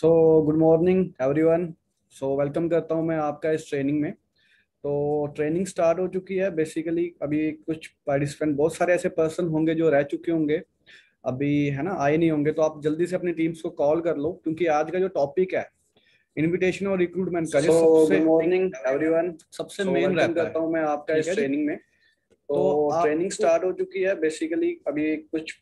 सो good morning everyone so welcome करता हूँ मैं आपका इस ट्रेनिंग में तो ट्रेनिंग स्टार्ट हो चुकी है बेसिकली अभी कुछ पार्टिसिपेंट बहुत सारे ऐसे पर्सन होंगे जो रह चुके होंगे अभी है ना आए नहीं होंगे तो आप जल्दी से अपनी टीम्स को कॉल कर लो क्योंकि आज का जो टॉपिक है इनविटेशन और रिक्रूटमेंट का गुड मॉर्निंग एवरीवन सबसे मेन so, करता हूँ मैं आपका इस ट्रेनिंग में तो ट्रेनिंग तो, स्टार्ट हो चुकी है बेसिकली अभी कुछ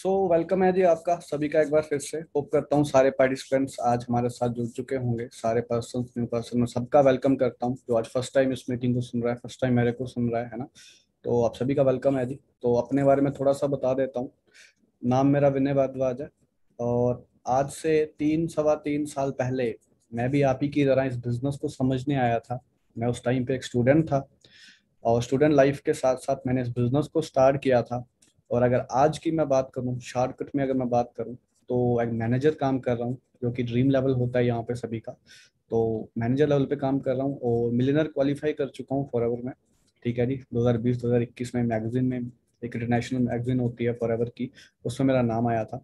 सो वेलकम है जी आपका सभी का एक बार फिर से होप करता हूँ सारे पार्टिसिपेंट्स आज हमारे साथ जुड़ चुके होंगे सारे पर्सन न्यू पर्सन मैं सबका वेलकम करता हूँ जो आज फर्स्ट टाइम इस मीटिंग को सुन रहा है फर्स्ट टाइम मेरे को सुन रहा है ना तो आप सभी का वेलकम है जी तो अपने बारे में थोड़ा सा बता देता हूँ नाम मेरा विनय भारद्वाज है और आज से तीन सवा तीन साल पहले मैं भी आप ही की तरह इस बिजनेस को समझने आया था मैं उस टाइम पे एक स्टूडेंट था और स्टूडेंट लाइफ के साथ साथ मैंने इस बिजनेस को स्टार्ट किया था और अगर आज की मैं बात करूँ शॉर्टकट में अगर मैं बात करूँ तो एक मैनेजर काम कर रहा हूँ जो कि ड्रीम लेवल होता है यहाँ पे सभी का तो मैनेजर लेवल पे काम कर रहा हूँ और मिलिनर क्वालिफाई कर चुका हूँ फॉर एवर में ठीक है जी 2020 2021 में मैगजीन में एक इंटरनेशनल मैगजीन होती है फॉर एवर की उसमें मेरा नाम आया था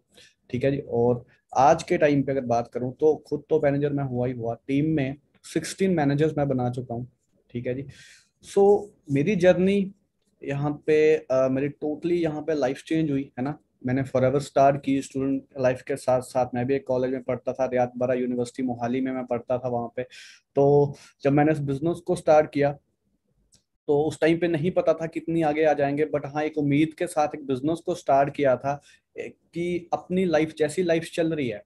ठीक है जी और आज के टाइम पे अगर बात करूँ तो खुद तो मैनेजर मैं हुआ ही हुआ टीम में सिक्सटीन मैनेजर्स मैं बना चुका हूँ ठीक है जी सो so, मेरी जर्नी यहाँ पे मेरी टोटली यहाँ पे लाइफ चेंज हुई है ना मैंने फॉर एवर स्टार्ट की स्टूडेंट लाइफ के साथ साथ मैं भी एक कॉलेज में पढ़ता था रियात बरा यूनिवर्सिटी मोहाली में मैं पढ़ता था वहाँ पे तो जब मैंने इस बिजनेस को स्टार्ट किया तो उस टाइम पे नहीं पता था कितनी आगे आ जाएंगे बट हाँ एक उम्मीद के साथ एक बिजनेस को स्टार्ट किया था कि अपनी लाइफ जैसी लाइफ चल रही है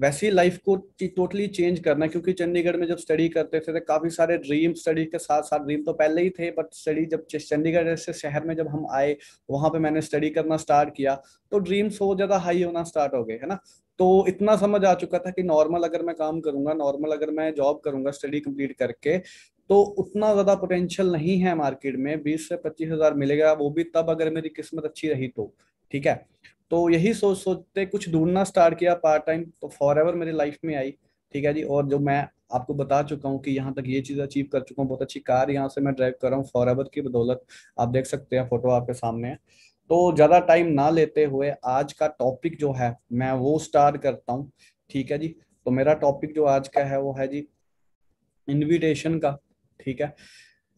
वैसी लाइफ को टोटली चेंज करना क्योंकि चंडीगढ़ में जब स्टडी करते थे तो काफी सारे ड्रीम स्टडी के साथ साथ ड्रीम तो पहले ही थे बट स्टडी जब चंडीगढ़ जैसे शहर में जब हम आए वहां पे मैंने स्टडी करना स्टार्ट किया तो ड्रीम्स बहुत ज्यादा हाई होना स्टार्ट हो गए है ना तो इतना समझ आ चुका था कि नॉर्मल अगर मैं काम करूंगा नॉर्मल अगर मैं जॉब करूंगा स्टडी कंप्लीट करके तो उतना ज्यादा पोटेंशियल नहीं है मार्केट में बीस से पच्चीस हजार मिलेगा वो भी तब अगर मेरी किस्मत अच्छी रही तो ठीक है तो यही सोच सोचते कुछ ढूंढना स्टार्ट किया पार्ट टाइम तो फॉर एवर मेरी लाइफ में आई ठीक है जी और जो मैं आपको बता चुका हूँ कि यहाँ तक ये चीज़ अचीव कर चुका हूँ बहुत अच्छी कार यहाँ से मैं ड्राइव कर रहा हूँ फॉर एवर की बदौलत आप देख सकते हैं फोटो आपके सामने है तो ज़्यादा टाइम ना लेते हुए आज का टॉपिक जो है मैं वो स्टार्ट करता हूँ ठीक है जी तो मेरा टॉपिक जो आज का है वो है जी इन्विटेशन का ठीक है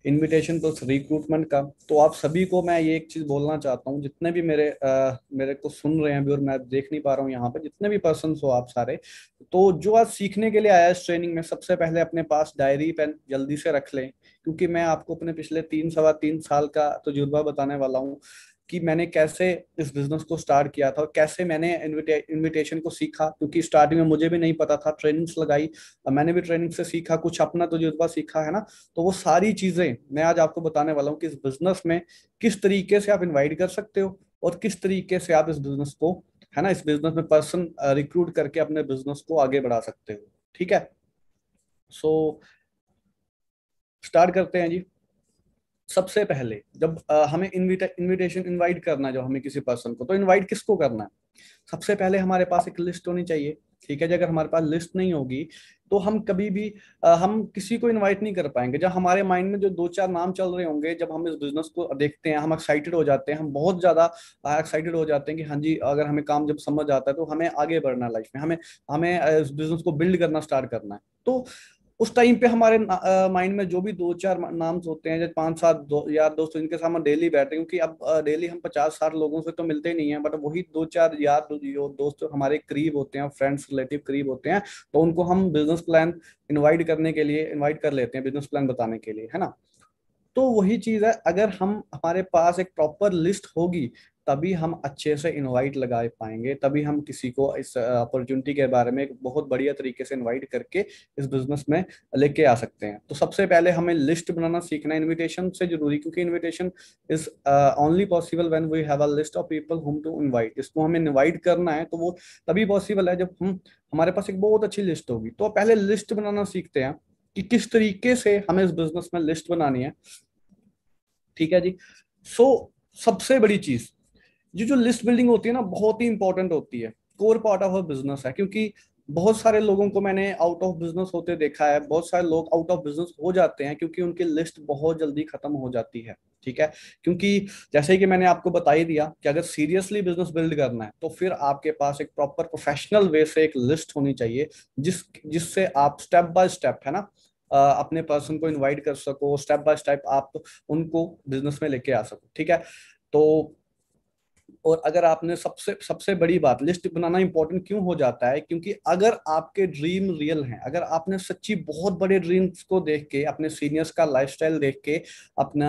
इनविटेशन प्लस रिक्रूटमेंट का तो आप सभी को मैं ये एक चीज़ बोलना चाहता हूँ जितने भी मेरे आ, मेरे को सुन रहे हैं अभी और मैं देख नहीं पा रहा हूँ यहाँ पर जितने भी पर्सन हो आप सारे तो जो आज सीखने के लिए आया इस ट्रेनिंग में सबसे पहले अपने पास डायरी पेन जल्दी से रख लें क्योंकि मैं आपको अपने पिछले तीन सवा तीन साल का तजुर्बा बताने वाला हूँ कि मैंने कैसे इस बिजनेस को स्टार्ट किया था और कैसे मैंने इन्विटेशन को सीखा क्योंकि स्टार्टिंग में मुझे भी नहीं पता था ट्रेनिंग्स लगाई मैंने भी ट्रेनिंग से सीखा कुछ अपना तजुर्बा तो सीखा है ना तो वो सारी चीजें मैं आज आपको बताने वाला हूँ कि इस बिजनेस में किस तरीके से आप इन्वाइट कर सकते हो और किस तरीके से आप इस बिजनेस को है ना इस बिजनेस में पर्सन रिक्रूट करके अपने बिजनेस को आगे बढ़ा सकते हो ठीक है सो so, स्टार्ट करते हैं जी सबसे पहले जब आ, हमें इन्विटे इन्विटेशन इनवाइट करना है हमें किसी पर्सन को तो इनवाइट किसको करना है सबसे पहले हमारे पास एक लिस्ट होनी चाहिए ठीक है अगर हमारे पास लिस्ट नहीं होगी तो हम कभी भी आ, हम किसी को इनवाइट नहीं कर पाएंगे जब हमारे माइंड में जो दो चार नाम चल रहे होंगे जब हम इस बिजनेस को देखते हैं हम एक्साइटेड हो जाते हैं हम बहुत ज्यादा एक्साइटेड हो जाते हैं कि हाँ जी अगर हमें काम जब समझ आता है तो हमें आगे बढ़ना लाइफ में हमें हमें इस बिजनेस को बिल्ड करना स्टार्ट करना है तो उस टाइम पे हमारे माइंड में जो भी दो चार नाम्स होते हैं जैसे पांच सात दो यार दोस्त इनके साथ हम डेली बैठे क्योंकि अब डेली हम पचास साठ लोगों से तो मिलते ही नहीं है बट वही दो चार यार जो दोस्त हमारे करीब होते हैं फ्रेंड्स रिलेटिव करीब होते हैं तो उनको हम बिजनेस प्लान इन्वाइट करने के लिए इन्वाइट कर लेते हैं बिजनेस प्लान बताने के लिए है ना तो वही चीज है अगर हम हमारे पास एक प्रॉपर लिस्ट होगी तभी हम अच्छे से इनवाइट लगा पाएंगे तभी हम किसी को इस अपॉर्चुनिटी के बारे में बहुत बढ़िया तरीके से इनवाइट करके इस बिजनेस में लेके आ सकते हैं तो सबसे पहले हमें लिस्ट बनाना सीखना है इन्विटेशन से जरूरी क्योंकि invitation is only possible when we have a list of people whom to invite जिसको हमें इन्वाइट करना है तो वो तभी पॉसिबल है जब हम हमारे पास एक बहुत अच्छी लिस्ट होगी तो पहले लिस्ट बनाना सीखते हैं कि किस तरीके से हमें इस बिजनेस में लिस्ट बनानी है ठीक है जी सो so, सबसे बड़ी चीज ये जो लिस्ट बिल्डिंग होती है ना बहुत ही इंपॉर्टेंट होती है core part of a business है क्योंकि बहुत सारे लोगों को मैंने आउट ऑफ बिजनेस होते देखा है बहुत सारे लोग आउट ऑफ बिजनेस हो जाते हैं क्योंकि उनकी लिस्ट बहुत जल्दी खत्म हो जाती है ठीक है क्योंकि जैसे कि मैंने आपको बता ही दिया कि अगर सीरियसली बिजनेस बिल्ड करना है तो फिर आपके पास एक प्रॉपर प्रोफेशनल वे से एक लिस्ट होनी चाहिए जिस जिससे आप स्टेप बाय स्टेप है ना अपने पर्सन को इनवाइट कर सको स्टेप बाय स्टेप आप उनको बिजनेस में लेके आ सको ठीक है तो और अगर आपने सबसे सबसे बड़ी बात लिस्ट बनाना इंपॉर्टेंट क्यों हो जाता है क्योंकि अगर आपके ड्रीम रियल हैं अगर आपने सच्ची बहुत बड़े ड्रीम्स को देख के अपने सीनियर्स का लाइफस्टाइल देख के अपना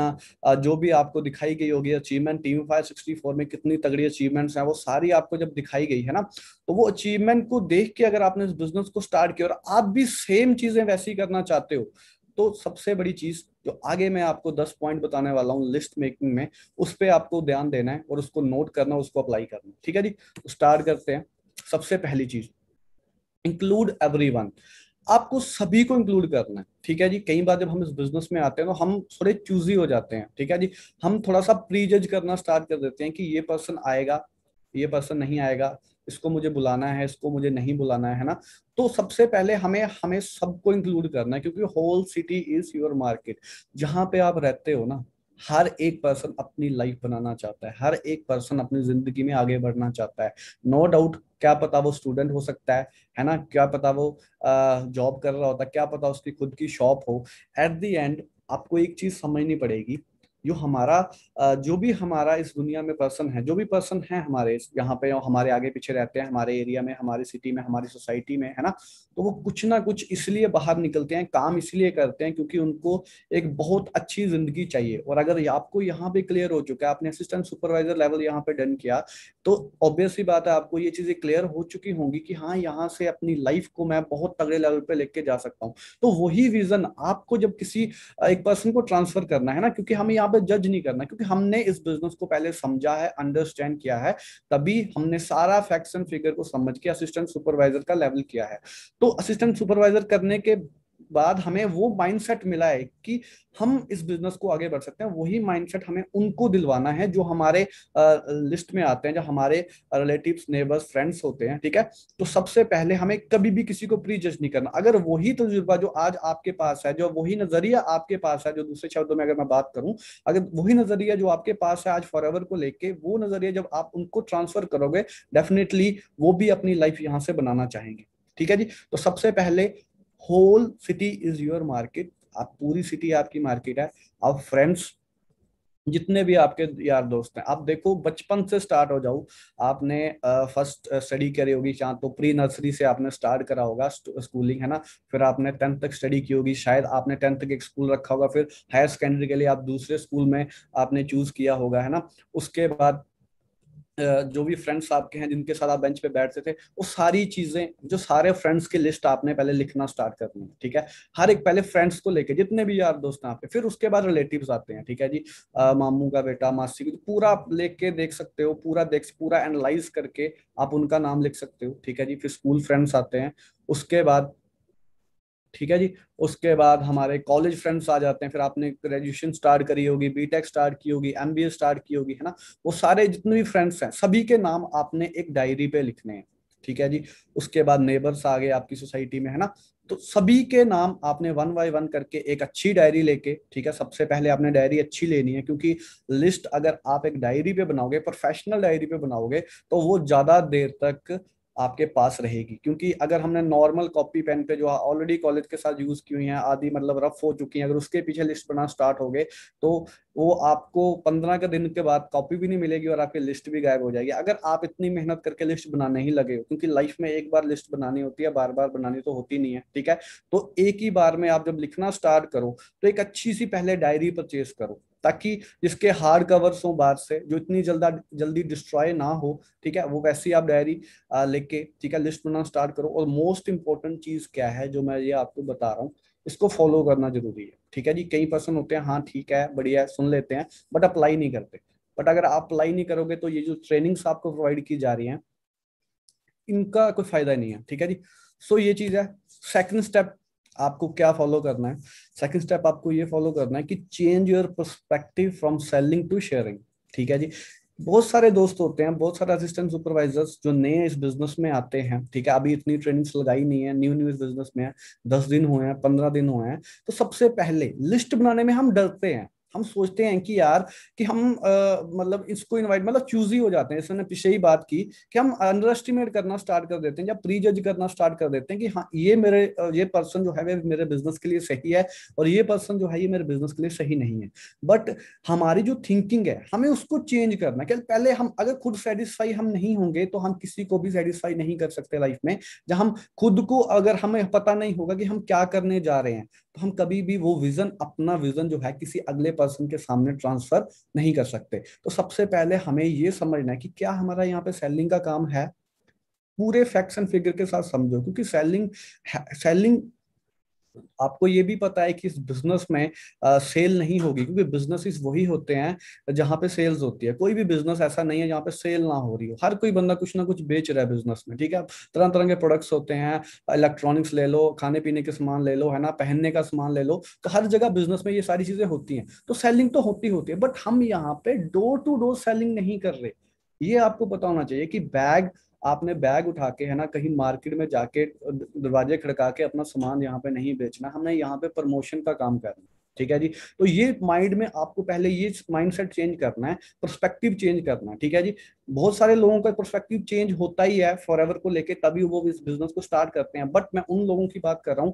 जो भी आपको दिखाई गई होगी achievement team five sixty four में कितनी तगड़ी अचीवमेंट्स हैं वो सारी आपको जब दिखाई गई है ना तो वो अचीवमेंट को देख के अगर आपने इस बिजनेस को स्टार्ट किया और आप भी सेम चीजें वैसी करना चाहते हो तो सबसे बड़ी चीज जो आगे मैं आपको दस पॉइंट बताने वाला हूँ लिस्ट मेकिंग में उस पर आपको ध्यान देना है और उसको नोट करना उसको अप्लाई करना ठीक है जी स्टार्ट तो करते हैं सबसे पहली चीज इंक्लूड एवरी आपको सभी को इंक्लूड करना है ठीक है जी कई बार जब हम इस बिजनेस में आते हैं तो हम थोड़े चूजी हो जाते हैं ठीक है जी हम थोड़ा सा प्रीजज करना स्टार्ट कर देते हैं कि ये पर्सन आएगा ये पर्सन नहीं आएगा इसको मुझे बुलाना है इसको मुझे नहीं बुलाना है ना तो सबसे पहले हमें हमें सबको इंक्लूड करना है क्योंकि whole city is your market जहां पे आप रहते हो ना हर एक पर्सन अपनी लाइफ बनाना चाहता है हर एक पर्सन अपनी जिंदगी में आगे बढ़ना चाहता है नो no डाउट क्या पता वो स्टूडेंट हो सकता है है ना क्या पता वो जॉब कर रहा होता है क्या पता उसकी खुद की शॉप हो एट द एंड आपको एक चीज समझनी पड़ेगी जो हमारा जो भी हमारा इस दुनिया में पर्सन है जो भी पर्सन है हमारे यहाँ पे हमारे आगे पीछे रहते हैं हमारे एरिया में हमारे सिटी में हमारी सोसाइटी में है ना तो वो कुछ ना कुछ इसलिए बाहर निकलते हैं काम इसलिए करते हैं क्योंकि उनको एक बहुत अच्छी जिंदगी चाहिए और अगर आपको यहाँ पे क्लियर हो चुका है आपने असिस्टेंट सुपरवाइजर लेवल यहाँ पे डन किया तो ऑब्वियसली बात है आपको ये चीजें क्लियर हो चुकी होंगी कि हाँ यहाँ से अपनी लाइफ को मैं बहुत तगड़े लेवल पे लेके जा सकता हूँ तो वही विजन आपको जब किसी एक पर्सन को ट्रांसफर करना है ना क्योंकि हम यहाँ पे जज नहीं करना क्योंकि हमने इस बिजनेस को पहले समझा है अंडरस्टैंड किया है तभी हमने सारा फैक्ट्स एंड फिगर को समझ के असिस्टेंट सुपरवाइजर का लेवल किया है तो असिस्टेंट सुपरवाइजर करने के बाद हमें वो माइंडसेट मिला है कि हम इस बिजनेस को आगे बढ़ सकते हैं वही माइंडसेट हमें उनको दिलवाना है जो हमारे लिस्ट में आते हैं जो हमारे रिलेटिव्स नेबर्स फ्रेंड्स होते हैं ठीक है तो सबसे पहले हमें कभी भी किसी को प्री जज नहीं करना अगर वही तजुर्बा जो आज आपके पास है जो वही नजरिया आपके पास है जो दूसरे शब्दों में अगर मैं बात करूं अगर वही नजरिया जो आपके पास है आज फॉर को लेके वो नजरिया जब आप उनको ट्रांसफर करोगे डेफिनेटली वो भी अपनी लाइफ यहाँ से बनाना चाहेंगे ठीक है जी तो सबसे पहले whole city is your market आप पूरी सिटी आपकी मार्केट है आप फ्रेंड्स जितने भी आपके यार दोस्त हैं आप देखो बचपन से स्टार्ट हो जाओ आपने फर्स्ट स्टडी करी होगी चाहे तो प्री नर्सरी से आपने स्टार्ट करा होगा स्कूलिंग है ना फिर आपने टेंथ तक स्टडी की होगी शायद आपने टेंथ तक एक स्कूल रखा होगा फिर हायर सेकेंडरी के लिए आप दूसरे स्कूल में आपने चूज किया होगा है ना उसके बाद जो भी फ्रेंड्स आपके हैं जिनके साथ आप बेंच पे बैठते थे वो सारी चीजें जो सारे फ्रेंड्स की लिस्ट आपने पहले लिखना स्टार्ट करनी है ठीक है हर एक पहले फ्रेंड्स को लेके जितने भी यार दोस्त हैं आपके फिर उसके बाद रिलेटिव आते हैं ठीक है जी आ, मामू का बेटा मासी का तो पूरा आप लेके देख सकते हो पूरा देख पूरा एनालाइज करके आप उनका नाम लिख सकते हो ठीक है जी फिर स्कूल फ्रेंड्स आते हैं उसके बाद ठीक है जी उसके बाद हमारे कॉलेज फ्रेंड्स आ जाते हैं फिर आपने ग्रेजुएशन स्टार्ट करी होगी बीटेक स्टार्ट की होगी एमबीए स्टार्ट की होगी है ना वो सारे जितने भी फ्रेंड्स हैं सभी के नाम आपने एक डायरी पे लिखने हैं ठीक है जी उसके बाद नेबर्स आ गए आपकी सोसाइटी में है ना तो सभी के नाम आपने वन बाय वन करके एक अच्छी डायरी लेके ठीक है सबसे पहले आपने डायरी अच्छी लेनी है क्योंकि लिस्ट अगर आप एक डायरी पे बनाओगे प्रोफेशनल डायरी पे बनाओगे तो वो ज्यादा देर तक आपके पास रहेगी क्योंकि अगर हमने नॉर्मल कॉपी पेन पे जो ऑलरेडी कॉलेज के साथ यूज की हुई है आदि मतलब रफ हो चुकी हैं अगर उसके पीछे लिस्ट बना स्टार्ट हो गए तो वो आपको पंद्रह के दिन के बाद कॉपी भी नहीं मिलेगी और आपकी लिस्ट भी गायब हो जाएगी अगर आप इतनी मेहनत करके लिस्ट बनाने ही लगे हो क्योंकि लाइफ में एक बार लिस्ट बनानी होती है बार बार बनानी तो होती नहीं है ठीक है तो एक ही बार में आप जब लिखना स्टार्ट करो तो एक अच्छी सी पहले डायरी परचेज करो ताकि जिसके हार्ड कवर्स हों बाहर से जो इतनी जल्दा जल्दी डिस्ट्रॉय ना हो ठीक है वो वैसे ही आप डायरी लेके ठीक है लिस्ट बनाना स्टार्ट करो और मोस्ट इंपॉर्टेंट चीज़ क्या है जो मैं ये आपको बता रहा हूँ इसको फॉलो करना जरूरी है ठीक है जी कई पर्सन होते हैं हाँ ठीक है बढ़िया सुन लेते हैं बट अप्लाई नहीं करते बट अगर आप अप्लाई नहीं करोगे तो ये जो ट्रेनिंग्स आपको प्रोवाइड की जा रही हैं इनका कोई फायदा नहीं है ठीक है जी सो ये चीज है सेकंड स्टेप आपको क्या फॉलो करना है सेकंड स्टेप आपको ये फॉलो करना है कि change your perspective from selling to sharing ठीक है जी बहुत सारे दोस्त होते हैं बहुत सारे असिस्टेंट सुपरवाइजर्स जो नए इस बिजनेस में आते हैं ठीक है अभी इतनी ट्रेनिंग्स लगाई नहीं है न्यू न्यू इस बिजनेस में है दस दिन हुए हैं पंद्रह दिन हुए हैं तो सबसे पहले लिस्ट बनाने में हम डरते हैं हम सोचते हैं कि यार कि हम मतलब इसको इनवाइट मतलब चूज ही हो जाते हैं इसने पीछे ही बात की कि हम अंडर एस्टिमेट करना स्टार्ट कर देते हैं या प्री जज करना स्टार्ट कर देते हैं कि हाँ ये मेरे ये पर्सन जो है वे मेरे बिजनेस के लिए सही है और ये पर्सन जो है ये मेरे बिजनेस के लिए सही नहीं है बट हमारी जो थिंकिंग है हमें उसको चेंज करना क्या पहले हम अगर खुद सेटिस्फाई हम नहीं होंगे तो हम किसी को भी सेटिस्फाई नहीं कर सकते लाइफ में जहाँ हम खुद को अगर हमें पता नहीं होगा कि हम क्या करने जा रहे हैं हम कभी भी वो विजन अपना विजन जो है किसी अगले पर्सन के सामने ट्रांसफर नहीं कर सकते तो सबसे पहले हमें ये समझना है कि क्या हमारा यहाँ पे सेलिंग का काम है पूरे फैक्ट्स एंड फिगर के साथ समझो क्योंकि सेलिंग सेलिंग आपको ये भी पता है कि इस बिजनेस में आ, सेल नहीं होगी क्योंकि बिजनेस वही होते हैं जहां पे सेल्स होती है कोई भी बिजनेस ऐसा नहीं है जहाँ पे सेल ना हो रही हो हर कोई बंदा कुछ ना कुछ बेच रहा है बिजनेस में ठीक है तरह तरह के प्रोडक्ट्स होते हैं इलेक्ट्रॉनिक्स ले लो खाने पीने के सामान ले लो है ना पहनने का सामान ले लो तो हर जगह बिजनेस में ये सारी चीजें होती हैं तो सेलिंग तो होती होती है बट हम यहाँ पे डोर टू डोर सेलिंग नहीं कर रहे ये आपको पता होना चाहिए कि बैग आपने बैग उठा के है ना कहीं मार्केट में जाके दरवाजे खड़का के अपना सामान यहाँ पे नहीं बेचना हमने यहाँ पे प्रमोशन का काम करना ठीक है जी तो ये माइंड में आपको पहले ये माइंडसेट चेंज करना है परस्पेक्टिव चेंज करना है ठीक है जी बहुत सारे लोगों का परस्पेक्टिव चेंज होता ही है फॉर एवर को लेके तभी वो इस बिजनेस को स्टार्ट करते हैं बट मैं उन लोगों की बात कर रहा हूँ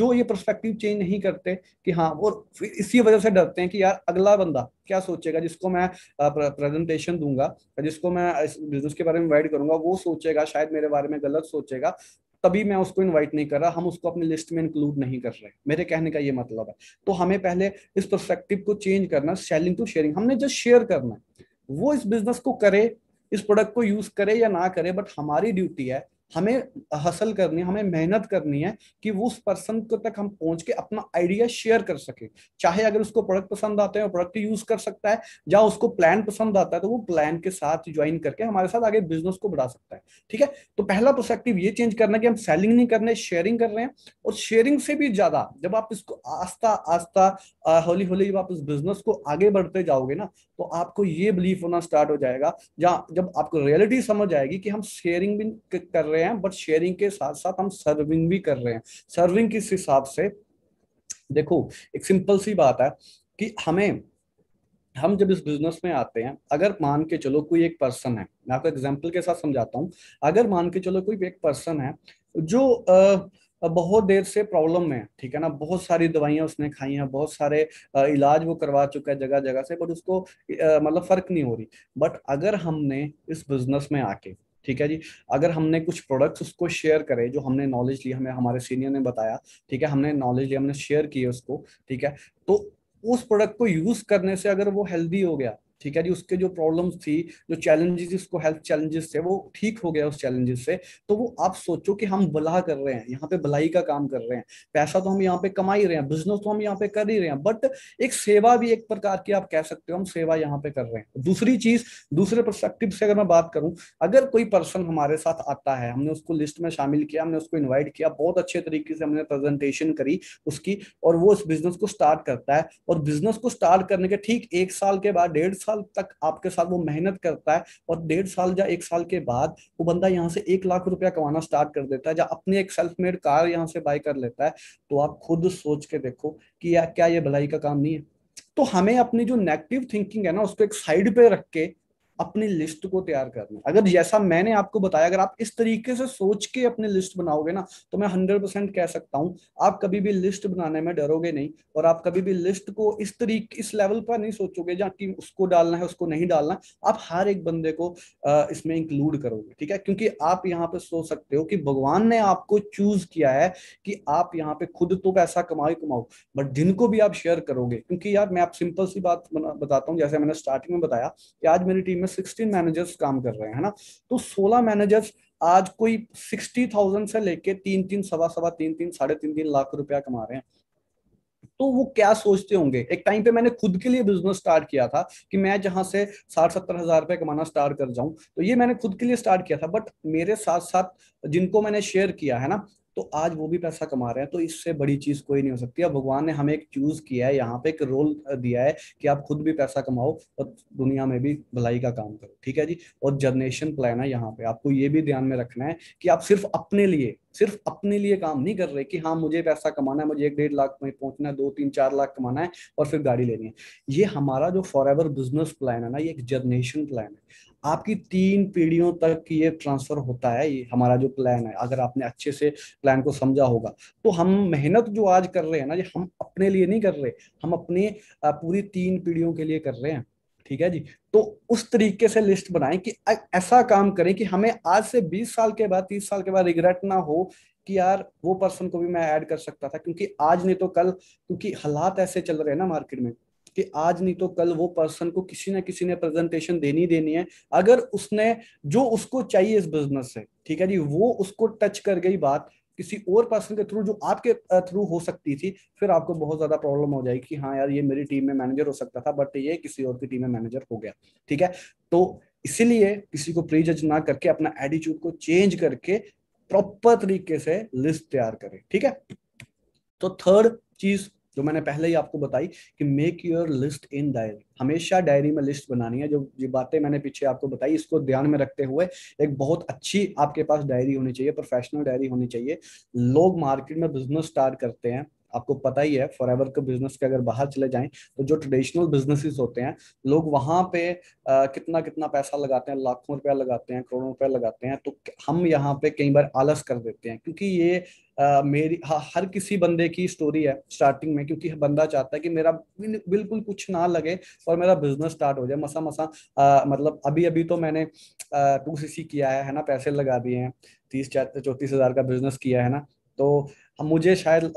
जो ये परस्पेक्टिव चेंज नहीं करते कि हाँ और इसी वजह से डरते हैं कि यार अगला बंदा क्या सोचेगा जिसको मैं प्रेजेंटेशन दूंगा जिसको मैं इस बिजनेस के बारे में वाइड करूंगा वो सोचेगा शायद मेरे बारे में गलत सोचेगा तभी मैं उसको इनवाइट नहीं कर रहा हम उसको अपनी लिस्ट में इंक्लूड नहीं कर रहे मेरे कहने का ये मतलब है तो हमें पहले इस परस्पेक्टिव को चेंज करना सेलिंग टू शेयरिंग हमने जस्ट शेयर करना है वो इस बिजनेस को करे इस प्रोडक्ट को यूज करे या ना करे बट हमारी ड्यूटी है हमें हसल करनी है हमें मेहनत करनी है कि वो उस पर्सन को तक हम पहुंच के अपना आइडिया शेयर कर सके चाहे अगर उसको प्रोडक्ट पसंद आता है प्रोडक्ट यूज कर सकता है या उसको प्लान पसंद आता है तो वो प्लान के साथ ज्वाइन करके हमारे साथ आगे बिजनेस को बढ़ा सकता है ठीक है तो पहला प्रोस्पेक्टिव ये चेंज करना कि हम सेलिंग नहीं कर रहे शेयरिंग कर रहे हैं और शेयरिंग से भी ज्यादा जब आप इसको आस्था आस्था हौली होली जब आप इस बिजनेस को आगे बढ़ते जाओगे ना तो आपको ये बिलीफ होना स्टार्ट हो जाएगा जब आपको रियलिटी समझ आएगी कि हम शेयरिंग भी कर रहे रहे हैं बट शेयरिंग के साथ साथ हम सर्विंग भी कर रहे हैं सर्विंग किस हिसाब से देखो एक सिंपल सी बात है कि हमें हम जब इस बिजनेस में आते हैं अगर मान के चलो कोई एक पर्सन है मैं आपको एग्जाम्पल के साथ समझाता हूँ अगर मान के चलो कोई एक पर्सन है जो आ, बहुत देर से प्रॉब्लम में है ठीक है ना बहुत सारी दवाइयाँ उसने खाई हैं बहुत सारे इलाज वो करवा चुका है जगह जगह से बट उसको मतलब फर्क नहीं हो रही बट अगर हमने इस बिजनेस में आके ठीक है जी अगर हमने कुछ प्रोडक्ट्स उसको शेयर करे जो हमने नॉलेज लिया हमें हमारे सीनियर ने बताया ठीक है हमने नॉलेज लिया हमने शेयर किए उसको ठीक है तो उस प्रोडक्ट को यूज करने से अगर वो हेल्दी हो गया ठीक है जी उसके जो प्रॉब्लम्स थी जो चैलेंजेस उसको हेल्थ चैलेंजेस थे वो ठीक हो गया उस चैलेंजेस से तो वो आप सोचो कि हम भला कर रहे हैं यहाँ पे भलाई का काम कर रहे हैं पैसा तो हम यहाँ पे कमा ही रहे हैं बिजनेस तो हम यहाँ पे कर ही रहे हैं बट एक सेवा भी एक प्रकार की आप कह सकते हो हम सेवा यहाँ पे कर रहे हैं दूसरी चीज दूसरे परस्पेक्टिव से अगर मैं बात करूं अगर कोई पर्सन हमारे साथ आता है हमने उसको लिस्ट में शामिल किया हमने उसको इन्वाइट किया बहुत अच्छे तरीके से हमने प्रेजेंटेशन करी उसकी और वो उस बिजनेस को स्टार्ट करता है और बिजनेस को स्टार्ट करने के ठीक एक साल के बाद डेढ़ साल तक आपके साथ वो मेहनत करता है और डेढ़ साल या एक साल के बाद वो बंदा यहाँ से एक लाख रुपया कमाना स्टार्ट कर देता है या अपने एक सेल्फ मेड कार यहाँ से बाय कर लेता है तो आप खुद सोच के देखो कि यार क्या ये भलाई का काम नहीं है तो हमें अपनी जो नेगेटिव थिंकिंग है ना उसको एक साइड पे रख के अपनी लिस्ट को तैयार करना अगर जैसा मैंने आपको बताया अगर आप इस तरीके से सोच के अपनी लिस्ट बनाओगे ना तो मैं हंड्रेड परसेंट कह सकता हूँ आप कभी भी लिस्ट बनाने में डरोगे नहीं और आप कभी भी लिस्ट को इस तरीके इस लेवल पर नहीं सोचोगे जहाँ कि उसको डालना है उसको नहीं डालना आप हर एक बंदे को इसमें इंक्लूड करोगे ठीक है क्योंकि आप यहाँ पे सोच सकते हो कि भगवान ने आपको चूज किया है कि आप यहाँ पे खुद तो पैसा कमाओ कमाओ बट दिन को भी आप शेयर करोगे क्योंकि यार मैं आप सिंपल सी बात बताता हूँ जैसे मैंने स्टार्टिंग में बताया कि आज मेरी टीम में में सिक्सटीन मैनेजर्स काम कर रहे हैं ना तो सोलह मैनेजर्स आज कोई सिक्सटी थाउजेंड से लेके तीन तीन सवा सवा तीन तीन साढ़े तीन तीन लाख रुपया कमा रहे हैं तो वो क्या सोचते होंगे एक टाइम पे मैंने खुद के लिए बिजनेस स्टार्ट किया था कि मैं जहां से साठ सत्तर हजार रुपए कमाना स्टार्ट कर जाऊं तो ये मैंने खुद के लिए स्टार्ट किया था बट मेरे साथ साथ जिनको मैंने शेयर किया है ना तो आज वो भी पैसा कमा रहे हैं तो इससे बड़ी चीज कोई नहीं हो सकती है भगवान ने हमें एक चूज किया है यहाँ पे एक रोल दिया है कि आप खुद भी पैसा कमाओ और दुनिया में भी भलाई का काम करो ठीक है जी और जनरेशन प्लान है यहाँ पे आपको ये भी ध्यान में रखना है कि आप सिर्फ अपने लिए सिर्फ अपने लिए काम नहीं कर रहे कि हाँ मुझे पैसा कमाना है मुझे एक डेढ़ लाख में पहुंचना है दो तीन चार लाख कमाना है और फिर गाड़ी लेनी है ये हमारा जो फॉर एवर बिजनेस प्लान है ना ये एक जनरेशन प्लान है आपकी तीन पीढ़ियों तक ये ट्रांसफर होता है ये हमारा जो प्लान है अगर आपने अच्छे से प्लान को समझा होगा तो हम मेहनत जो आज कर रहे हैं ना ये हम अपने लिए नहीं कर रहे हम अपने पूरी तीन पीढ़ियों के लिए कर रहे हैं ठीक है जी तो उस तरीके से लिस्ट बनाएं कि ऐसा काम करें कि हमें आज से 20 साल के बाद 30 साल के बाद रिग्रेट ना हो कि यार वो पर्सन को भी मैं ऐड कर सकता था क्योंकि आज नहीं तो कल क्योंकि हालात ऐसे चल रहे हैं ना मार्केट में कि आज नहीं तो कल वो पर्सन को किसी ना किसी ने प्रेजेंटेशन देनी देनी है अगर उसने जो उसको चाहिए इस बिजनेस से ठीक है जी वो उसको टच कर गई बात किसी और पर्सन के थ्रू जो आपके थ्रू हो सकती थी फिर आपको बहुत ज्यादा प्रॉब्लम हो जाएगी कि हाँ यार ये मेरी टीम में मैनेजर हो सकता था बट ये किसी और की टीम में मैनेजर हो गया ठीक है तो इसीलिए किसी को प्री जज ना करके अपना एटीट्यूड को चेंज करके प्रॉपर तरीके से लिस्ट तैयार करें ठीक है तो थर्ड चीज जो मैंने पहले ही आपको बताई कि make your list in diary हमेशा डायरी में लिस्ट बनानी है जो ये बातें मैंने पीछे आपको बताई इसको ध्यान में रखते हुए एक बहुत अच्छी आपके पास डायरी होनी चाहिए प्रोफेशनल डायरी होनी चाहिए लोग मार्केट में बिजनेस स्टार्ट करते हैं आपको पता ही है फॉर एवर के बिजनेस के अगर बाहर चले जाएं तो जो ट्रेडिशनल बिजनेसेस होते हैं लोग वहां पे आ, कितना कितना पैसा लगाते हैं लाखों रुपया लगाते हैं करोड़ों रुपया लगाते हैं तो हम यहाँ पे कई बार आलस कर देते हैं क्योंकि ये Uh, मेरी हर किसी बंदे की स्टोरी है स्टार्टिंग में क्योंकि बंदा चाहता है कि मेरा बिल्कुल कुछ ना लगे और मेरा बिजनेस स्टार्ट हो जाए मसा मसा आ, मतलब अभी अभी तो मैंने टू सी किया है है ना पैसे लगा दिए हैं तीस चौतीस हजार का बिजनेस किया है ना तो मुझे शायद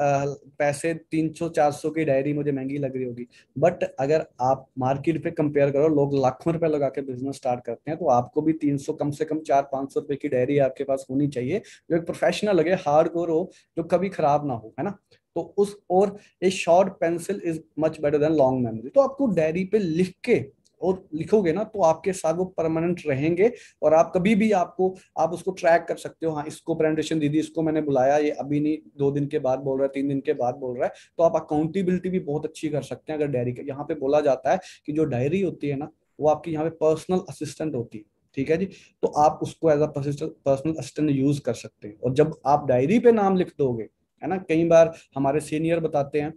पैसे तीन सौ चार सौ की डायरी मुझे महंगी लग रही होगी बट अगर आप मार्केट पे कंपेयर करो लोग लाखों रुपए लगा के बिजनेस स्टार्ट करते हैं तो आपको भी तीन सौ कम से कम चार पाँच सौ रुपए की डायरी आपके पास होनी चाहिए जो एक प्रोफेशनल लगे हार्ड कोर हो जो कभी खराब ना हो है ना तो उस और a short pencil is much better than long memory तो आपको डायरी पे लिख के और लिखोगे ना तो आपके साथ वो परमानेंट रहेंगे और आप कभी भी आपको आप उसको ट्रैक कर सकते हो हाँ इसको प्रेजेंटेशन दीदी इसको मैंने बुलाया ये अभी नहीं दो दिन के बाद बोल रहा है तीन दिन के बाद बोल रहा है तो आप अकाउंटेबिलिटी भी बहुत अच्छी कर सकते हैं अगर डायरी का यहाँ पे बोला जाता है कि जो डायरी होती है ना वो आपकी यहाँ पे पर्सनल असिस्टेंट होती है ठीक है जी तो आप उसको as a personal assistant use कर सकते हैं और जब आप डायरी पे नाम लिख दोगे है ना कई बार हमारे सीनियर बताते हैं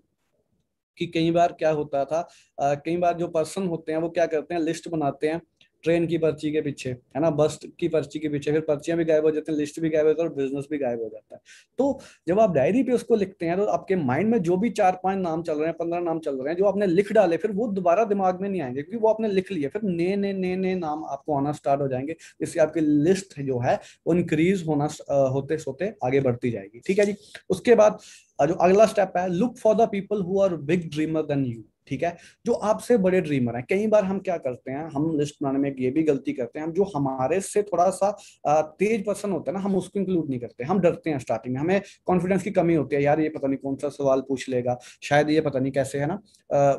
कि कई बार क्या होता था कई बार जो पर्सन होते हैं वो क्या करते हैं लिस्ट बनाते हैं ट्रेन की पर्ची के पीछे है ना बस की पर्ची के पीछे फिर पर्चियां भी गायब हो जाती हैं लिस्ट भी गायब हो जाती है और बिजनेस भी गायब हो जाता है तो जब आप डायरी पे उसको लिखते हैं तो आपके माइंड में जो भी चार पांच नाम चल रहे हैं पंद्रह नाम चल रहे हैं जो आपने लिख डाले फिर वो दोबारा दिमाग में नहीं आएंगे क्योंकि वो आपने लिख लिए फिर नए नए नए नए नाम आपको आना स्टार्ट हो जाएंगे इससे आपकी लिस्ट जो है वो इंक्रीज होना होते सोते आगे बढ़ती जाएगी ठीक है जी उसके बाद जो अगला स्टेप है look for the people who are big dreamer than you ठीक है जो आपसे बड़े ड्रीमर हैं कई बार हम क्या करते हैं हम लिस्ट बनाने में ये भी गलती करते हैं हम जो हमारे से थोड़ा सा तेज पर्सन होता है ना हम उसको इंक्लूड नहीं करते हम डरते हैं स्टार्टिंग में हमें कॉन्फिडेंस की कमी होती है यार ये पता नहीं कौन सा सवाल पूछ लेगा शायद ये पता नहीं कैसे है ना आ, आ,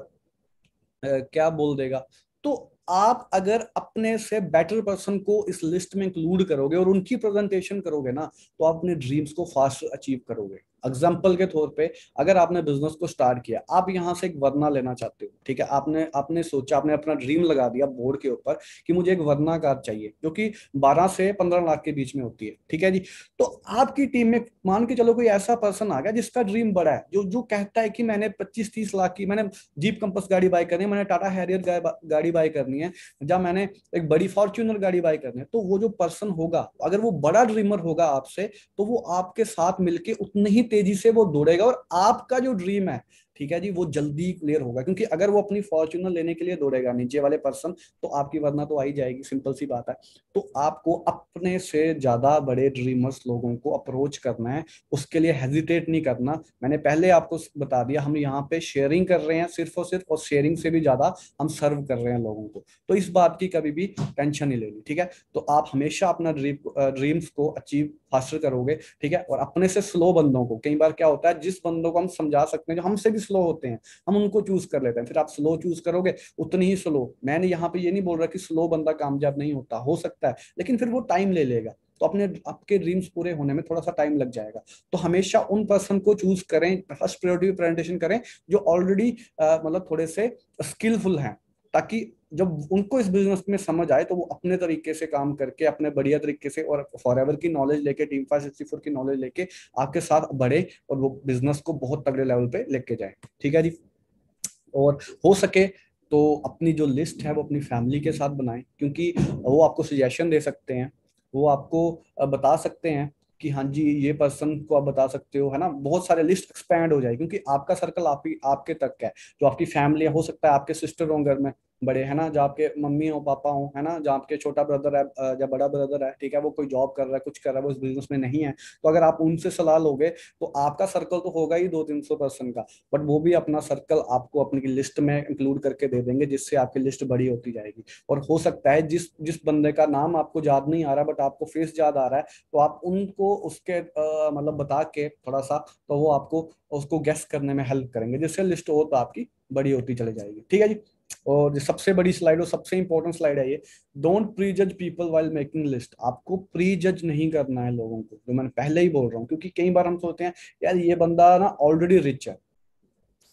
क्या बोल देगा तो आप अगर अपने से बेटर पर्सन को इस लिस्ट में इंक्लूड करोगे और उनकी प्रेजेंटेशन करोगे ना तो आप अपने ड्रीम्स को फास्ट अचीव करोगे एग्जाम्पल के तौर पे अगर आपने बिजनेस को स्टार्ट किया आप यहाँ से एक वरना लेना चाहते हो ठीक है आपने आपने सोचा आपने अपना ड्रीम लगा दिया बोर्ड के ऊपर कि मुझे एक वरना कार चाहिए जो कि बारह से पंद्रह लाख के बीच में होती है ठीक है जी तो आपकी टीम में मान के चलो कोई ऐसा पर्सन आ गया जिसका ड्रीम बड़ा है जो जो कहता है कि मैंने पच्चीस तीस लाख की मैंने जीप कंपस गाड़ी बाय करनी है मैंने टाटा हैरियर गाड़ी बाय करनी है या मैंने एक बड़ी फॉर्च्यूनर गाड़ी बाय करनी है तो वो जो पर्सन होगा अगर वो बड़ा ड्रीमर होगा आपसे तो वो आपके साथ मिलकर उतनी ही तेजी से वो दौड़ेगा और आपका जो ड्रीम है ठीक है जी वो जल्दी क्लियर होगा क्योंकि अगर वो अपनी फॉर्चुनर लेने के लिए दौड़ेगा नीचे वाले पर्सन तो आपकी वरना तो आई जाएगी सिंपल सी बात है तो आपको अपने से ज्यादा बड़े ड्रीमर्स लोगों को अप्रोच करना है उसके लिए हेजिटेट नहीं करना मैंने पहले आपको बता दिया हम यहाँ पे शेयरिंग कर रहे हैं सिर्फ और सिर्फ और शेयरिंग से भी ज्यादा हम सर्व कर रहे हैं लोगों को तो इस बात की कभी भी टेंशन नहीं लेनी ठीक है तो आप हमेशा अपना ड्रीम ड्रीम्स को अचीव फास्टर करोगे ठीक है और अपने से स्लो बंदों को कई बार क्या होता है जिस बंदों को हम समझा सकते हैं जो हमसे भी स्लो होते हैं हम उनको चूज कर लेते हैं फिर आप स्लो चूज करोगे उतनी ही स्लो मैंने यहाँ पे ये नहीं बोल रहा कि स्लो बंदा कामयाब नहीं होता हो सकता है लेकिन फिर वो टाइम ले लेगा तो अपने आपके ड्रीम्स पूरे होने में थोड़ा सा टाइम लग जाएगा तो हमेशा उन पर्सन को चूज करें फर्स्ट प्रायोरिटी प्रेजेंटेशन करें जो ऑलरेडी मतलब थोड़े से स्किलफुल हैं ताकि जब उनको इस बिजनेस में समझ आए तो वो अपने तरीके से काम करके अपने बढ़िया तरीके से और फॉर एवर की नॉलेज लेके टीम फाइव सिक्सटी फोर की नॉलेज लेके आपके साथ बढ़े और वो बिजनेस को बहुत तगड़े लेवल पे लेके जाए ठीक है जी और हो सके तो अपनी जो लिस्ट है वो अपनी फैमिली के साथ बनाएं क्योंकि वो आपको सजेशन दे सकते हैं वो आपको बता सकते हैं कि हाँ जी ये पर्सन को आप बता सकते हो है ना बहुत सारे लिस्ट एक्सपैंड हो जाए क्योंकि आपका सर्कल आप ही आपके तक है जो आपकी फैमिली हो सकता है आपके सिस्टर होंगे घर में बड़े है ना जो आपके मम्मी हो पापा हो है ना जो आपके छोटा ब्रदर है या बड़ा ब्रदर है ठीक है वो कोई जॉब कर रहा है कुछ कर रहा है वो इस बिजनेस में नहीं है तो अगर आप उनसे सलाह लोगे तो आपका सर्कल तो होगा ही दो तीन सौ पर्सन का बट वो भी अपना सर्कल आपको अपनी लिस्ट में इंक्लूड करके दे देंगे जिससे आपकी लिस्ट बड़ी होती जाएगी और हो सकता है जिस जिस बंदे का नाम आपको याद नहीं आ रहा बट आपको फेस याद आ रहा है तो आप उनको उसके मतलब बता के थोड़ा सा तो वो आपको उसको गेस्ट करने में हेल्प करेंगे जिससे लिस्ट और तो आपकी बड़ी होती चली जाएगी ठीक है जी और जो सबसे बड़ी स्लाइड और सबसे इंपॉर्टेंट स्लाइड है ये don't prejudge people while making list आपको प्री जज नहीं करना है लोगों को जो मैंने पहले ही बोल रहा हूँ क्योंकि कई बार हम सोचते हैं यार ये बंदा ना ऑलरेडी रिच है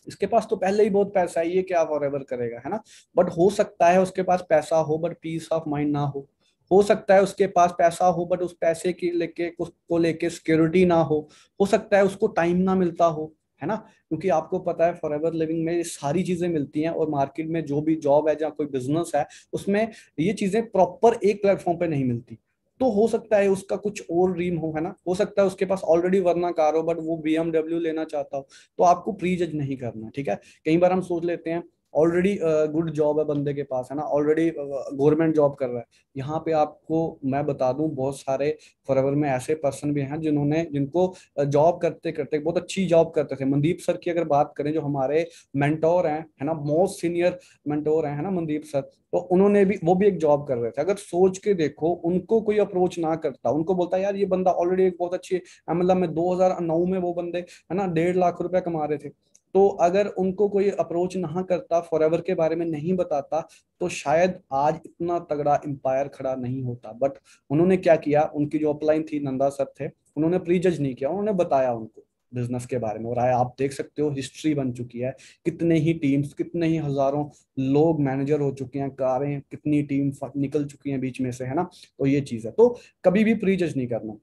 इसके पास तो पहले ही बहुत पैसा है ये क्या फॉर एवर करेगा है ना बट हो सकता है उसके पास पैसा हो बट पीस ऑफ माइंड ना हो हो सकता है उसके पास पैसा हो बट उस पैसे की लेके उसको लेके सिक्योरिटी ना हो हो सकता है उसको टाइम ना मिलता हो है ना क्योंकि आपको पता है फॉर एवर लिविंग में सारी चीजें मिलती हैं और मार्केट में जो भी जॉब है या कोई बिजनेस है उसमें ये चीजें प्रॉपर एक प्लेटफॉर्म पे नहीं मिलती तो हो सकता है उसका कुछ और ड्रीम हो है ना हो सकता है उसके पास ऑलरेडी वरना कार हो बट वो बी लेना चाहता हो तो आपको प्री जज नहीं करना ठीक है कई बार हम सोच लेते हैं ऑलरेडी गुड जॉब है बंदे के पास है ना ऑलरेडी गवर्नमेंट जॉब कर रहा है यहाँ पे आपको मैं बता दूं बहुत सारे फॉरवर में ऐसे पर्सन भी हैं जिन्होंने जिनको जॉब uh, करते करते बहुत अच्छी जॉब करते थे मनदीप सर की अगर बात करें जो हमारे मेंटोर हैं है ना मोस्ट सीनियर मेंटोर हैं है ना मनदीप सर तो उन्होंने भी वो भी एक जॉब कर रहे थे अगर सोच के देखो उनको कोई अप्रोच ना करता उनको बोलता यार ये बंदा ऑलरेडी एक बहुत अच्छी मतलब में दो में वो बंदे है ना डेढ़ लाख रुपया कमा रहे थे तो अगर उनको कोई अप्रोच ना करता फॉर के बारे में नहीं बताता तो शायद आज इतना तगड़ा एम्पायर खड़ा नहीं होता बट उन्होंने क्या किया उनकी जो अपलाइन थी नंदा सर थे उन्होंने प्री जज नहीं किया उन्होंने बताया उनको बिजनेस के बारे में और आया आप देख सकते हो हिस्ट्री बन चुकी है कितने ही टीम्स कितने ही हजारों लोग मैनेजर हो चुके हैं कारें कितनी टीम निकल चुकी हैं बीच में से है ना तो ये चीज़ है तो कभी भी प्री जज नहीं करना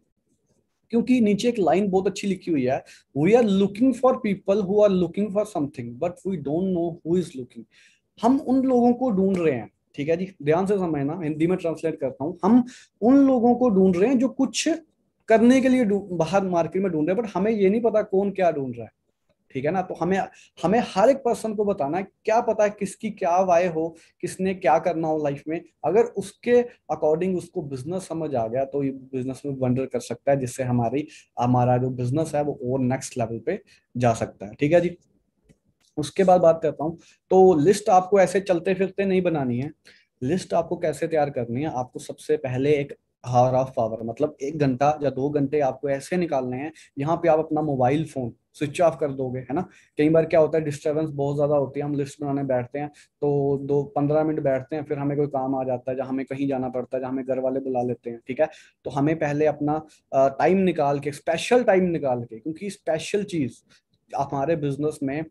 क्योंकि नीचे एक लाइन बहुत अच्छी लिखी हुई है we are looking for people who are looking for something but we don't know who is looking हम उन लोगों को ढूंढ रहे हैं ठीक है जी ध्यान से समझना हिंदी में ट्रांसलेट करता हूँ हम उन लोगों को ढूंढ रहे हैं जो कुछ करने के लिए बाहर मार्केट में ढूंढ रहे हैं बट हमें ये नहीं पता कौन क्या ढूंढ रहा है ठीक है ना तो हमें हमें हर एक पर्सन को बताना है क्या पता है किसकी क्या वाय हो किसने क्या करना हो लाइफ में अगर उसके अकॉर्डिंग उसको बिजनेस समझ आ गया तो ये बिजनेस में वंडर कर सकता है जिससे हमारी हमारा जो बिजनेस है वो और नेक्स्ट लेवल पे जा सकता है ठीक है जी उसके बाद बात करता हूँ तो लिस्ट आपको ऐसे चलते फिरते नहीं बनानी है लिस्ट आपको कैसे तैयार करनी है आपको सबसे पहले एक हावर ऑफ पावर मतलब एक घंटा या दो घंटे आपको ऐसे निकालने हैं जहाँ पे आप अपना मोबाइल फोन स्विच ऑफ कर दोगे है ना कई बार क्या होता है डिस्टर्बेंस बहुत ज़्यादा होती है हम लिस्ट बनाने बैठते हैं तो दो पंद्रह मिनट बैठते हैं फिर हमें कोई काम आ जाता है जहाँ हमें कहीं जाना पड़ता है जहाँ हमें घर वाले बुला लेते हैं ठीक है तो हमें पहले अपना टाइम निकाल के स्पेशल टाइम निकाल के क्योंकि स्पेशल चीज़ हमारे बिजनेस में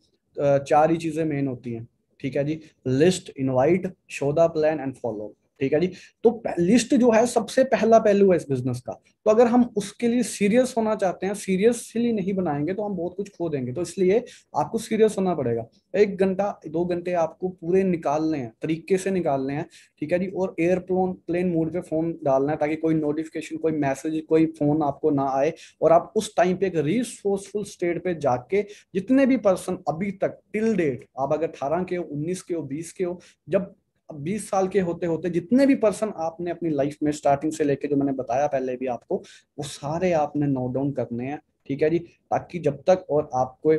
चार ही चीज़ें मेन होती हैं ठीक है जी list invite show the plan and follow ठीक है जी तो लिस्ट जो है सबसे पहला पहलू है इस बिजनेस का तो अगर हम उसके लिए सीरियस होना चाहते हैं सीरियसली नहीं बनाएंगे तो हम बहुत कुछ खो देंगे तो इसलिए आपको सीरियस होना पड़ेगा एक घंटा दो घंटे आपको पूरे निकालने हैं तरीके से निकालने हैं ठीक है जी और एयरप्लोन प्लेन मोड पे फोन डालना है ताकि कोई नोटिफिकेशन कोई मैसेज कोई फोन आपको ना आए और आप उस टाइम पे एक रिसोर्सफुल स्टेट पे जाके जितने भी पर्सन अभी तक टिल डेट आप अगर अठारह के हो उन्नीस के हो बीस के हो जब बीस साल के होते होते जितने भी पर्सन आपने अपनी लाइफ में स्टार्टिंग से लेके जो मैंने बताया पहले भी आपको वो सारे आपने नोट डाउन करने हैं ठीक है जी ताकि जब तक और आपको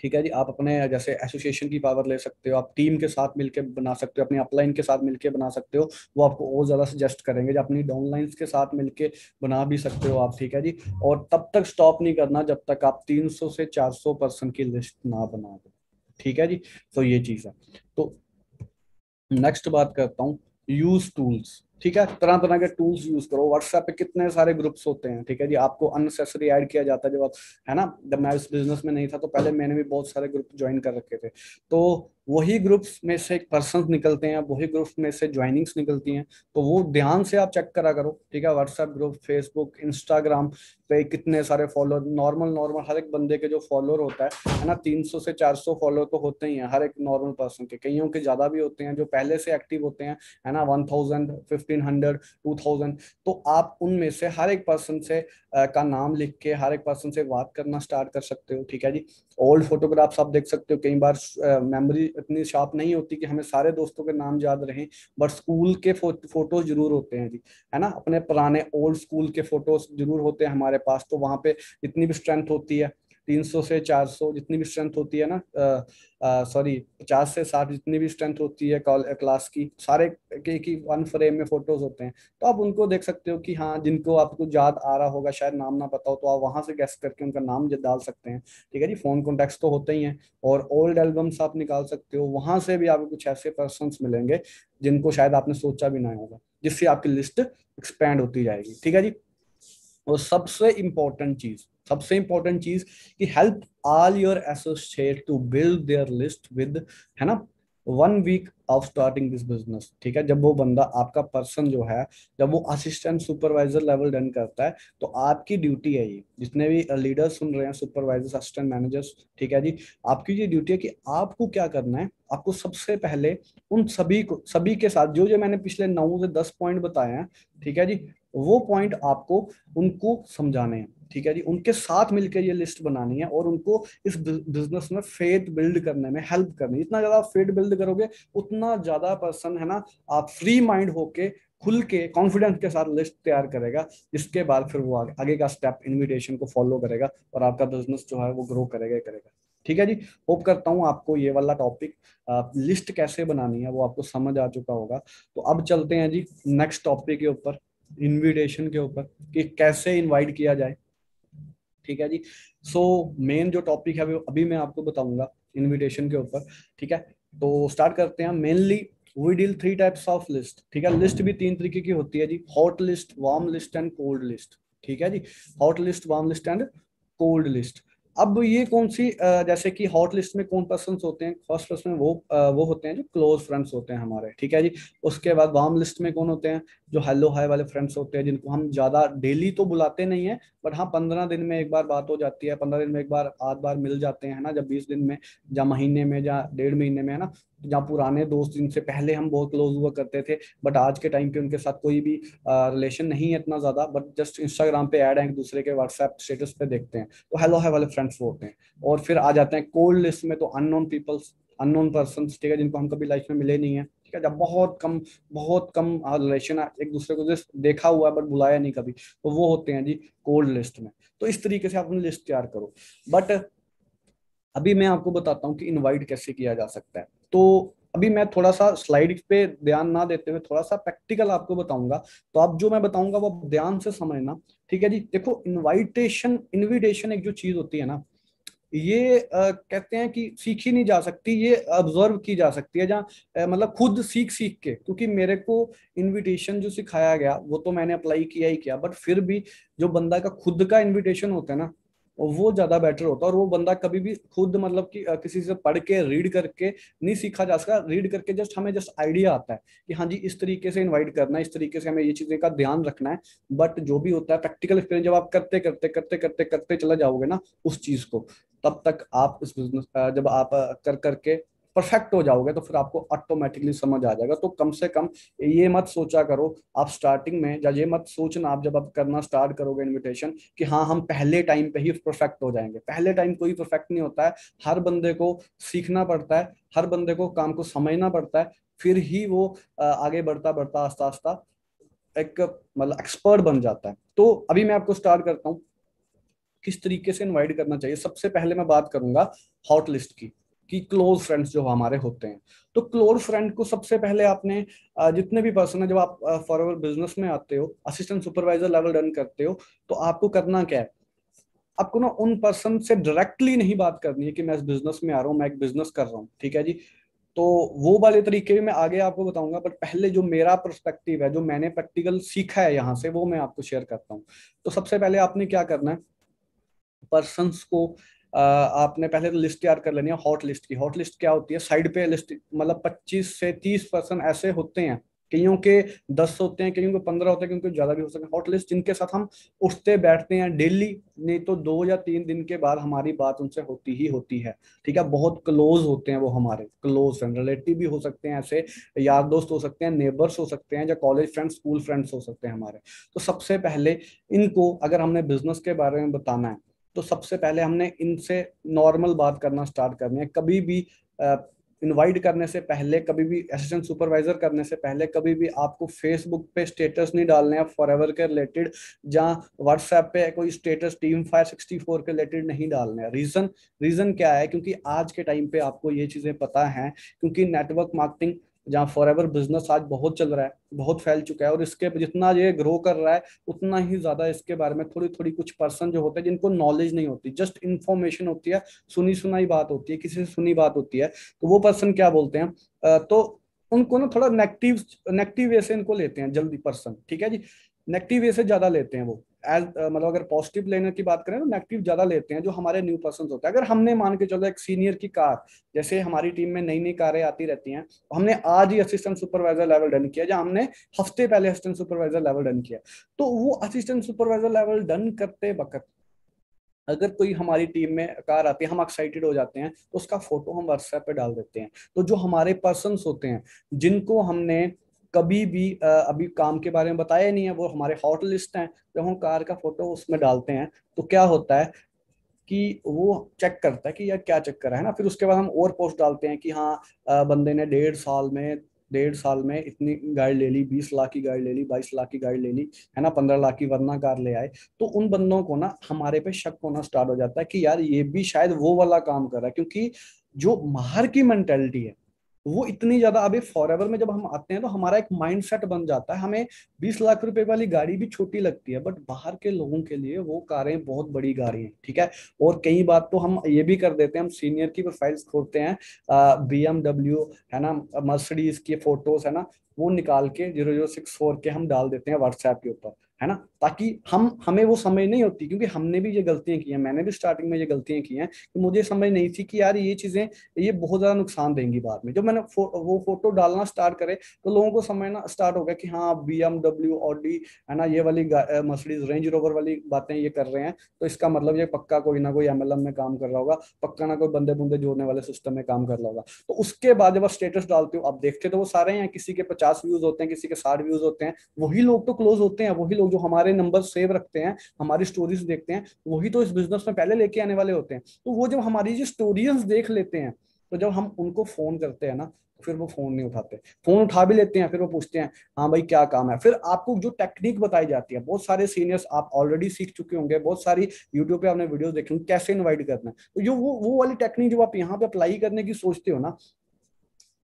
ठीक है जी आप अपने जैसे एसोसिएशन की पावर ले सकते हो आप टीम के साथ मिलके बना सकते हो अपनी अपलाइन के साथ मिलके बना सकते हो वो आपको और ज़्यादा सजेस्ट करेंगे जो अपनी डाउनलाइंस के साथ मिलके बना भी सकते हो आप ठीक है जी और तब तक स्टॉप नहीं करना जब तक आप 300 से 400 परसेंट की लिस्ट ना बना दो ठीक है जी तो ये चीज़ है तो नेक्स्ट बात करता हूँ यूज टूल्स ठीक है तरह तरह के टूल्स यूज करो व्हाट्सएप पे कितने सारे ग्रुप्स होते हैं ठीक है जी आपको अननेसेसरी ऐड किया जाता है जब आप है ना जब मैं इस बिजनेस में नहीं था तो पहले मैंने भी बहुत सारे ग्रुप ज्वाइन कर रखे थे तो वही ग्रुप्स में से एक पर्सन निकलते हैं वही ग्रुप में से ज्वाइनिंग्स निकलती हैं तो वो ध्यान से आप चेक करा करो ठीक है व्हाट्सएप ग्रुप फेसबुक इंस्टाग्राम पे कितने सारे फॉलोअर नॉर्मल नॉर्मल हर एक बंदे के जो फॉलोअर होता है है ना 300 से 400 फॉलोअर तो होते ही हैं हर एक नॉर्मल पर्सन के कईयों के ज़्यादा भी होते हैं जो पहले से एक्टिव होते हैं है ना one thousand fifteen hundred two thousand तो आप उनमें से हर एक पर्सन से आ, का नाम लिख के हर एक पर्सन से बात करना स्टार्ट कर सकते हो ठीक है जी ओल्ड फोटोग्राफ्स आप देख सकते हो कई बार मेमोरी इतनी शार्प नहीं होती कि हमें सारे दोस्तों के नाम याद रहें बट स्कूल के फो, फोटोज जरूर होते हैं जी है ना अपने पुराने ओल्ड स्कूल के फोटोज जरूर होते हैं हमारे पास तो वहाँ पे इतनी भी स्ट्रेंथ होती है 300 से 400 जितनी भी स्ट्रेंथ होती है ना सॉरी 50 से 60 जितनी भी स्ट्रेंथ होती है क्लास की सारे के की वन फ्रेम में फोटोज होते हैं तो आप उनको देख सकते हो कि हाँ जिनको आपको याद आ रहा होगा शायद नाम ना पता हो तो आप वहां से गैस करके उनका नाम डाल सकते हैं ठीक है जी फोन कॉन्टेक्ट तो होते ही हैं और ओल्ड एल्बम्स आप निकाल सकते हो वहां से भी आपको कुछ ऐसे पर्सन मिलेंगे जिनको शायद आपने सोचा भी ना होगा जिससे आपकी लिस्ट एक्सपैंड होती जाएगी ठीक है जी और सबसे इम्पोर्टेंट चीज सबसे इम्पोर्टेंट चीज कि help all your associate to build their list with है ना one week of starting this business ठीक है जब वो बंदा आपका पर्सन जो है जब वो असिस्टेंट सुपरवाइजर लेवल डन करता है तो आपकी ड्यूटी है ये जितने भी लीडर सुन रहे हैं सुपरवाइजर असिस्टेंट मैनेजर्स ठीक है जी आपकी ये ड्यूटी है कि आपको क्या करना है आपको सबसे पहले उन सभी को सभी के साथ जो जो मैंने पिछले नौ से दस पॉइंट बताए हैं ठीक है जी वो पॉइंट आपको उनको समझाने हैं ठीक है जी उनके साथ मिलकर ये लिस्ट बनानी है और उनको इस बिजनेस में फेथ बिल्ड करने में हेल्प करनी जितना ज्यादा फेथ बिल्ड करोगे उतना ज्यादा पर्सन है ना आप फ्री माइंड होके खुल के कॉन्फिडेंस के साथ लिस्ट तैयार करेगा जिसके बाद फिर वो आगे, आगे का स्टेप इन्विटेशन को फॉलो करेगा और आपका बिजनेस जो है वो ग्रो करेगा ही करेगा ठीक है जी होप करता हूँ आपको ये वाला टॉपिक लिस्ट कैसे बनानी है वो आपको समझ आ चुका होगा तो अब चलते हैं जी नेक्स्ट टॉपिक के ऊपर इनविटेशन के ऊपर कि कैसे इनवाइट किया जाए ठीक है जी सो so, मेन जो टॉपिक है अभी मैं आपको बताऊंगा इनविटेशन के ऊपर ठीक है तो स्टार्ट करते हैं mainly we deal three types of list ठीक है लिस्ट भी तीन तरीके की होती है जी hot list warm list and cold list ठीक है जी hot list warm list and cold list अब ये कौन सी जैसे कि हॉट लिस्ट में कौन पर्सन होते हैं फर्स्ट पर्सन वो वो होते हैं जो क्लोज फ्रेंड्स होते हैं हमारे ठीक है जी उसके बाद वार्म लिस्ट में कौन होते हैं जो हेलो हाय वाले फ्रेंड्स होते हैं जिनको हम ज़्यादा डेली तो बुलाते नहीं है बट हाँ पंद्रह दिन में एक बार बात हो जाती है पंद्रह दिन में एक बार आध बार मिल जाते हैं ना जब बीस दिन में या महीने में या डेढ़ महीने में है ना जहाँ पुराने दोस्त जिनसे पहले हम बहुत क्लोज हुआ करते थे बट आज के टाइम पे उनके साथ कोई भी रिलेशन नहीं है इतना ज़्यादा बट जस्ट इंस्टाग्राम पे ऐड है एक दूसरे के व्हाट्सएप स्टेटस पे देखते हैं तो हेलो है वाले फ्रेंड्स वो होते हैं और फिर आ जाते हैं कोल्ड लिस्ट में तो अननोन पीपल्स अननोन पर्सन ठीक है जिनको हम कभी लाइफ में मिले नहीं है ठीक है जब बहुत कम बहुत कम रिलेशन एक दूसरे को जिस देखा हुआ है बट बुलाया नहीं कभी तो वो होते हैं जी कोल्ड लिस्ट में तो इस तरीके से आप अपनी लिस्ट तैयार करो बट अभी मैं आपको बताता हूँ कि इनवाइट कैसे किया जा सकता है तो अभी मैं थोड़ा सा स्लाइड पे ध्यान ना देते हुए थोड़ा सा प्रैक्टिकल आपको बताऊंगा तो आप जो मैं बताऊंगा वो ध्यान से समझना ठीक है जी देखो इनविटेशन इनविटेशन एक जो चीज होती है ना ये आ, कहते हैं कि सीखी नहीं जा सकती ये ऑब्जर्व की जा सकती है जहाँ मतलब खुद सीख सीख के क्योंकि मेरे को इनविटेशन जो सिखाया गया वो तो मैंने अप्लाई किया ही किया बट फिर भी जो बंदा का खुद का इनविटेशन होता है ना वो ज्यादा बेटर होता है और वो बंदा कभी भी खुद मतलब कि किसी से पढ़ के रीड करके नहीं सीखा जा सका रीड करके जस्ट हमें जस्ट आइडिया आता है कि हाँ जी इस तरीके से इन्वाइट करना है इस तरीके से हमें ये चीजें का ध्यान रखना है बट जो भी होता है प्रैक्टिकल एक्सपीरियंस जब आप करते करते करते करते करते चले जाओगे ना उस चीज को तब तक आप इस बिजनेस जब आप कर करके परफेक्ट हो जाओगे तो फिर आपको ऑटोमेटिकली समझ आ जाएगा तो कम से कम ये मत सोचा करो आप स्टार्टिंग में या ये मत सोचना आप जब आप करना स्टार्ट करोगे इन्विटेशन कि हाँ हम पहले टाइम पे ही परफेक्ट हो जाएंगे पहले टाइम कोई परफेक्ट नहीं होता है हर बंदे को सीखना पड़ता है हर बंदे को काम को समझना पड़ता है फिर ही वो आगे बढ़ता बढ़ता आस्ता आस्ता एक मतलब एक्सपर्ट बन जाता है तो अभी मैं आपको स्टार्ट करता हूँ किस तरीके से इनवाइट करना चाहिए सबसे पहले मैं बात करूंगा हॉट लिस्ट की कि क्लोज फ्रेंड्स जो हमारे होते हैं तो क्लोज फ्रेंड को सबसे पहले आपने जितने भी पर्सन है जब आप फॉरवर बिजनेस में आते हो असिस्टेंट सुपरवाइजर लेवल रन करते हो तो आपको करना क्या है आपको ना उन पर्सन से डायरेक्टली नहीं बात करनी है कि मैं इस बिजनेस में आ रहा हूँ मैं एक बिजनेस कर रहा हूँ ठीक है जी तो वो वाले तरीके भी मैं आगे आपको बताऊंगा बट पहले जो मेरा परस्पेक्टिव है जो मैंने प्रैक्टिकल सीखा है यहाँ से वो मैं आपको शेयर करता हूँ तो सबसे पहले आपने क्या करना है पर्सन को आपने पहले तो लिस्ट तैयार कर लेनी है हॉट लिस्ट की हॉट लिस्ट क्या होती है साइड पे लिस्ट मतलब 25 से 30 परसेंट ऐसे होते हैं कईयों के दस होते हैं कईयों के पंद्रह होते हैं क्योंकि ज्यादा भी हो सकते हैं हॉट लिस्ट जिनके साथ हम उठते बैठते हैं डेली नहीं तो दो या तीन दिन के बाद हमारी बात उनसे होती ही होती है ठीक है बहुत क्लोज होते हैं वो हमारे क्लोज फ्रेंड रिलेटिव भी हो सकते हैं ऐसे यार दोस्त हो सकते हैं नेबर्स हो सकते हैं या कॉलेज फ्रेंड्स स्कूल फ्रेंड्स हो सकते हैं हमारे तो सबसे पहले इनको अगर हमने बिजनेस के बारे में बताना है तो सबसे पहले हमने इनसे नॉर्मल बात करना स्टार्ट करनी है कभी भी इनवाइट करने से पहले कभी भी असिस्टेंट सुपरवाइजर करने से पहले कभी भी आपको फेसबुक पे स्टेटस नहीं डालने हैं फॉर एवर के रिलेटेड जहाँ व्हाट्सएप पे कोई status team five sixty four के रिलेटेड नहीं डालने हैं रीज़न रीज़न क्या है क्योंकि आज के टाइम पे आपको ये चीज़ें पता हैं क्योंकि नेटवर्क मार्केटिंग जहाँ फॉर एवर बिजनेस आज बहुत चल रहा है बहुत फैल चुका है और इसके जितना ये ग्रो कर रहा है उतना ही ज्यादा इसके बारे में थोड़ी थोड़ी कुछ पर्सन जो होते हैं जिनको नॉलेज नहीं होती जस्ट इन्फॉर्मेशन होती है सुनी सुनाई बात होती है किसी से सुनी बात होती है तो वो पर्सन क्या बोलते हैं तो उनको ना थोड़ा नेगेटिव नेगेटिव वे से इनको लेते हैं जल्दी पर्सन ठीक है जी नेगेटिव वे से ज्यादा लेते हैं वो एज मतलब अगर पॉजिटिव लेनर की बात करें तो नेगेटिव ज्यादा लेते हैं जो हमारे न्यू पर्सन होते हैं अगर हमने मान के चलो एक सीनियर की कार जैसे हमारी टीम में नई नई कारें आती रहती हैं तो हमने आज ही असिस्टेंट सुपरवाइजर लेवल डन किया या हमने हफ्ते पहले असिस्टेंट सुपरवाइजर लेवल डन किया तो वो असिस्टेंट सुपरवाइजर लेवल डन करते वक्त अगर कोई हमारी टीम में कार आती है हम एक्साइटेड हो जाते हैं तो उसका फोटो हम व्हाट्सएप पे डाल देते हैं तो जो हमारे पर्सन होते हैं जिनको हमने कभी भी अभी काम के बारे में बताया नहीं है वो हमारे हॉट लिस्ट हैं जब हम कार का फोटो उसमें डालते हैं तो क्या होता है कि वो चेक करता है कि यार क्या चक्कर है ना फिर उसके बाद हम और पोस्ट डालते हैं कि हाँ बंदे ने डेढ़ साल में डेढ़ साल में इतनी गाड़ी ले ली बीस लाख की गाड़ी ले ली बाईस लाख की गाड़ी ले ली है ना पंद्रह लाख की वरना कार ले आए तो उन बंदों को ना हमारे पे शक होना स्टार्ट हो जाता है कि यार ये भी शायद वो वाला काम कर रहा है क्योंकि जो बाहर की मेंटेलिटी है वो इतनी ज्यादा अभी फॉर एवर में जब हम आते हैं तो हमारा एक माइंड सेट बन जाता है हमें बीस लाख रुपए वाली गाड़ी भी छोटी लगती है बट बाहर के लोगों के लिए वो कारें बहुत बड़ी गाड़ी हैं ठीक है और कई बात तो हम ये भी कर देते हैं हम सीनियर की प्रोफाइल्स खोलते हैं बी एमडब्ल्यू है ना मर्सडीज की फोटोज है ना वो निकाल के जीरो जीरो सिक्स फोर के हम डाल देते हैं व्हाट्सएप के ऊपर है ना ताकि हम हमें वो समझ नहीं होती क्योंकि हमने भी ये गलतियां की हैं मैंने भी स्टार्टिंग में ये गलतियां की हैं कि मुझे समझ नहीं थी कि यार ये चीजें ये बहुत ज्यादा नुकसान देंगी बाद में जब मैंने फो, वो फोटो डालना स्टार्ट करे तो लोगों को समझना स्टार्ट हो गया कि हाँ बी एमडब्ल्यू ऑडी है ना ये वाली मर्सिडीज रेंज रोवर वाली बातें ये कर रहे हैं तो इसका मतलब ये पक्का कोई ना कोई एम में काम कर रहा होगा पक्का ना कोई बंदे बुंदे जोड़ने वाले सिस्टम में काम कर रहा होगा तो उसके बाद जब आप स्टेटस डालते हो आप देखते तो वो सारे हैं किसी के पचास व्यूज होते हैं किसी के साठ व्यूज होते हैं वही लोग तो क्लोज होते हैं वही लोग लोग जो हमारे नंबर सेव रखते हैं हमारी स्टोरीज देखते हैं वही तो इस बिजनेस में पहले लेके आने वाले होते हैं तो वो जब हमारी जो स्टोरीज देख लेते हैं तो जब हम उनको फोन करते हैं ना तो फिर वो फोन नहीं उठाते फोन उठा भी लेते हैं फिर वो पूछते हैं हाँ भाई क्या काम है फिर आपको जो टेक्निक बताई जाती है बहुत सारे सीनियर्स आप ऑलरेडी सीख चुके होंगे बहुत सारी यूट्यूब पे आपने वीडियो देखे होंगे कैसे इन्वाइट करना है तो जो वो वो वाली टेक्निक जो आप यहाँ पे अप्लाई करने की सोचते हो ना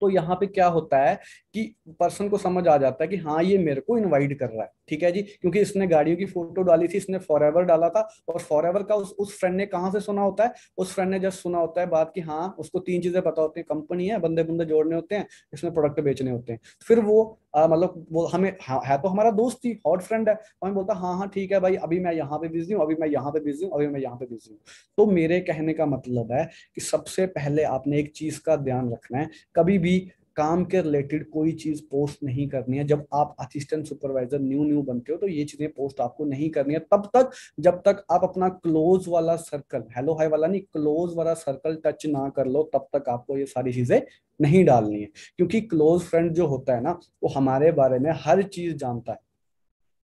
तो यहाँ पे क्या होता है कि पर्सन को समझ आ जाता है कि हाँ ये मेरे को इन्वाइट कर रहा है ठीक है जी क्योंकि इसने गाड़ियों की फोटो डाली थी इसने फॉर डाला था और फॉर का उस उस फ्रेंड ने कहाँ से सुना होता है उस फ्रेंड ने जस्ट सुना होता है बात की हाँ उसको तीन चीजें पता होती है कंपनी है बंदे बंदे जोड़ने होते हैं इसमें प्रोडक्ट बेचने होते हैं तो फिर वो मतलब वो हमें हा, है तो हमारा दोस्त ही हॉट फ्रेंड है तो हमें बोलता हाँ हाँ ठीक है भाई अभी मैं यहाँ पे बिजी हूँ अभी मैं यहाँ पे बिजी हूँ अभी मैं यहाँ पे बिजी हूँ तो मेरे कहने का मतलब है कि सबसे पहले आपने एक चीज का ध्यान रखना है कभी भी काम के रिलेटेड कोई चीज पोस्ट नहीं करनी है जब आप असिस्टेंट सुपरवाइजर न्यू न्यू बनते हो तो ये चीजें पोस्ट आपको नहीं करनी है तब तक जब तक आप अपना क्लोज वाला सर्कल हेलो हाई वाला नहीं क्लोज वाला सर्कल टच ना कर लो तब तक आपको ये सारी चीजें नहीं डालनी है क्योंकि क्लोज फ्रेंड जो होता है ना वो हमारे बारे में हर चीज जानता है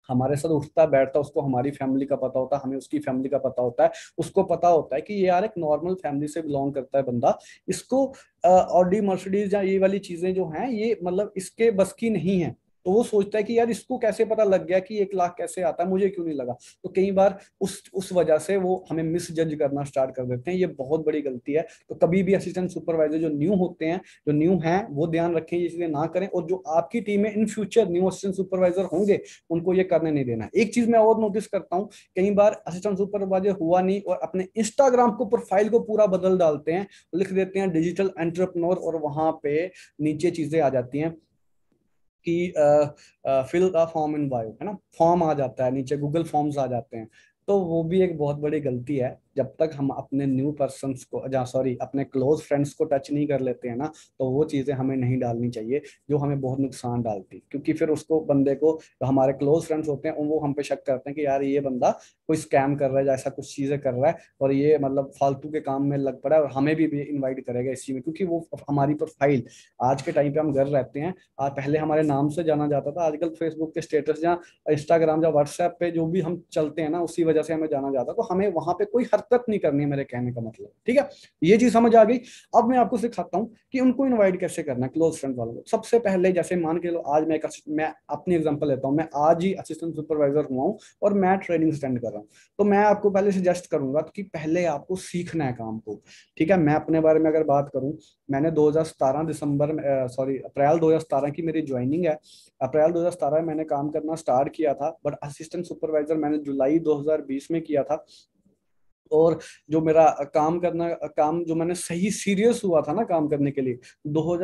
हमारे साथ उठता बैठता उसको हमारी फैमिली का पता होता है हमें उसकी फैमिली का पता होता है उसको पता होता है कि ये यार एक नॉर्मल फैमिली से बिलोंग करता है बंदा इसको ऑडी मर्सिडीज या ये वाली चीजें जो हैं ये मतलब इसके बस की नहीं है तो वो सोचता है कि यार इसको कैसे पता लग गया कि एक लाख कैसे आता है मुझे क्यों नहीं लगा तो कई बार उस उस वजह से वो हमें जज करना स्टार्ट कर देते हैं ये बहुत बड़ी गलती है तो कभी भी असिस्टेंट सुपरवाइजर जो न्यू होते हैं जो न्यू हैं वो ध्यान रखें ये चीजें ना करें और जो आपकी टीम में in future new assistant supervisor होंगे उनको ये करने नहीं देना एक चीज मैं और नोटिस करता हूँ कई बार असिस्टेंट सुपरवाइजर हुआ नहीं और अपने इंस्टाग्राम को प्रोफाइल को पूरा बदल डालते हैं लिख देते हैं डिजिटल एंटरप्रनोर और वहां पे नीचे चीजें आ जाती हैं कि फिल का फॉर्म इन बायो है ना फॉर्म आ जाता है नीचे गूगल फॉर्म्स आ जाते हैं तो वो भी एक बहुत बड़ी गलती है जब तक हम अपने न्यू पर्सन को जहाँ सॉरी अपने क्लोज फ्रेंड्स को टच नहीं कर लेते हैं ना तो वो चीज़ें हमें नहीं डालनी चाहिए जो हमें बहुत नुकसान डालती क्योंकि फिर उसको बंदे को तो हमारे क्लोज फ्रेंड्स होते हैं वो हम पे शक करते हैं कि यार ये बंदा कोई स्कैम कर रहा है जैसा कुछ चीज़ें कर रहा है और ये मतलब फालतू के काम में लग पड़ा है और हमें भी, भी इन्वाइट करेगा इस चीज़ में क्योंकि वो हमारी प्रोफाइल आज के टाइम पे हम घर रहते हैं आज पहले हमारे नाम से जाना जाता था आजकल फेसबुक के स्टेटस या इंस्टाग्राम या व्हाट्सएप पे जो भी हम चलते हैं ना उसी वजह से हमें जाना जाता तो हमें वहाँ पे कोई हर नफरत नहीं करनी है मेरे कहने का मतलब ठीक है ये चीज समझ आ गई अब मैं आपको सिखाता हूँ कि उनको इन्वाइट कैसे करना क्लोज फ्रेंड वालों को सबसे पहले जैसे मान के लो आज मैं मैं अपनी एग्जाम्पल लेता हूँ मैं आज ही असिस्टेंट सुपरवाइजर हुआ हूँ और मैं ट्रेनिंग अटेंड कर रहा हूँ तो मैं आपको पहले सजेस्ट करूंगा कि पहले आपको सीखना है काम को ठीक है मैं अपने बारे में अगर बात करूँ मैंने दो दिसंबर सॉरी अप्रैल दो की मेरी ज्वाइनिंग है अप्रैल दो में मैंने काम करना स्टार्ट किया था बट असिस्टेंट सुपरवाइजर मैंने जुलाई 2020 में किया था और जो मेरा काम करना काम जो मैंने सही सीरियस हुआ था ना काम करने के लिए दो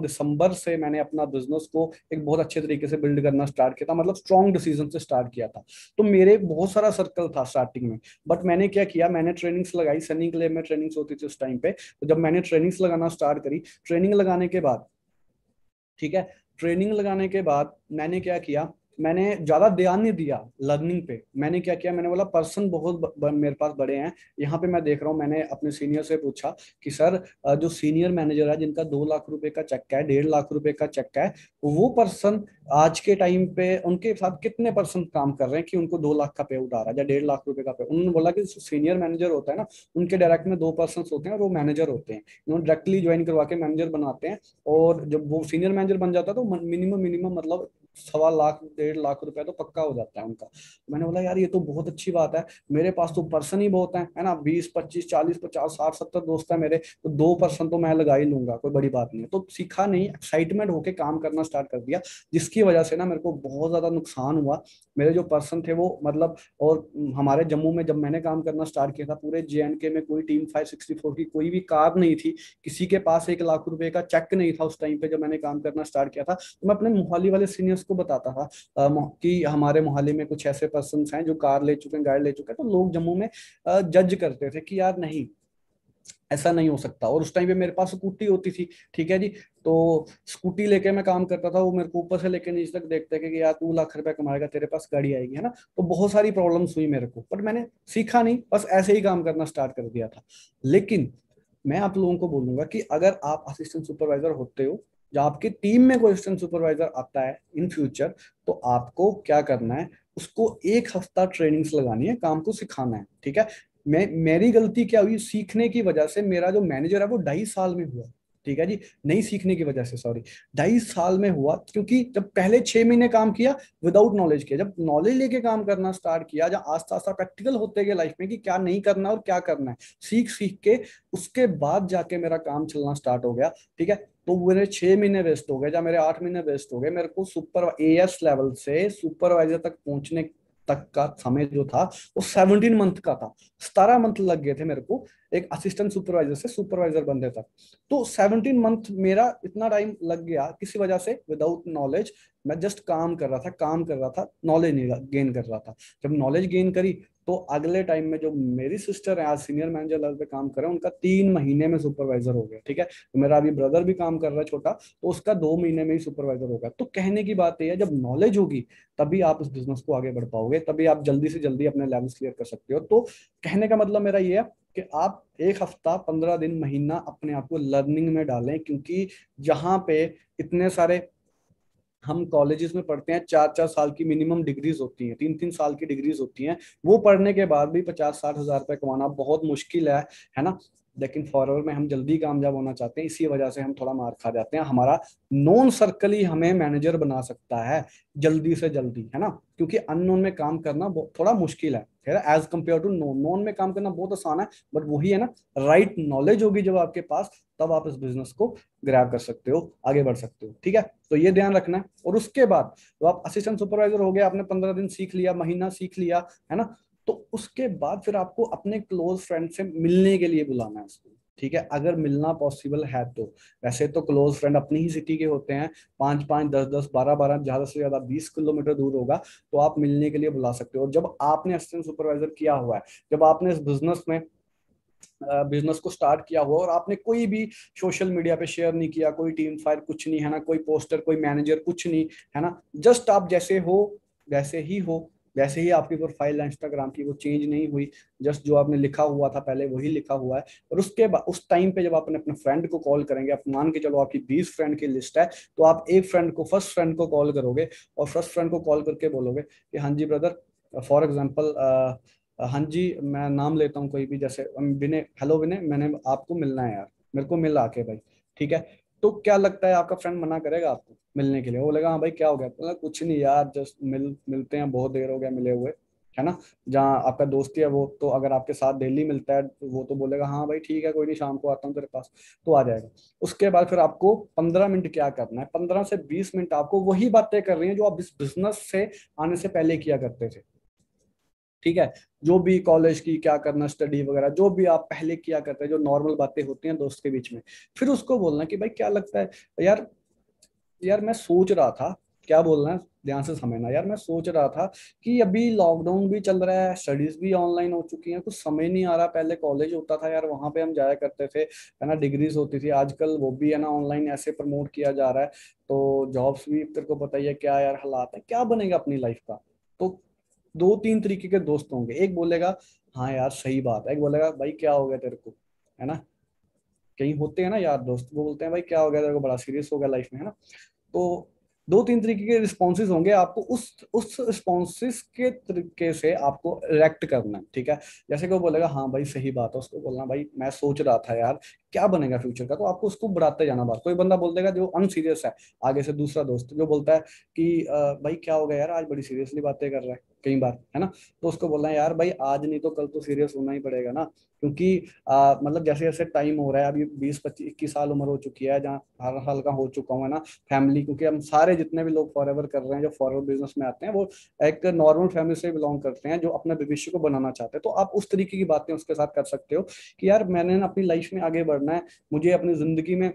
दिसंबर से मैंने अपना बिजनेस को एक बहुत अच्छे तरीके से बिल्ड करना स्टार्ट किया था मतलब स्ट्रॉन्ग डिसीजन से स्टार्ट किया था तो मेरे बहुत सारा सर्कल था स्टार्टिंग में बट मैंने क्या किया मैंने ट्रेनिंग्स लगाई सनी के लिए मैं ट्रेनिंग्स होती थी उस टाइम पे तो जब मैंने ट्रेनिंग्स लगाना स्टार्ट करी ट्रेनिंग लगाने के बाद ठीक है ट्रेनिंग लगाने के बाद मैंने क्या किया मैंने ज़्यादा ध्यान नहीं दिया लर्निंग पे मैंने क्या किया मैंने बोला पर्सन बहुत ब, ब, मेरे पास बड़े हैं यहाँ पे मैं देख रहा हूँ मैंने अपने सीनियर से पूछा कि सर जो सीनियर मैनेजर है जिनका दो लाख रुपए का चक्का है डेढ़ लाख रुपए का चक्का है वो पर्सन आज के टाइम पे उनके साथ कितने परसेंट काम कर रहे हैं कि उनको दो लाख का पे उठा रहा है या डेढ़ लाख रुपए का पे उन्होंने बोला कि सीनियर मैनेजर होता है ना उनके डायरेक्ट में दो पर्सन होते हैं और वो मैनेजर होते हैं इन्होंने डायरेक्टली ज्वाइन करवा के मैनेजर बनाते हैं और जब वो सीनियर मैनेजर बन जाता है तो मिनिमम मिनिमम मतलब सवा लाख डेढ़ लाख रुपया तो पक्का हो जाता है उनका तो मैंने बोला यार ये तो बहुत अच्छी बात है मेरे पास तो पर्सन ही बहुत है है ना बीस पच्चीस चालीस पचास साठ सत्तर दोस्त है मेरे तो दो पर्सन तो मैं लगा ही लूंगा कोई बड़ी बात नहीं है तो सीखा नहीं एक्साइटमेंट होके काम करना स्टार्ट कर दिया जिसकी वजह से ना मेरे को बहुत ज्यादा नुकसान हुआ मेरे जो पर्सन थे वो मतलब और हमारे जम्मू में जब मैंने काम करना स्टार्ट किया था पूरे जे के में कोई टीम फाइव सिक्सटी फोर की कोई भी कार नहीं थी किसी के पास एक लाख रुपए का चेक नहीं था उस टाइम पे जब मैंने काम करना स्टार्ट किया था तो मैं अपने मोहाली वाले सीनियर उसको बताता था कि हमारे मोहाली में कुछ ऐसे पर्सन हैं जो कार ले चुके हैं गाड़ी ले चुके हैं तो लोग जम्मू में जज करते थे कि यार नहीं ऐसा नहीं हो सकता और उस टाइम पे मेरे पास स्कूटी होती थी ठीक है जी तो स्कूटी लेके मैं काम करता था वो मेरे को ऊपर से लेके नीचे तक देखते थे कि यार तू लाख रुपया कमाएगा तेरे पास गाड़ी आएगी है ना तो बहुत सारी प्रॉब्लम्स हुई मेरे को पर मैंने सीखा नहीं बस ऐसे ही काम करना स्टार्ट कर दिया था लेकिन मैं आप लोगों को बोलूंगा कि अगर आप असिस्टेंट सुपरवाइजर होते हो जब आपकी टीम में कोई असिस्टेंट सुपरवाइजर आता है इन फ्यूचर तो आपको क्या करना है उसको एक हफ्ता ट्रेनिंग्स लगानी है काम को सिखाना है ठीक है मैं मेरी गलती क्या हुई सीखने की वजह से मेरा जो मैनेजर है वो ढाई साल में हुआ ठीक है जी नहीं सीखने की वजह से सॉरी ढाई साल में हुआ क्योंकि जब पहले छह महीने काम किया विदाउट नॉलेज किया जब नॉलेज लेके काम करना स्टार्ट किया जब आस्ता आस्ता प्रैक्टिकल होते गए लाइफ में कि क्या नहीं करना और क्या करना है सीख सीख के उसके बाद जाके मेरा काम चलना स्टार्ट हो गया ठीक है तो मेरे छह महीने वेस्ट हो गए या मेरे आठ महीने वेस्ट हो गए मेरे को सुपर एएस लेवल से सुपरवाइजर तक पहुंचने तक का समय जो था वो सेवनटीन मंथ का था सतारह मंथ लग गए थे मेरे को एक असिस्टेंट सुपरवाइजर से सुपरवाइजर बन तक तो सेवनटीन मंथ मेरा इतना टाइम लग गया किसी वजह से विदाउट नॉलेज मैं जस्ट काम कर रहा था काम कर रहा था नॉलेज गेन कर रहा था जब नॉलेज गेन करी तो अगले टाइम में जो मेरी सिस्टर है आज सीनियर मैनेजर लेवल पे काम कर रहे हैं उनका तीन महीने में सुपरवाइजर हो गया ठीक है तो मेरा अभी ब्रदर भी काम कर रहा है छोटा तो उसका दो महीने में ही सुपरवाइजर हो गया तो कहने की बात यह है जब नॉलेज होगी तभी आप इस बिजनेस को आगे बढ़ पाओगे तभी आप जल्दी से जल्दी अपने लेवल्स क्लियर कर सकते हो तो कहने का मतलब मेरा ये है कि आप एक हफ्ता पंद्रह दिन महीना अपने आप को लर्निंग में डालें क्योंकि जहां पे इतने सारे हम कॉलेजेस में पढ़ते हैं चार चार साल की मिनिमम डिग्रीज होती हैं तीन तीन साल की डिग्रीज होती हैं वो पढ़ने के बाद भी पचास साठ हजार रुपये कमाना बहुत मुश्किल है है ना लेकिन फॉरवर्ड में हम जल्दी कामयाब होना चाहते हैं इसी वजह से हम थोड़ा मार खा जाते हैं हमारा नॉन सर्कल ही हमें मैनेजर बना सकता है जल्दी से जल्दी है ना क्योंकि अननोन में काम करना थोड़ा मुश्किल है as compare to known known में काम करना बहुत आसान है बट वही है ना राइट नॉलेज होगी जब आपके पास तब आप इस बिजनेस को ग्रैप कर सकते हो आगे बढ़ सकते हो ठीक है तो ये ध्यान रखना है और उसके बाद तो आप असिस्टेंट सुपरवाइजर हो गया आपने पंद्रह दिन सीख लिया महीना सीख लिया है ना तो उसके बाद फिर आपको अपने क्लोज फ्रेंड से मिलने के लिए बुलाना है उसको ठीक है अगर मिलना पॉसिबल है तो वैसे तो क्लोज फ्रेंड अपनी ही सिटी के होते हैं पांच पांच दस दस बारह बारह ज़्यादा से ज़्यादा बीस किलोमीटर दूर होगा तो आप मिलने के लिए बुला सकते हो जब आपने असिस्टेंट सुपरवाइजर किया हुआ है जब आपने इस बिजनेस में बिजनेस को स्टार्ट किया हुआ और आपने कोई भी सोशल मीडिया पे शेयर नहीं किया कोई टीम फायर कुछ नहीं है ना कोई पोस्टर कोई मैनेजर कुछ नहीं है ना जस्ट आप जैसे हो वैसे ही हो वैसे ही आपकी प्रोफाइल इंस्टाग्राम की वो चेंज नहीं हुई जस्ट जो आपने लिखा हुआ था पहले वही लिखा हुआ है और उसके बाद उस टाइम पे जब आपने अपने फ्रेंड को कॉल करेंगे आप मान के चलो आपकी बीस फ्रेंड की लिस्ट है तो आप एक फ्रेंड को फर्स्ट फ्रेंड को कॉल करोगे और फर्स्ट फ्रेंड को कॉल करके बोलोगे कि हाँ जी ब्रदर फॉर एग्जाम्पल हाँ जी मैं नाम लेता हूँ कोई भी जैसे विनय हेलो विनय मैंने आपको मिलना है यार मेरे को मिल आके भाई ठीक है तो क्या लगता है आपका फ्रेंड मना करेगा आपको मिलने के लिए वो लगा हाँ भाई क्या हो गया बोला कुछ नहीं यार जस्ट मिल मिलते हैं बहुत देर हो गया मिले हुए है ना जहाँ आपका दोस्ती है वो तो अगर आपके साथ डेली मिलता है तो वो तो बोलेगा हाँ भाई ठीक है कोई नहीं शाम को आता हूँ तेरे पास तो आ जाएगा उसके बाद फिर आपको पंद्रह मिनट क्या करना है पंद्रह से बीस मिनट आपको वही बातें कर रही है जो आप इस बिजनेस से आने से पहले किया करते थे ठीक है जो भी कॉलेज की क्या करना स्टडी वगैरह जो भी आप पहले किया करते हैं जो नॉर्मल बातें होती हैं दोस्त के बीच में फिर उसको बोलना कि भाई क्या लगता है यार यार मैं सोच रहा था क्या बोलना है ध्यान से समझना यार मैं सोच रहा था कि अभी लॉकडाउन भी चल रहा है स्टडीज भी ऑनलाइन हो चुकी हैं कुछ समय नहीं आ रहा पहले कॉलेज होता था यार वहां पे हम जाया करते थे है ना डिग्रीज होती थी आजकल वो भी है ना ऑनलाइन ऐसे प्रमोट किया जा रहा है तो जॉब्स भी तेरे को पता ही है क्या यार हालात है क्या बनेगा अपनी लाइफ का तो दो तीन तरीके के दोस्त होंगे एक बोलेगा हाँ यार सही बात है एक बोलेगा भाई क्या हो गया तेरे को है ना कहीं होते हैं ना यार दोस्त वो बोलते हैं भाई क्या हो गया तेरे को बड़ा सीरियस हो गया लाइफ में है ना तो दो तीन तरीके के रिस्पॉन्सेज होंगे आपको उस उस रिस्पॉन्सेज के तरीके से आपको रिएक्ट करना है ठीक है जैसे कि वो बोलेगा हाँ भाई सही बात है उसको बोलना भाई मैं सोच रहा था यार क्या बनेगा फ्यूचर का तो आपको उसको बढ़ाते जाना बात कोई बंदा बोल देगा जो अनसीरियस है आगे से दूसरा दोस्त जो बोलता है कि भाई क्या हो गया यार आज बड़ी सीरियसली बातें कर रहा है कई बार है ना तो उसको बोलना है यार भाई आज नहीं तो कल तो सीरियस होना ही पड़ेगा ना क्योंकि आ, मतलब जैसे जैसे टाइम हो रहा है अभी बीस पच्चीस इक्कीस साल उम्र हो चुकी है जहाँ हर साल का हो चुका हूँ है ना फैमिली क्योंकि हम सारे जितने भी लोग फॉर कर रहे हैं जो फॉरवर्ड बिजनेस में आते हैं वो एक नॉर्मल फैमिली से बिलोंग करते हैं जो अपने भविष्य को बनाना चाहते हैं तो आप उस तरीके की बातें उसके साथ कर सकते हो कि यार मैंने अपनी लाइफ में आगे बढ़ करना है मुझे अपनी जिंदगी में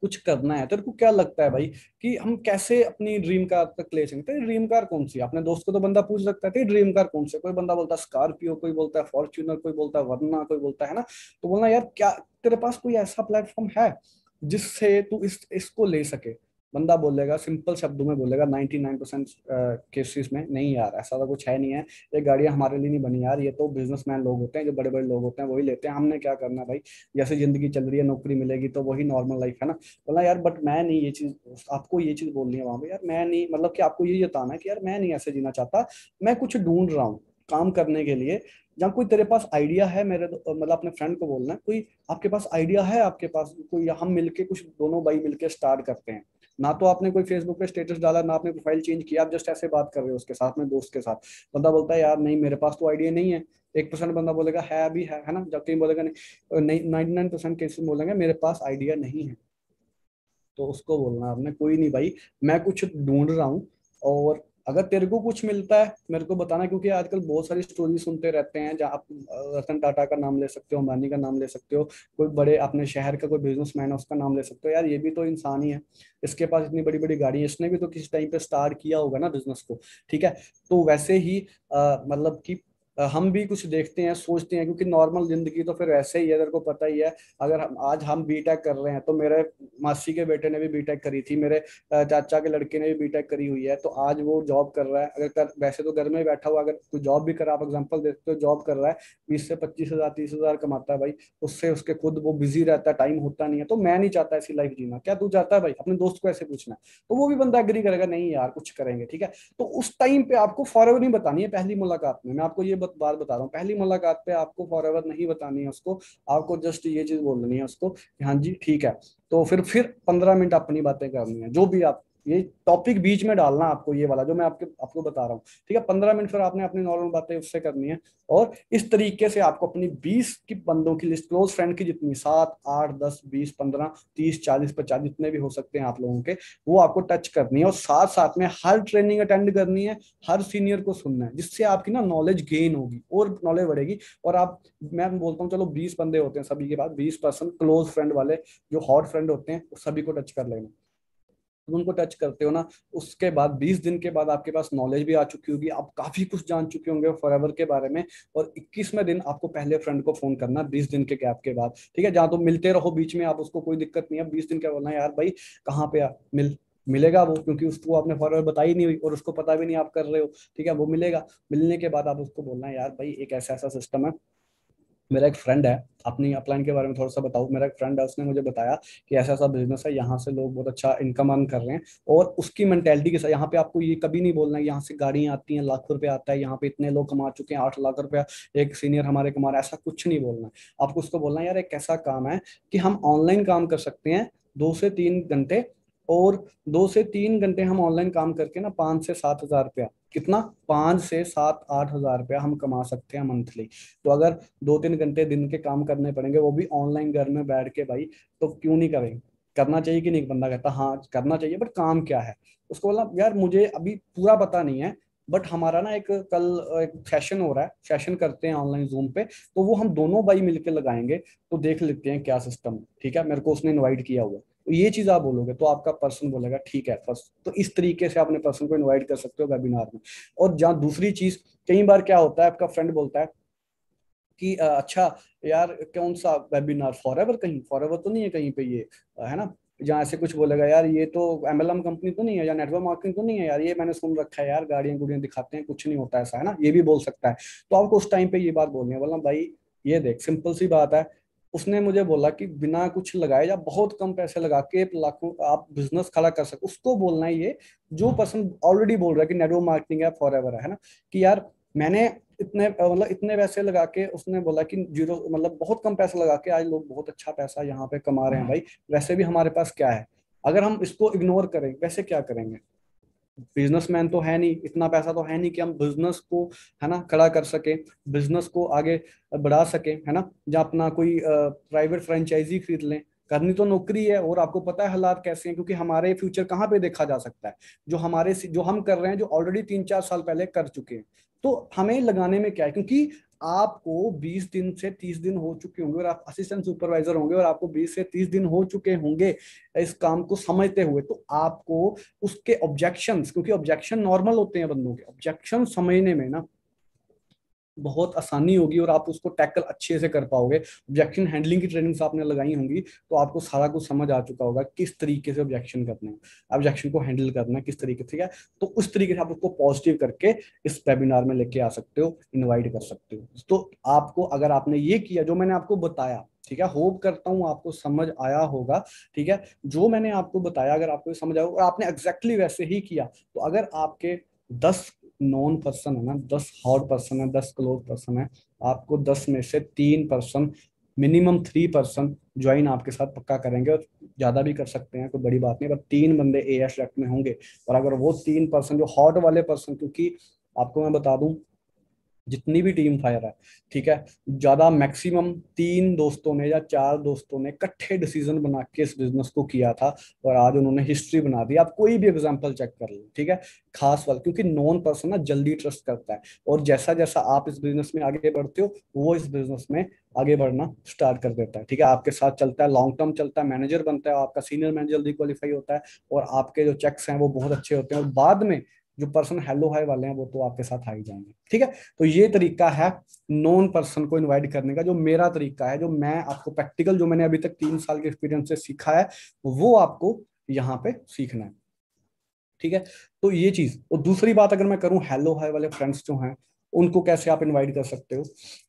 कुछ करना है तेरे को क्या लगता है भाई कि हम कैसे अपनी ड्रीम कार तक ले सकते हैं ड्रीम कार कौन सी अपने दोस्त को तो बंदा पूछ सकता है ड्रीम कार कौन सी कोई बंदा बोलता है स्कॉर्पियो कोई बोलता है फॉर्च्यूनर कोई बोलता है वरना कोई बोलता है ना तो बोलना यार क्या तेरे पास कोई ऐसा प्लेटफॉर्म है जिससे तू इस इसको ले सके बंदा बोलेगा सिंपल शब्दों में बोलेगा नाइनटी नाइन परसेंट केसेस में नहीं यार ऐसा तो कुछ है नहीं है ये गाड़ियाँ हमारे लिए नहीं बनी यार ये तो बिजनेसमैन लोग होते हैं जो बड़े बड़े लोग होते हैं वही लेते हैं हमने क्या करना भाई जैसे जिंदगी चल रही है नौकरी मिलेगी तो वही नॉर्मल लाइफ है ना बोला यार बट मैं नहीं ये चीज़ आपको ये चीज़ बोलनी है वहाँ पर यार मैं नहीं मतलब कि आपको ये बताना है कि यार मैं नहीं ऐसे जीना चाहता मैं कुछ ढूंढ रहा हूँ काम करने के लिए जहाँ कोई तेरे पास आइडिया है मेरे मतलब अपने फ्रेंड को बोलना है कोई आपके पास आइडिया है आपके पास कोई हम मिलके कुछ दोनों भाई मिलके स्टार्ट करते हैं ना तो आपने कोई फेसबुक पे स्टेटस डाला ना आपने प्रोफाइल चेंज किया आप जस्ट ऐसे बात कर रहे हो उसके साथ में दोस्त के साथ बंदा बोलता है यार नहीं मेरे पास तो आइडिया नहीं है एक परसेंट बंदा बोलेगा है अभी है है ना कहीं तो बोलेगा नहीं नाइनटी नाइन परसेंट केसेस बोलेंगे मेरे पास आइडिया नहीं है तो उसको बोलना आपने कोई नहीं भाई मैं कुछ ढूंढ रहा हूँ और अगर तेरे को कुछ मिलता है मेरे को बताना क्योंकि आजकल बहुत सारी स्टोरी सुनते रहते हैं जहाँ आप रतन टाटा का नाम ले सकते हो अंबानी का नाम ले सकते हो कोई बड़े अपने शहर का कोई बिजनेस है उसका नाम ले सकते हो यार ये भी तो इंसान ही है इसके पास इतनी बड़ी बड़ी गाड़ी है इसने भी तो किसी टाइम पे स्टार्ट किया होगा ना बिजनेस को ठीक है तो वैसे ही आ, मतलब की हम भी कुछ देखते हैं सोचते हैं क्योंकि नॉर्मल जिंदगी तो फिर ऐसे ही है अगर को पता ही है अगर हम आज हम बी टेक कर रहे हैं तो मेरे मासी के बेटे ने भी बी टेक करी थी मेरे चाचा के लड़के ने भी बी टेक करी हुई है तो आज वो जॉब कर रहा है अगर कर, वैसे तो घर में बैठा हुआ अगर कोई जॉब भी कर आप एग्जाम्पल देते हो जॉब कर रहा है बीस से पच्चीस हजार तीस हजार कमाता है भाई उससे उसके खुद वो बिजी रहता है टाइम होता नहीं है तो मैं नहीं चाहता ऐसी लाइफ जीना क्या तू चाहता है भाई अपने दोस्त को ऐसे पूछना तो वो भी बंदा एग्री करेगा नहीं यार कुछ करेंगे ठीक है तो उस टाइम पे आपको फॉरवर नहीं बतानी है पहली मुलाकात में मैं आपको ये बार बता रहा हूँ पहली मुलाकात पे आपको फॉर एवर नहीं बतानी है उसको आपको जस्ट ये चीज बोलनी है उसको कि हाँ जी ठीक है तो फिर फिर पंद्रह मिनट अपनी बातें करनी है जो भी आप ये टॉपिक बीच में डालना आपको ये वाला जो मैं आपके आपको बता रहा हूँ ठीक है पंद्रह मिनट फिर आपने अपनी नॉर्मल बातें उससे करनी है और इस तरीके से आपको अपनी बीस की बंदों की लिस्ट क्लोज फ्रेंड की जितनी सात आठ दस बीस पंद्रह तीस चालीस पचास जितने भी हो सकते हैं आप लोगों के वो आपको टच करनी है और साथ साथ में हर ट्रेनिंग अटेंड करनी है हर सीनियर को सुनना है जिससे आपकी ना नॉलेज गेन होगी और नॉलेज बढ़ेगी और आप मैं बोलता हूँ चलो बीस बंदे होते हैं सभी के बाद बीस क्लोज फ्रेंड वाले जो हॉट फ्रेंड होते हैं सभी को टच कर लेना उनको टच करते हो ना उसके बाद 20 दिन के बाद आपके पास नॉलेज भी आ चुकी होगी आप काफ़ी कुछ जान चुके होंगे फॉर के बारे में और इक्कीसवें दिन आपको पहले फ्रेंड को फ़ोन करना बीस दिन के गैप के बाद ठीक है जहाँ तो मिलते रहो बीच में आप उसको कोई दिक्कत नहीं है बीस दिन क्या बोलना यार भाई कहाँ पे मिल मिलेगा वो क्योंकि उसको आपने फॉरवर्ड बताई नहीं हुई और उसको पता भी नहीं आप कर रहे हो ठीक है वो मिलेगा मिलने के बाद आप उसको बोलना है यार भाई एक ऐसा ऐसा सिस्टम है मेरा एक फ्रेंड है अपनी अपलाइन के बारे में थोड़ा सा बताऊँ मेरा एक फ्रेंड है उसने मुझे बताया कि ऐसा ऐसा बिजनेस है यहाँ से लोग बहुत अच्छा इनकम अर्न कर रहे हैं और उसकी मेंटेलिटी के साथ यहाँ पे आपको ये कभी नहीं बोलना है यहाँ से गाड़ियाँ आती हैं लाखों रुपये आता है यहाँ पे इतने लोग कमा चुके हैं आठ लाख रुपया एक सीनियर हमारे कमा रहा है ऐसा कुछ नहीं बोलना है आपको उसको बोलना है यार एक ऐसा काम है कि हम ऑनलाइन काम कर सकते हैं दो से तीन घंटे और दो से तीन घंटे हम ऑनलाइन काम करके ना पाँच से सात हज़ार रुपया कितना पाँच से सात आठ हज़ार रुपया हम कमा सकते हैं मंथली तो अगर दो तीन घंटे दिन के काम करने पड़ेंगे वो भी ऑनलाइन घर में बैठ के भाई तो क्यों नहीं करें करना चाहिए कि नहीं बंदा कहता हाँ करना चाहिए बट काम क्या है उसको बोला यार मुझे अभी पूरा पता नहीं है बट हमारा ना एक कल एक सेशन हो रहा है सेशन करते हैं ऑनलाइन जूम पे तो वो हम दोनों भाई मिलके लगाएंगे तो देख लेते हैं क्या सिस्टम ठीक है मेरे को उसने इनवाइट किया हुआ ये चीज आप बोलोगे तो आपका पर्सन बोलेगा ठीक है फर्स्ट तो इस तरीके से आप अपने पर्सन को इन्वाइट कर सकते हो वेबिनार में और जहाँ दूसरी चीज कई बार क्या होता है आपका फ्रेंड बोलता है कि अच्छा यार कौन सा वेबिनार फॉर कहीं फॉर तो नहीं है कहीं पे ये है ना जहाँ ऐसे कुछ बोलेगा यार ये तो एम एल एम कंपनी तो नहीं है या नेटवर्क मार्केटिंग तो नहीं है यार ये मैंने सुन रखा है यार गाड़ियां गुड़ियाँ दिखाते हैं कुछ नहीं होता ऐसा है ना ये भी बोल सकता है तो आपको उस टाइम पे ये बात बोलनी है बोलना भाई ये देख सिंपल सी बात है उसने मुझे बोला कि बिना कुछ लगाए या बहुत कम पैसे लगा के लाखों आप बिजनेस खड़ा कर सको उसको बोलना है ये जो पर्सन हाँ। ऑलरेडी बोल रहा है कि नेटवर्क मार्केटिंग है फॉर एवर है ना कि यार मैंने इतने मतलब इतने पैसे लगा के उसने बोला कि जीरो मतलब बहुत कम पैसा लगा के आज लोग बहुत अच्छा पैसा यहाँ पे कमा रहे हैं हाँ। भाई वैसे भी हमारे पास क्या है अगर हम इसको इग्नोर करें वैसे क्या करेंगे बिजनेसमैन तो है नहीं इतना पैसा तो है नहीं कि हम बिजनेस को है ना खड़ा कर सके बिजनेस को आगे बढ़ा सके है ना या अपना कोई प्राइवेट फ्रेंचाइजी खरीद लें करनी तो नौकरी है और आपको पता है हालात कैसे हैं क्योंकि हमारे फ्यूचर कहाँ पे देखा जा सकता है जो हमारे जो हम कर रहे हैं जो ऑलरेडी तीन चार साल पहले कर चुके हैं तो हमें लगाने में क्या है क्योंकि आपको 20 दिन से 30 दिन हो चुके होंगे और आप असिस्टेंट सुपरवाइजर होंगे और आपको 20 से 30 दिन हो चुके होंगे इस काम को समझते हुए तो आपको उसके ऑब्जेक्शन क्योंकि ऑब्जेक्शन नॉर्मल होते हैं बंदों के ऑब्जेक्शन समझने में ना बहुत आसानी होगी और आप उसको टैकल अच्छे से कर पाओगे ऑब्जेक्शन हैंडलिंग की ट्रेनिंग्स आपने लगाई होंगी तो आपको सारा कुछ समझ आ चुका होगा किस तरीके से ऑब्जेक्शन करना है ऑब्जेक्शन को हैंडल करना है किस तरीके से क्या तो उस तरीके से आप उसको पॉजिटिव करके इस वेबिनार में लेके आ सकते हो इन्वाइट कर सकते हो तो आपको अगर आपने ये किया जो मैंने आपको बताया ठीक है होप करता हूँ आपको समझ आया होगा ठीक है जो मैंने आपको बताया अगर आपको समझ आया और आपने एग्जैक्टली exactly वैसे ही किया तो अगर आपके दस नॉन पर्सन है ना दस हॉट पर्सन है दस क्लोज पर्सन है आपको दस में से तीन person minimum three person join आपके साथ पक्का करेंगे और ज़्यादा भी कर सकते हैं कोई बड़ी बात नहीं पर तीन बंदे ए एस में होंगे और अगर वो तीन पर्सन जो हॉट वाले पर्सन क्योंकि आपको मैं बता दूं जितनी भी टीम फायर है ठीक है ज़्यादा मैक्सिमम तीन दोस्तों ने या चार दोस्तों ने इकट्ठे डिसीजन बना के इस बिजनेस को किया था और आज उन्होंने हिस्ट्री बना दी आप कोई भी एग्जाम्पल चेक कर लो ठीक है खास वाल क्योंकि नॉन पर्सन ना जल्दी ट्रस्ट करता है और जैसा जैसा आप इस बिजनेस में आगे बढ़ते हो वो इस बिजनेस में आगे बढ़ना स्टार्ट कर देता है ठीक है आपके साथ चलता है लॉन्ग टर्म चलता है मैनेजर बनता है आपका सीनियर मैनेजर जल्दी क्वालिफाई होता है और आपके जो चेक्स हैं वो बहुत अच्छे होते हैं और बाद में जो पर्सन हेलो हाई वाले हैं वो तो आपके साथ आ ही जाएंगे ठीक है तो ये तरीका है नॉन पर्सन को इनवाइट करने का जो मेरा तरीका है जो मैं आपको प्रैक्टिकल जो मैंने अभी तक तीन साल के एक्सपीरियंस से सीखा है वो आपको यहाँ पे सीखना है ठीक है तो ये चीज और दूसरी बात अगर मैं करूँ हेलो हाई वाले फ्रेंड्स जो हैं उनको कैसे आप इन्वाइट कर सकते हो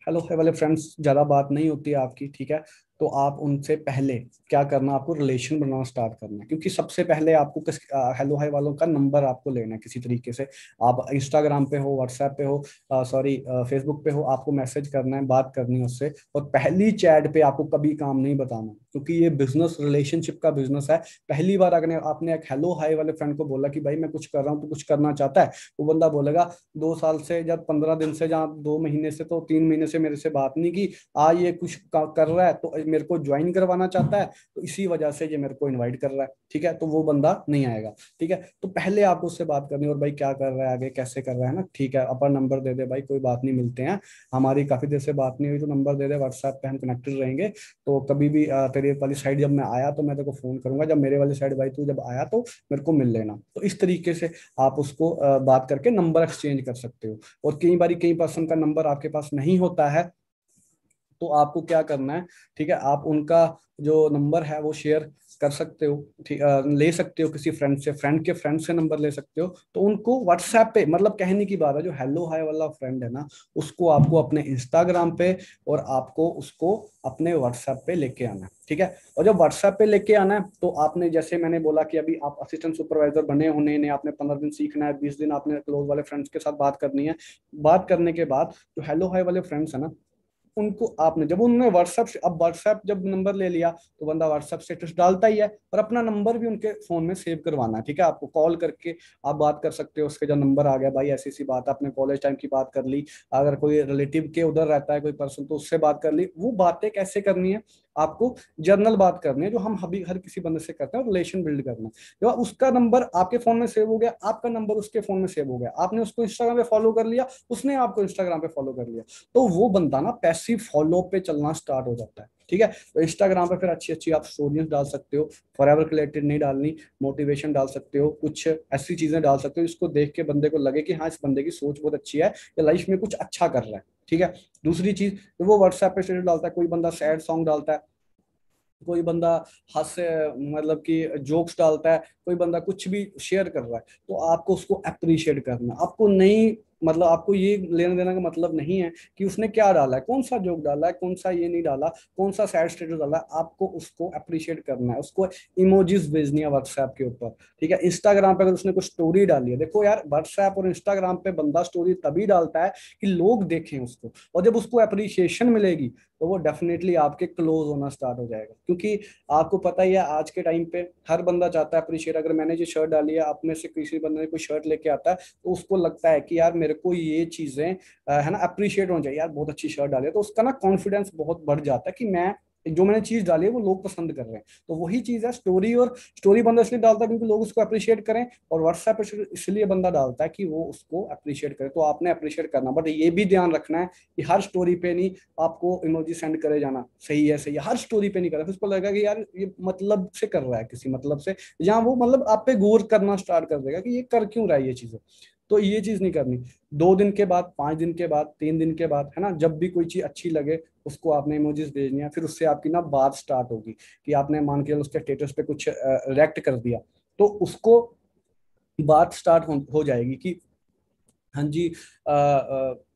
हेलो हाई वाले फ्रेंड्स ज़्यादा बात नहीं होती है आपकी ठीक है तो आप उनसे पहले क्या करना आपको रिलेशन बनाना स्टार्ट करना है क्योंकि सबसे पहले आपको किस हेलो हाई वालों का नंबर आपको लेना है किसी तरीके से आप इंस्टाग्राम पे हो व्हाट्सएप पे हो सॉरी फेसबुक पे हो आपको मैसेज करना है बात करनी है उससे और पहली चैट पे आपको कभी काम नहीं बताना क्योंकि ये बिजनेस रिलेशनशिप का बिजनेस है पहली बार अगर आपने एक हेलो हाई वाले फ्रेंड को बोला कि भाई मैं कुछ कर रहा हूँ तो कुछ करना चाहता है तो वो बंदा बोलेगा दो साल से या पंद्रह दिन से या दो महीने से तो तीन महीने से मेरे से बात नहीं की आज ये कुछ कर रहा है तो मेरे को ज्वाइन करवाना चाहता है तो इसी वजह से ये मेरे को इन्वाइट कर रहा है ठीक है तो वो बंदा नहीं आएगा ठीक है तो पहले आपको उससे बात करनी और भाई क्या कर रहा है आगे कैसे कर रहा है ना ठीक है अपन नंबर दे दे भाई कोई बात नहीं मिलते हैं हमारी काफी देर से बात नहीं हुई तो नंबर दे दे व्हाट्सएप पे हम कनेक्टेड रहेंगे तो कभी भी तेरी तेरे वाली साइड जब मैं आया तो मैं तेरे को फ़ोन करूंगा जब मेरे वाली साइड भाई तू जब आया तो मेरे को मिल लेना तो इस तरीके से आप उसको बात करके नंबर एक्सचेंज कर सकते हो और कई बार कई पर्सन का नंबर आपके पास नहीं होता है तो आपको क्या करना है ठीक है आप उनका जो नंबर है वो शेयर कर सकते हो ले सकते हो किसी फ्रेंड से फ्रेंड के फ्रेंड से नंबर ले सकते हो तो उनको व्हाट्सएप पे मतलब कहने की बात है जो हेलो हाय वाला फ्रेंड है ना उसको आपको अपने इंस्टाग्राम पे और आपको उसको अपने व्हाट्सएप पे लेके आना है ठीक है और जब व्हाट्सएप पे लेके आना है तो आपने जैसे मैंने बोला कि अभी आप असिस्टेंट सुपरवाइजर बने होने ने आपने पंद्रह दिन सीखना है बीस दिन आपने क्लोज वाले फ्रेंड्स के साथ बात करनी है बात करने के बाद जो हेलो हाई वाले फ्रेंड्स है ना उनको आपने जब उन्होंने व्हाट्सएप अब व्हाट्सएप जब नंबर ले लिया तो बंदा व्हाट्सएप स्टेटस डालता ही है और अपना नंबर भी उनके फोन में सेव करवाना है ठीक है आपको कॉल करके आप बात कर सकते हो उसके जब नंबर आ गया भाई ऐसी ऐसी बात आपने कॉलेज टाइम की बात कर ली अगर कोई रिलेटिव के उधर रहता है कोई पर्सन तो उससे बात कर ली वो बातें कैसे करनी है आपको जर्नल बात करनी है जो हम हभी हर किसी बंदे से करते हैं रिलेशन बिल्ड करना जब तो उसका नंबर आपके फोन में सेव हो गया आपका नंबर उसके फोन में सेव हो गया आपने उसको इंस्टाग्राम पे फॉलो कर लिया उसने आपको इंस्टाग्राम पे फॉलो कर लिया तो वो बंदा ना पैसिव फॉलो पे चलना स्टार्ट हो जाता है ठीक है तो इंस्टाग्राम पे फिर अच्छी अच्छी आप स्टोरीज डाल सकते हो फॉर एवर रिलेटेड नहीं डालनी मोटिवेशन डाल सकते हो कुछ ऐसी चीजें डाल सकते हो जिसको देख के बंदे को लगे कि हाँ इस बंदे की सोच बहुत अच्छी है या लाइफ में कुछ अच्छा कर रहा है ठीक है दूसरी चीज तो वो व्हाट्सएप पे स्टेटस डालता है कोई बंदा सैड सॉन्ग डालता है कोई बंदा हंस मतलब कि जोक्स डालता है कोई बंदा कुछ भी शेयर कर रहा है तो आपको उसको अप्रिशिएट करना आपको नहीं मतलब आपको ये लेना देना का मतलब नहीं है कि उसने क्या डाला है कौन सा जोक डाला है कौन सा ये नहीं डाला कौन सा सैड स्टेटस डाला है आपको उसको अप्रिशिएट करना है उसको इमोजीज भेजनी है व्हाट्सएप के ऊपर ठीक है इंस्टाग्राम पे अगर उसने कुछ स्टोरी डाली है देखो यार व्हाट्सएप और इंस्टाग्राम पे बंदा स्टोरी तभी डालता है कि लोग देखें उसको और जब उसको अप्रिशिएशन मिलेगी तो वो डेफिनेटली आपके क्लोज होना स्टार्ट हो जाएगा क्योंकि आपको पता ही है आज के टाइम पे हर बंदा चाहता है अप्रिशिएट अगर मैंने ये शर्ट डाली है आप में से किसी बंदे ने कोई शर्ट लेके आता है तो उसको लगता है कि यार मेरे को ये चीज़ें है ना अप्रिशिएट हो जाए यार बहुत अच्छी शर्ट डाली है तो उसका ना कॉन्फिडेंस बहुत बढ़ जाता है कि मैं जो मैंने चीज डाली है वो लोग पसंद कर रहे हैं तो वही चीज है स्टोरी और स्टोरी बंदा इसलिए डालता है क्योंकि लोग उसको अप्रिशिएट करें और व्हाट्सएप इसलिए बंदा डालता है कि वो उसको अप्रिशिएट करे तो आपने अप्रिशिएट करना बट ये भी ध्यान रखना है कि हर स्टोरी पे नहीं आपको इमोजी सेंड करे जाना सही है सही है हर स्टोरी पे नहीं करना उसको लगेगा कि यार ये मतलब से कर रहा है किसी मतलब से या वो मतलब आप पे गौर करना स्टार्ट कर देगा कि ये कर क्यों रहा है ये चीजें तो ये चीज़ नहीं करनी दो दिन के बाद पांच दिन के बाद तीन दिन के बाद है ना जब भी कोई चीज़ अच्छी लगे उसको आपने इमोजीज भेजनी है फिर उससे आपकी ना बात स्टार्ट होगी कि आपने मान के उसके स्टेटस पे कुछ रिएक्ट कर दिया तो उसको बात स्टार्ट हो, हो जाएगी कि हाँ जी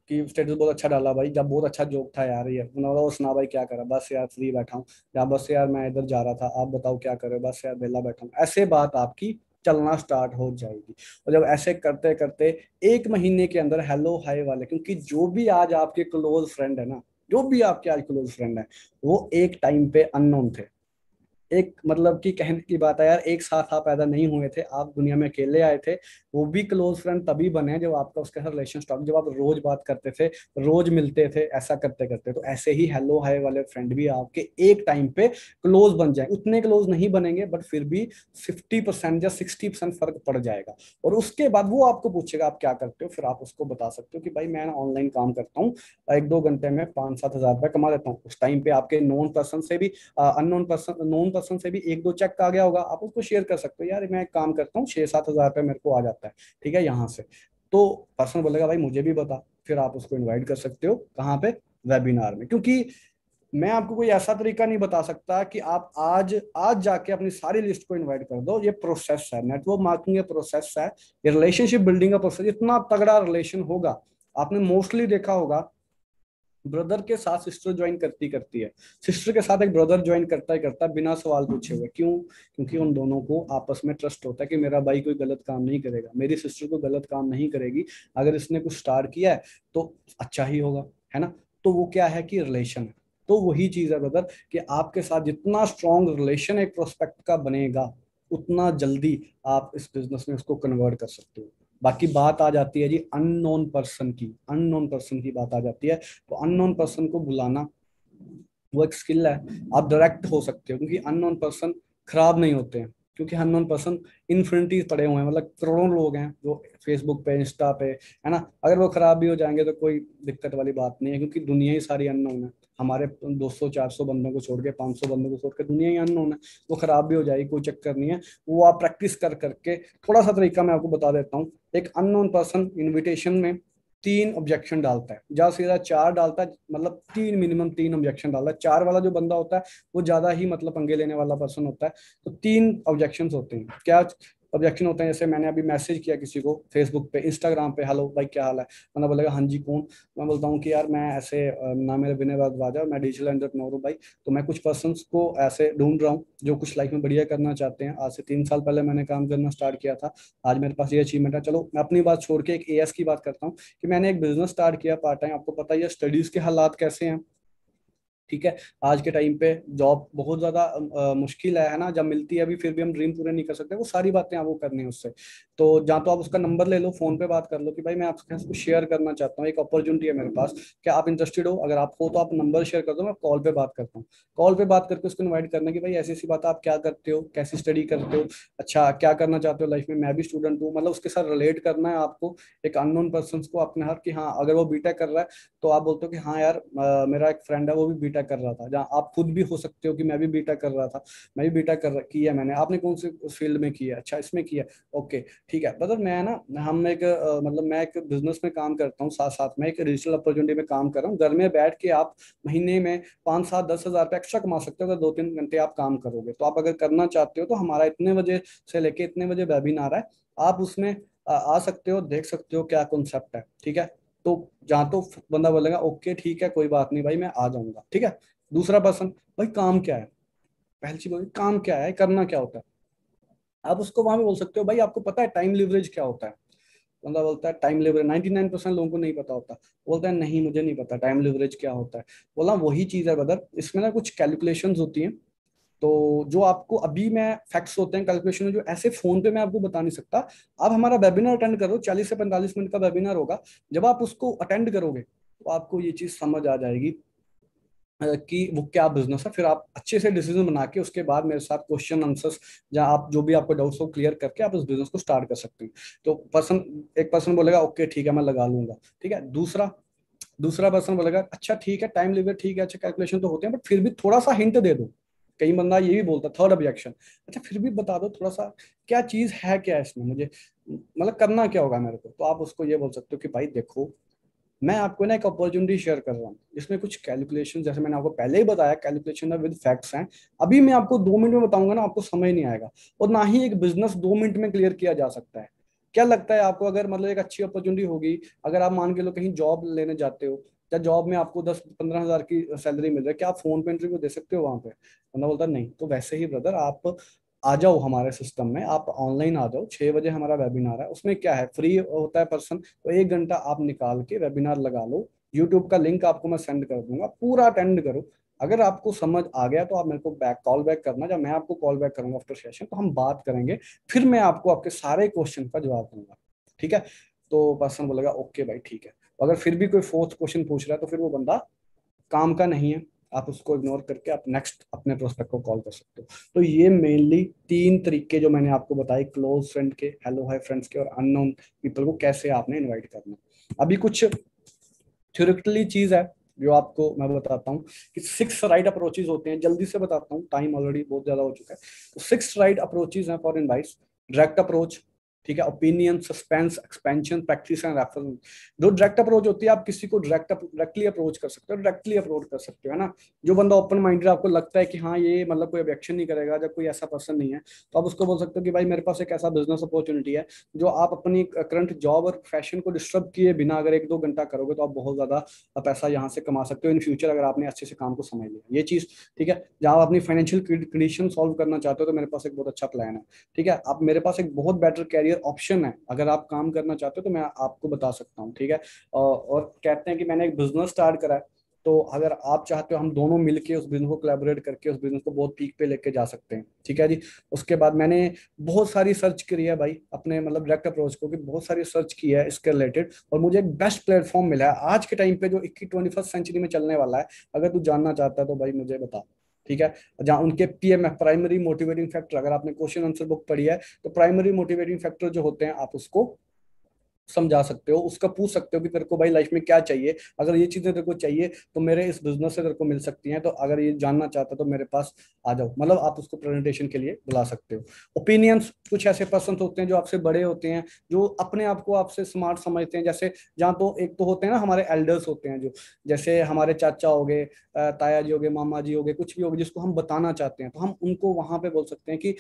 कि स्टेटस बहुत अच्छा डाला भाई जब बहुत अच्छा जोक था यार ये उन्होंने सुना भाई क्या करा बस यार फ्री बैठा हूँ या बस यार मैं इधर जा रहा था आप बताओ क्या करे बस यार बेला बैठा हूँ ऐसे बात आपकी चलना स्टार्ट हो जाएगी और जब ऐसे करते करते एक महीने के अंदर हेलो हाय वाले क्योंकि जो भी आज आपके क्लोज फ्रेंड है ना जो भी आपके आज क्लोज फ्रेंड है वो एक टाइम पे अननोन थे एक मतलब कि कहने की बात है यार एक साथ आप पैदा नहीं हुए थे आप दुनिया में अकेले आए थे वो भी क्लोज फ्रेंड तभी बने जब आपका उसके साथ रिलेशन स्टॉक जब आप रोज बात करते थे रोज मिलते थे ऐसा करते करते तो ऐसे ही हेलो हाय वाले फ्रेंड भी आपके एक टाइम पे क्लोज बन जाए उतने क्लोज नहीं बनेंगे बट फिर भी फिफ्टी परसेंट या सिक्सटी परसेंट फर्क पड़ जाएगा और उसके बाद वो आपको पूछेगा आप क्या करते हो फिर आप उसको बता सकते हो कि भाई मैं ऑनलाइन काम करता हूँ एक दो घंटे में पांच सात हजार रुपये कमा लेता हूँ उस टाइम पे आपके नॉन पर्सन से भी अनोन पर्सन नॉन पर्सन से भी एक दो चेक आ गया होगा आप उसको शेयर कर सकते हो यार मैं एक काम करता हूँ छह सात हज़ार रुपये मेरे को आ जाता है ठीक है यहाँ से तो पर्सन बोलेगा भाई मुझे भी बता फिर आप उसको इन्वाइट कर सकते हो कहाँ पे वेबिनार में क्योंकि मैं आपको कोई ऐसा तरीका नहीं बता सकता कि आप आज आज जाके अपनी सारी लिस्ट को इनवाइट कर दो ये प्रोसेस है नेटवर्क मार्किंग का प्रोसेस है ये रिलेशनशिप बिल्डिंग का प्रोसेस इतना तगड़ा रिलेशन होगा आपने मोस्टली देखा होगा ब्रदर के साथ सिस्टर ज्वाइन करती करती है सिस्टर के साथ एक ब्रदर ज्वाइन करता ही करता है बिना सवाल पूछे हुए क्यों क्योंकि उन दोनों को आपस में ट्रस्ट होता है कि मेरा भाई कोई गलत काम नहीं करेगा मेरी सिस्टर को गलत काम नहीं करेगी अगर इसने कुछ स्टार किया है तो अच्छा ही होगा है ना तो वो क्या है कि रिलेशन है तो वही चीज है ब्रदर कि आपके साथ जितना स्ट्रॉन्ग रिलेशन एक प्रोस्पेक्ट का बनेगा उतना जल्दी आप इस बिजनेस में उसको कन्वर्ट कर सकते हो बाकी बात आ जाती है जी अननोन पर्सन की अननोन पर्सन की बात आ जाती है तो अननोन पर्सन को बुलाना वो एक स्किल है आप डायरेक्ट हो सकते हो क्योंकि अननोन पर्सन खराब नहीं होते हैं क्योंकि अननोन पर्सन इन्फिनिटी पड़े हुए हैं मतलब करोड़ों लोग हैं जो फेसबुक पे इंस्टा पे है ना अगर वो खराब भी हो जाएंगे तो कोई दिक्कत वाली बात नहीं है क्योंकि दुनिया ही सारी अननोन है हमारे 200-400 बंदों को छोड़ के 500 बंदों को छोड़ के दुनिया ही अनोन है वो ख़राब भी हो जाएगी कोई चक्कर नहीं है वो आप प्रैक्टिस कर करके थोड़ा सा तरीका मैं आपको बता देता हूँ एक अननोन पर्सन इन्विटेशन में तीन ऑब्जेक्शन डालता है ज्यादा से ज्यादा चार डालता है मतलब तीन मिनिमम तीन ऑब्जेक्शन डालता है चार वाला जो बंदा होता है वो ज्यादा ही मतलब पंगे लेने वाला पर्सन होता है तो तीन ऑब्जेक्शन होते हैं क्या ऑब्जेक्शन होते हैं जैसे मैंने अभी मैसेज किया किसी को फेसबुक पे इंस्टाग्राम पे हेलो भाई क्या हाल है मैंने बोलेगा हाँ जी कौन मैं बोलता हूँ कि यार मैं ऐसे ना मेरा विनय वाजा मैं डिजिटल एंटरप्रनोर हूँ भाई तो मैं कुछ पर्सन को ऐसे ढूंढ रहा हूँ जो कुछ लाइफ में बढ़िया करना चाहते हैं आज से तीन साल पहले मैंने काम करना स्टार्ट किया था आज मेरे पास ये अचीवमेंट है चलो मैं अपनी बात छोड़ के एक ए की बात करता हूँ कि मैंने एक बिजनेस स्टार्ट किया पार्ट टाइम आपको पता ही है स्टडीज़ के हालात कैसे हैं ठीक है आज के टाइम पे जॉब बहुत ज़्यादा मुश्किल है ना जब मिलती है अभी फिर भी हम ड्रीम पूरे नहीं कर सकते वो सारी बातें वो करनी है उससे तो जहाँ तो आप उसका नंबर ले लो फ़ोन पे बात कर लो कि भाई मैं आपके शेयर करना चाहता हूँ एक अपॉर्चुनिटी है मेरे पास क्या आप इंटरेस्टेड हो अगर आप हो तो आप नंबर शेयर कर दो मैं कॉल पे बात करता हूँ कॉल पे बात करके उसको इन्वाइट करना कि भाई ऐसी ऐसी बात आप क्या करते हो कैसी स्टडी करते हो अच्छा क्या करना चाहते हो लाइफ में मैं भी स्टूडेंट हूँ मतलब उसके साथ रिलेट करना है आपको एक अननोन पर्सन को अपने हर कि हाँ अगर वो बीटेक कर रहा है तो आप बोलते हो कि हाँ यार मेरा एक फ्रेंड है वो भी बीटेक बीटा कर रहा था जहाँ आप खुद भी हो सकते हो कि मैं भी बीटा कर रहा था मैं भी बीटा कर किया मैंने आपने कौन से फील्ड में किया अच्छा इसमें किया ओके ठीक है मतलब मैं ना हम एक मतलब मैं एक बिजनेस में काम करता हूँ साथ साथ में एक डिजिटल अपॉर्चुनिटी में काम कर रहा हूँ घर में बैठ के आप महीने में पाँच सात दस हज़ार रुपये एक्स्ट्रा कमा सकते हो अगर दो तीन घंटे आप काम करोगे तो आप अगर करना चाहते हो तो हमारा इतने बजे से लेके इतने बजे वेबिनार है आप उसमें आ सकते हो देख सकते हो क्या कॉन्सेप्ट है ठीक है तो जहाँ तो बंदा बोलेगा ओके ठीक है कोई बात नहीं भाई मैं आ जाऊंगा ठीक है दूसरा पर्सन भाई काम क्या है पहली चीज काम क्या है करना क्या होता है आप उसको वहां पे बोल सकते हो भाई आपको पता है टाइम लिवरेज क्या होता है बंदा बोलता है टाइम लिवरेज नाइन परसेंट लोगों को नहीं पता होता बोलता है नहीं मुझे नहीं पता टाइम लिवरेज क्या होता है बोला वही चीज़ है ब्रदर इसमें ना कुछ कैलकुलेशन होती है तो जो आपको अभी मैं फैक्ट्स होते हैं कैलकुलेशन जो ऐसे फोन पे मैं आपको बता नहीं सकता आप हमारा वेबिनार अटेंड करो 40 से 45 मिनट का वेबिनार होगा जब आप उसको अटेंड करोगे तो आपको ये चीज समझ आ जाएगी कि वो क्या बिजनेस है फिर आप अच्छे से डिसीजन बना के उसके बाद मेरे साथ क्वेश्चन आंसर्स या आप जो भी आपको डाउट्स हो क्लियर करके आप उस बिजनेस को स्टार्ट कर सकते हैं तो पर्सन एक पर्सन बोलेगा ओके ठीक है मैं लगा लूंगा ठीक है दूसरा दूसरा पर्सन बोलेगा अच्छा ठीक है टाइम लिमिट ठीक है अच्छा कैलकुलेशन तो होते हैं बट फिर भी थोड़ा सा हिंट दे दो कई बंदा ये भी बोलता थर्ड ऑब्जेक्शन अच्छा फिर भी बता दो थोड़ा सा क्या चीज़ है क्या इसमें मुझे मतलब करना क्या होगा मेरे को तो आप उसको ये बोल सकते हो कि भाई देखो मैं आपको ना एक अपॉर्चुनिटी शेयर कर रहा हूँ इसमें कुछ कैलकुलेशन जैसे मैंने आपको पहले ही बताया कैलकुलेशन विद फैक्ट्स हैं अभी मैं आपको दो मिनट में बताऊंगा ना आपको समझ नहीं आएगा और ना ही एक बिजनेस दो मिनट में क्लियर किया जा सकता है क्या लगता है आपको अगर मतलब एक अच्छी अपॉर्चुनिटी होगी अगर आप मान के लो कहीं जॉब लेने जाते हो या जॉब में आपको दस पंद्रह हज़ार की सैलरी मिल रही है क्या आप फ़ोन पे इंटरव्यू दे सकते हो वहां पे बंदा बोलता नहीं तो वैसे ही ब्रदर आप आ जाओ हमारे सिस्टम में आप ऑनलाइन आ जाओ छह बजे हमारा वेबिनार है उसमें क्या है फ्री होता है पर्सन तो एक घंटा आप निकाल के वेबिनार लगा लो यूट्यूब का लिंक आपको मैं सेंड कर दूंगा पूरा अटेंड करो अगर आपको समझ आ गया तो आप मेरे को बैक कॉल बैक करना या मैं आपको कॉल बैक करूंगा आफ्टर सेशन तो हम बात करेंगे फिर मैं आपको आपके सारे क्वेश्चन का जवाब दूंगा ठीक है तो पर्सन बोलेगा ओके भाई ठीक है तो अगर फिर भी कोई फोर्थ क्वेश्चन पूछ रहा है तो फिर वो बंदा काम का नहीं है आप उसको इग्नोर करके आप नेक्स्ट अपने प्रोस्पेक्ट को कॉल कर सकते हो तो ये मेनली तीन तरीके जो मैंने आपको बताए क्लोज फ्रेंड के हेलो हाई फ्रेंड्स के और अननोन पीपल को कैसे आपने इनवाइट करना अभी कुछ थ्योरिटिकली चीज है जो आपको मैं बताता हूँ कि सिक्स राइट अप्रोचेज होते हैं जल्दी से बताता हूँ टाइम ऑलरेडी बहुत ज्यादा हो चुका है तो सिक्स राइट अप्रोचेज हैं फॉर इनवाइट्स डायरेक्ट अप्रोच ठीक है opinion suspense expansion practice and reference जो डायरेक्ट अप्रोच होती है आप किसी को डायरेक्ट डायरेक्टली अप्रोच कर सकते हो डायरेक्टली अप्रोच कर सकते हो है ना जो बंदा ओपन माइंडेड आपको लगता है कि हाँ ये मतलब कोई ऑब्जेक्शन नहीं करेगा जब कोई ऐसा पर्सन नहीं है तो आप उसको बोल सकते हो कि भाई मेरे पास एक ऐसा बिजनेस अपॉर्चुनिटी है जो आप अपनी करंट जॉब और प्रोफेशन को डिस्टर्ब किए बिना अगर एक दो घंटा करोगे तो आप बहुत ज्यादा पैसा यहाँ से कमा सकते हो इन फ्यूचर अगर आपने अच्छे से काम को समझ लिया ये चीज ठीक है जहाँ आप अपनी फाइनेंशियल कंडीशन सॉल्व करना चाहते हो तो मेरे पास एक बहुत अच्छा प्लान है ठीक है आप मेरे पास एक बहुत बेटर कैरियर करियर ऑप्शन है अगर आप काम करना चाहते हो तो मैं आपको बता सकता हूँ ठीक है और कहते हैं कि मैंने एक बिजनेस स्टार्ट करा है तो अगर आप चाहते हो हम दोनों मिलके उस बिजनेस को कोलेबोरेट करके उस बिजनेस को बहुत पीक पे लेके जा सकते हैं ठीक है जी उसके बाद मैंने बहुत सारी सर्च करी है भाई अपने मतलब डायरेक्ट अप्रोच को कि बहुत सारी सर्च की है इसके रिलेटेड और मुझे एक बेस्ट प्लेटफॉर्म मिला है आज के टाइम पे जो इक्कीस ट्वेंटी सेंचुरी में चलने वाला है अगर तू जानना चाहता है तो भाई मुझे बता ठीक है जहां उनके P M F primary motivating factor अगर आपने क्वेश्चन आंसर बुक पढ़ी है तो प्राइमरी मोटिवेटिंग फैक्टर जो होते हैं आप उसको समझा सकते हो उसका पूछ सकते हो कि तेरे को भाई लाइफ में क्या चाहिए अगर ये चीज़ें तेरे को चाहिए तो मेरे इस बिजनेस से तेरे को मिल सकती हैं तो अगर ये जानना चाहता तो मेरे पास आ जाओ मतलब आप उसको प्रेजेंटेशन के लिए बुला सकते हो ओपिनियंस कुछ ऐसे पर्सन होते हैं जो आपसे बड़े होते हैं जो अपने आप को आपसे स्मार्ट समझते हैं जैसे जहाँ तो एक तो होते हैं ना हमारे एल्डर्स होते हैं जो जैसे हमारे चाचा हो गए ताया जी हो गए मामा जी हो गए कुछ भी हो गए जिसको हम बताना चाहते हैं तो हम उनको वहां पे बोल सकते हैं कि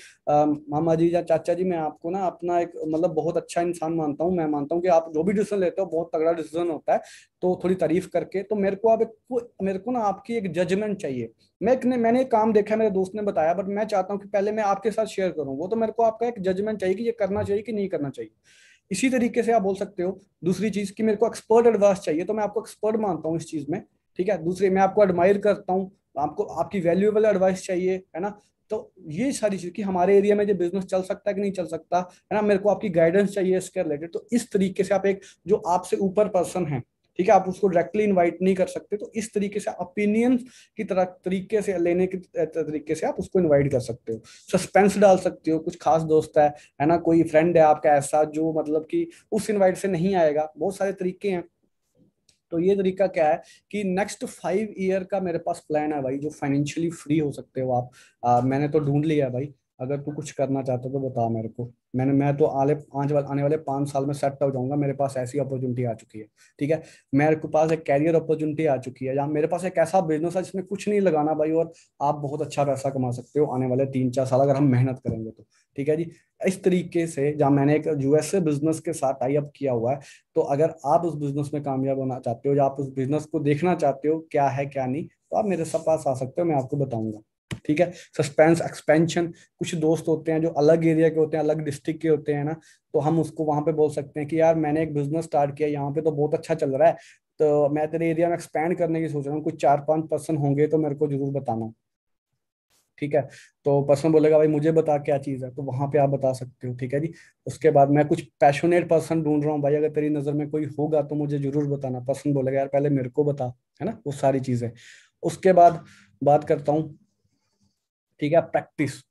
मामा जी या चाचा जी मैं आपको ना अपना एक मतलब बहुत अच्छा इंसान मानता हूँ मैं मानता मानता हूँ कि आप जो भी डिसीजन लेते हो बहुत तगड़ा डिसीजन होता है तो थोड़ी तारीफ करके तो मेरे को आप एक मेरे को ना आपकी एक जजमेंट चाहिए मैं एक मैंने एक काम देखा है मेरे दोस्त ने बताया बट मैं चाहता हूँ कि पहले मैं आपके साथ शेयर करूँ वो तो मेरे को आपका एक जजमेंट चाहिए कि ये करना चाहिए कि नहीं करना चाहिए इसी तरीके से आप बोल सकते हो दूसरी चीज़ कि मेरे को एक्सपर्ट एडवाइस चाहिए तो मैं आपको एक्सपर्ट मानता हूँ इस चीज़ में ठीक है दूसरी मैं आपको एडमायर करता हूँ आपको आपकी वैल्यूएबल एडवाइस चाहिए है ना तो ये सारी चीज़ की हमारे एरिया में जो बिजनेस चल सकता है कि नहीं चल सकता है ना मेरे को आपकी गाइडेंस चाहिए इसके रिलेटेड तो इस तरीके से आप एक जो आपसे ऊपर पर्सन है ठीक है आप उसको डायरेक्टली इनवाइट नहीं कर सकते तो इस तरीके से ओपिनियन की तरह तरीके से लेने के तरीके से आप उसको इनवाइट कर सकते हो सस्पेंस डाल सकते हो कुछ खास दोस्त है है ना कोई फ्रेंड है आपका ऐसा जो मतलब कि उस इनवाइट से नहीं आएगा बहुत सारे तरीके हैं तो ये तरीका क्या है कि नेक्स्ट फाइव ईयर का मेरे पास प्लान है भाई जो फाइनेंशियली फ्री हो सकते हो आप आ, मैंने तो ढूंढ लिया है भाई अगर तू कुछ करना चाहते हो तो बता मेरे को मैंने मैं तो आले पांच वाले आने वाले पाँच साल में सेट हो जाऊंगा मेरे पास ऐसी अपॉर्चुनिटी आ चुकी है ठीक है मेरे को पास एक कैरियर अपॉर्चुनिटी आ चुकी है या मेरे पास एक ऐसा बिजनेस है जिसमें कुछ नहीं लगाना भाई और आप बहुत अच्छा पैसा कमा सकते हो आने वाले तीन चार साल अगर हम मेहनत करेंगे तो ठीक है जी इस तरीके से जहाँ मैंने एक यूएसए बिजनेस के साथ टाई अप किया हुआ है तो अगर आप उस बिजनेस में कामयाब होना चाहते हो या आप उस बिजनेस को देखना चाहते हो क्या है क्या नहीं तो आप मेरे सब पास आ सकते हो मैं आपको बताऊंगा ठीक है सस्पेंस एक्सपेंशन कुछ दोस्त होते हैं जो अलग एरिया के होते हैं अलग डिस्ट्रिक्ट के होते हैं ना तो हम उसको वहां पे बोल सकते हैं कि यार मैंने एक बिजनेस स्टार्ट किया यहाँ पे तो बहुत अच्छा चल रहा है तो मैं तेरे एरिया में एक्सपेंड करने की सोच रहा हूँ कुछ चार पांच पर्सन होंगे तो मेरे को जरूर बताना ठीक है तो पर्सन बोलेगा भाई मुझे बता क्या चीज़ है तो वहां पे आप बता सकते हो ठीक है जी उसके बाद मैं कुछ पैशनेट पर्सन ढूंढ रहा हूँ भाई अगर तेरी नज़र में कोई होगा तो मुझे जरूर बताना पर्सन बोलेगा यार पहले मेरे को बता है ना वो सारी चीज़ें उसके बाद बात करता हूँ ठीक है प्रैक्टिस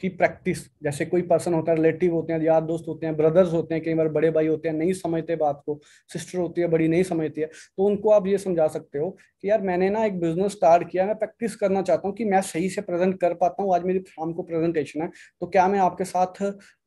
की प्रैक्टिस जैसे कोई पर्सन होता है रिलेटिव होते हैं यार दोस्त होते हैं ब्रदर्स होते हैं कई बार बड़े भाई होते हैं नहीं समझते बात को सिस्टर होती है बड़ी नहीं समझती है तो उनको आप ये समझा सकते हो कि यार मैंने ना एक बिजनेस स्टार्ट किया मैं प्रैक्टिस करना चाहता हूँ कि मैं सही से प्रेजेंट कर पाता हूँ आज मेरी शाम को प्रेजेंटेशन है तो क्या मैं आपके साथ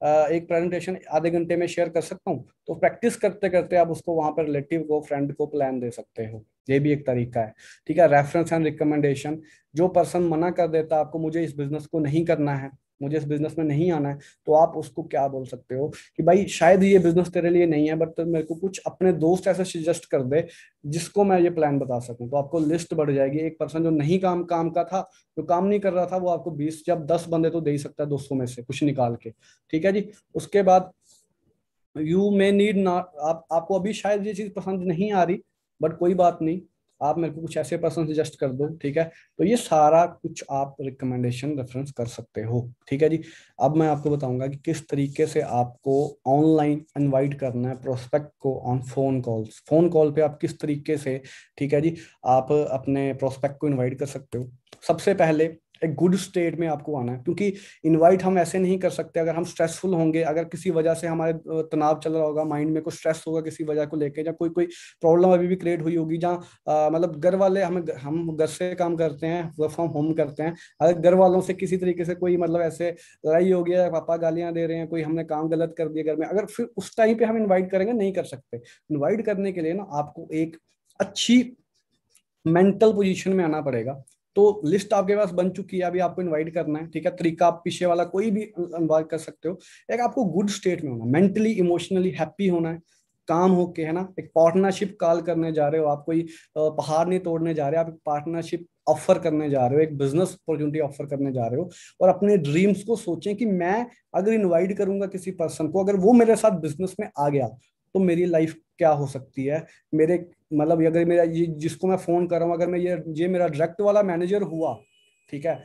एक प्रेजेंटेशन आधे घंटे में शेयर कर सकता हूँ तो प्रैक्टिस करते करते आप उसको वहाँ पर रिलेटिव को फ्रेंड को प्लान दे सकते हो ये भी एक तरीका है ठीक है रेफरेंस एंड रिकमेंडेशन जो पर्सन मना कर देता है आपको मुझे इस बिजनेस को नहीं करना है मुझे इस बिजनेस में नहीं आना है तो आप उसको क्या बोल सकते हो कि भाई शायद ये बिजनेस तेरे लिए नहीं है बट तो मेरे को कुछ अपने दोस्त ऐसे सजेस्ट कर दे जिसको मैं ये प्लान बता सकूं तो आपको लिस्ट बढ़ जाएगी एक पर्सन जो नहीं काम काम का था जो काम नहीं कर रहा था वो आपको बीस जब दस बंदे तो दे ही सकता है दोस्तों में से कुछ निकाल के ठीक है जी उसके बाद यू मे नीड नॉट आप आपको अभी शायद ये चीज पसंद नहीं आ रही बट कोई बात नहीं आप मेरे को कुछ ऐसे पर्सन सजेस्ट कर दो ठीक है तो ये सारा कुछ आप रिकमेंडेशन रेफरेंस कर सकते हो ठीक है जी अब मैं आपको बताऊंगा कि किस तरीके से आपको ऑनलाइन इनवाइट करना है प्रोस्पेक्ट को on phone calls phone call पे आप किस तरीके से ठीक है जी आप अपने प्रोस्पेक्ट को इन्वाइट कर सकते हो सबसे पहले एक गुड स्टेट में आपको आना है क्योंकि इनवाइट हम ऐसे नहीं कर सकते अगर हम स्ट्रेसफुल होंगे अगर किसी वजह से हमारे तनाव चल रहा होगा माइंड में कोई स्ट्रेस होगा किसी वजह को लेकर या कोई कोई प्रॉब्लम अभी भी क्रिएट हुई होगी जहाँ मतलब घर वाले हमें हम घर से काम करते हैं वर्क फ्रॉम होम करते हैं अगर घर वालों से किसी तरीके से कोई मतलब ऐसे लड़ाई हो गया पापा गालियां दे रहे हैं कोई हमने काम गलत कर दिया घर में अगर फिर उस टाइम पे हम इन्वाइट करेंगे नहीं कर सकते इन्वाइट करने के लिए ना आपको एक अच्छी मेंटल पोजीशन में आना पड़ेगा तो लिस्ट आपके पास बन चुकी है अभी आपको इनवाइट करना है ठीक है तरीका आप पीछे वाला कोई भी अनुवाद कर सकते हो एक आपको गुड स्टेट में होना मेंटली इमोशनली हैप्पी होना है काम होके है ना एक पार्टनरशिप कॉल करने जा रहे हो आप कोई पहाड़ नहीं तोड़ने जा रहे हो आप एक पार्टनरशिप ऑफर करने जा रहे हो एक बिजनेस अपॉर्चुनिटी ऑफर करने जा रहे हो और अपने ड्रीम्स को सोचें कि मैं अगर इनवाइट करूंगा किसी पर्सन को अगर वो मेरे साथ बिजनेस में आ गया तो मेरी लाइफ क्या हो सकती है मेरे मतलब अगर मेरा ये जिसको मैं फोन कर रहा हूँ अगर मैं ये ये मेरा डायरेक्ट वाला मैनेजर हुआ ठीक है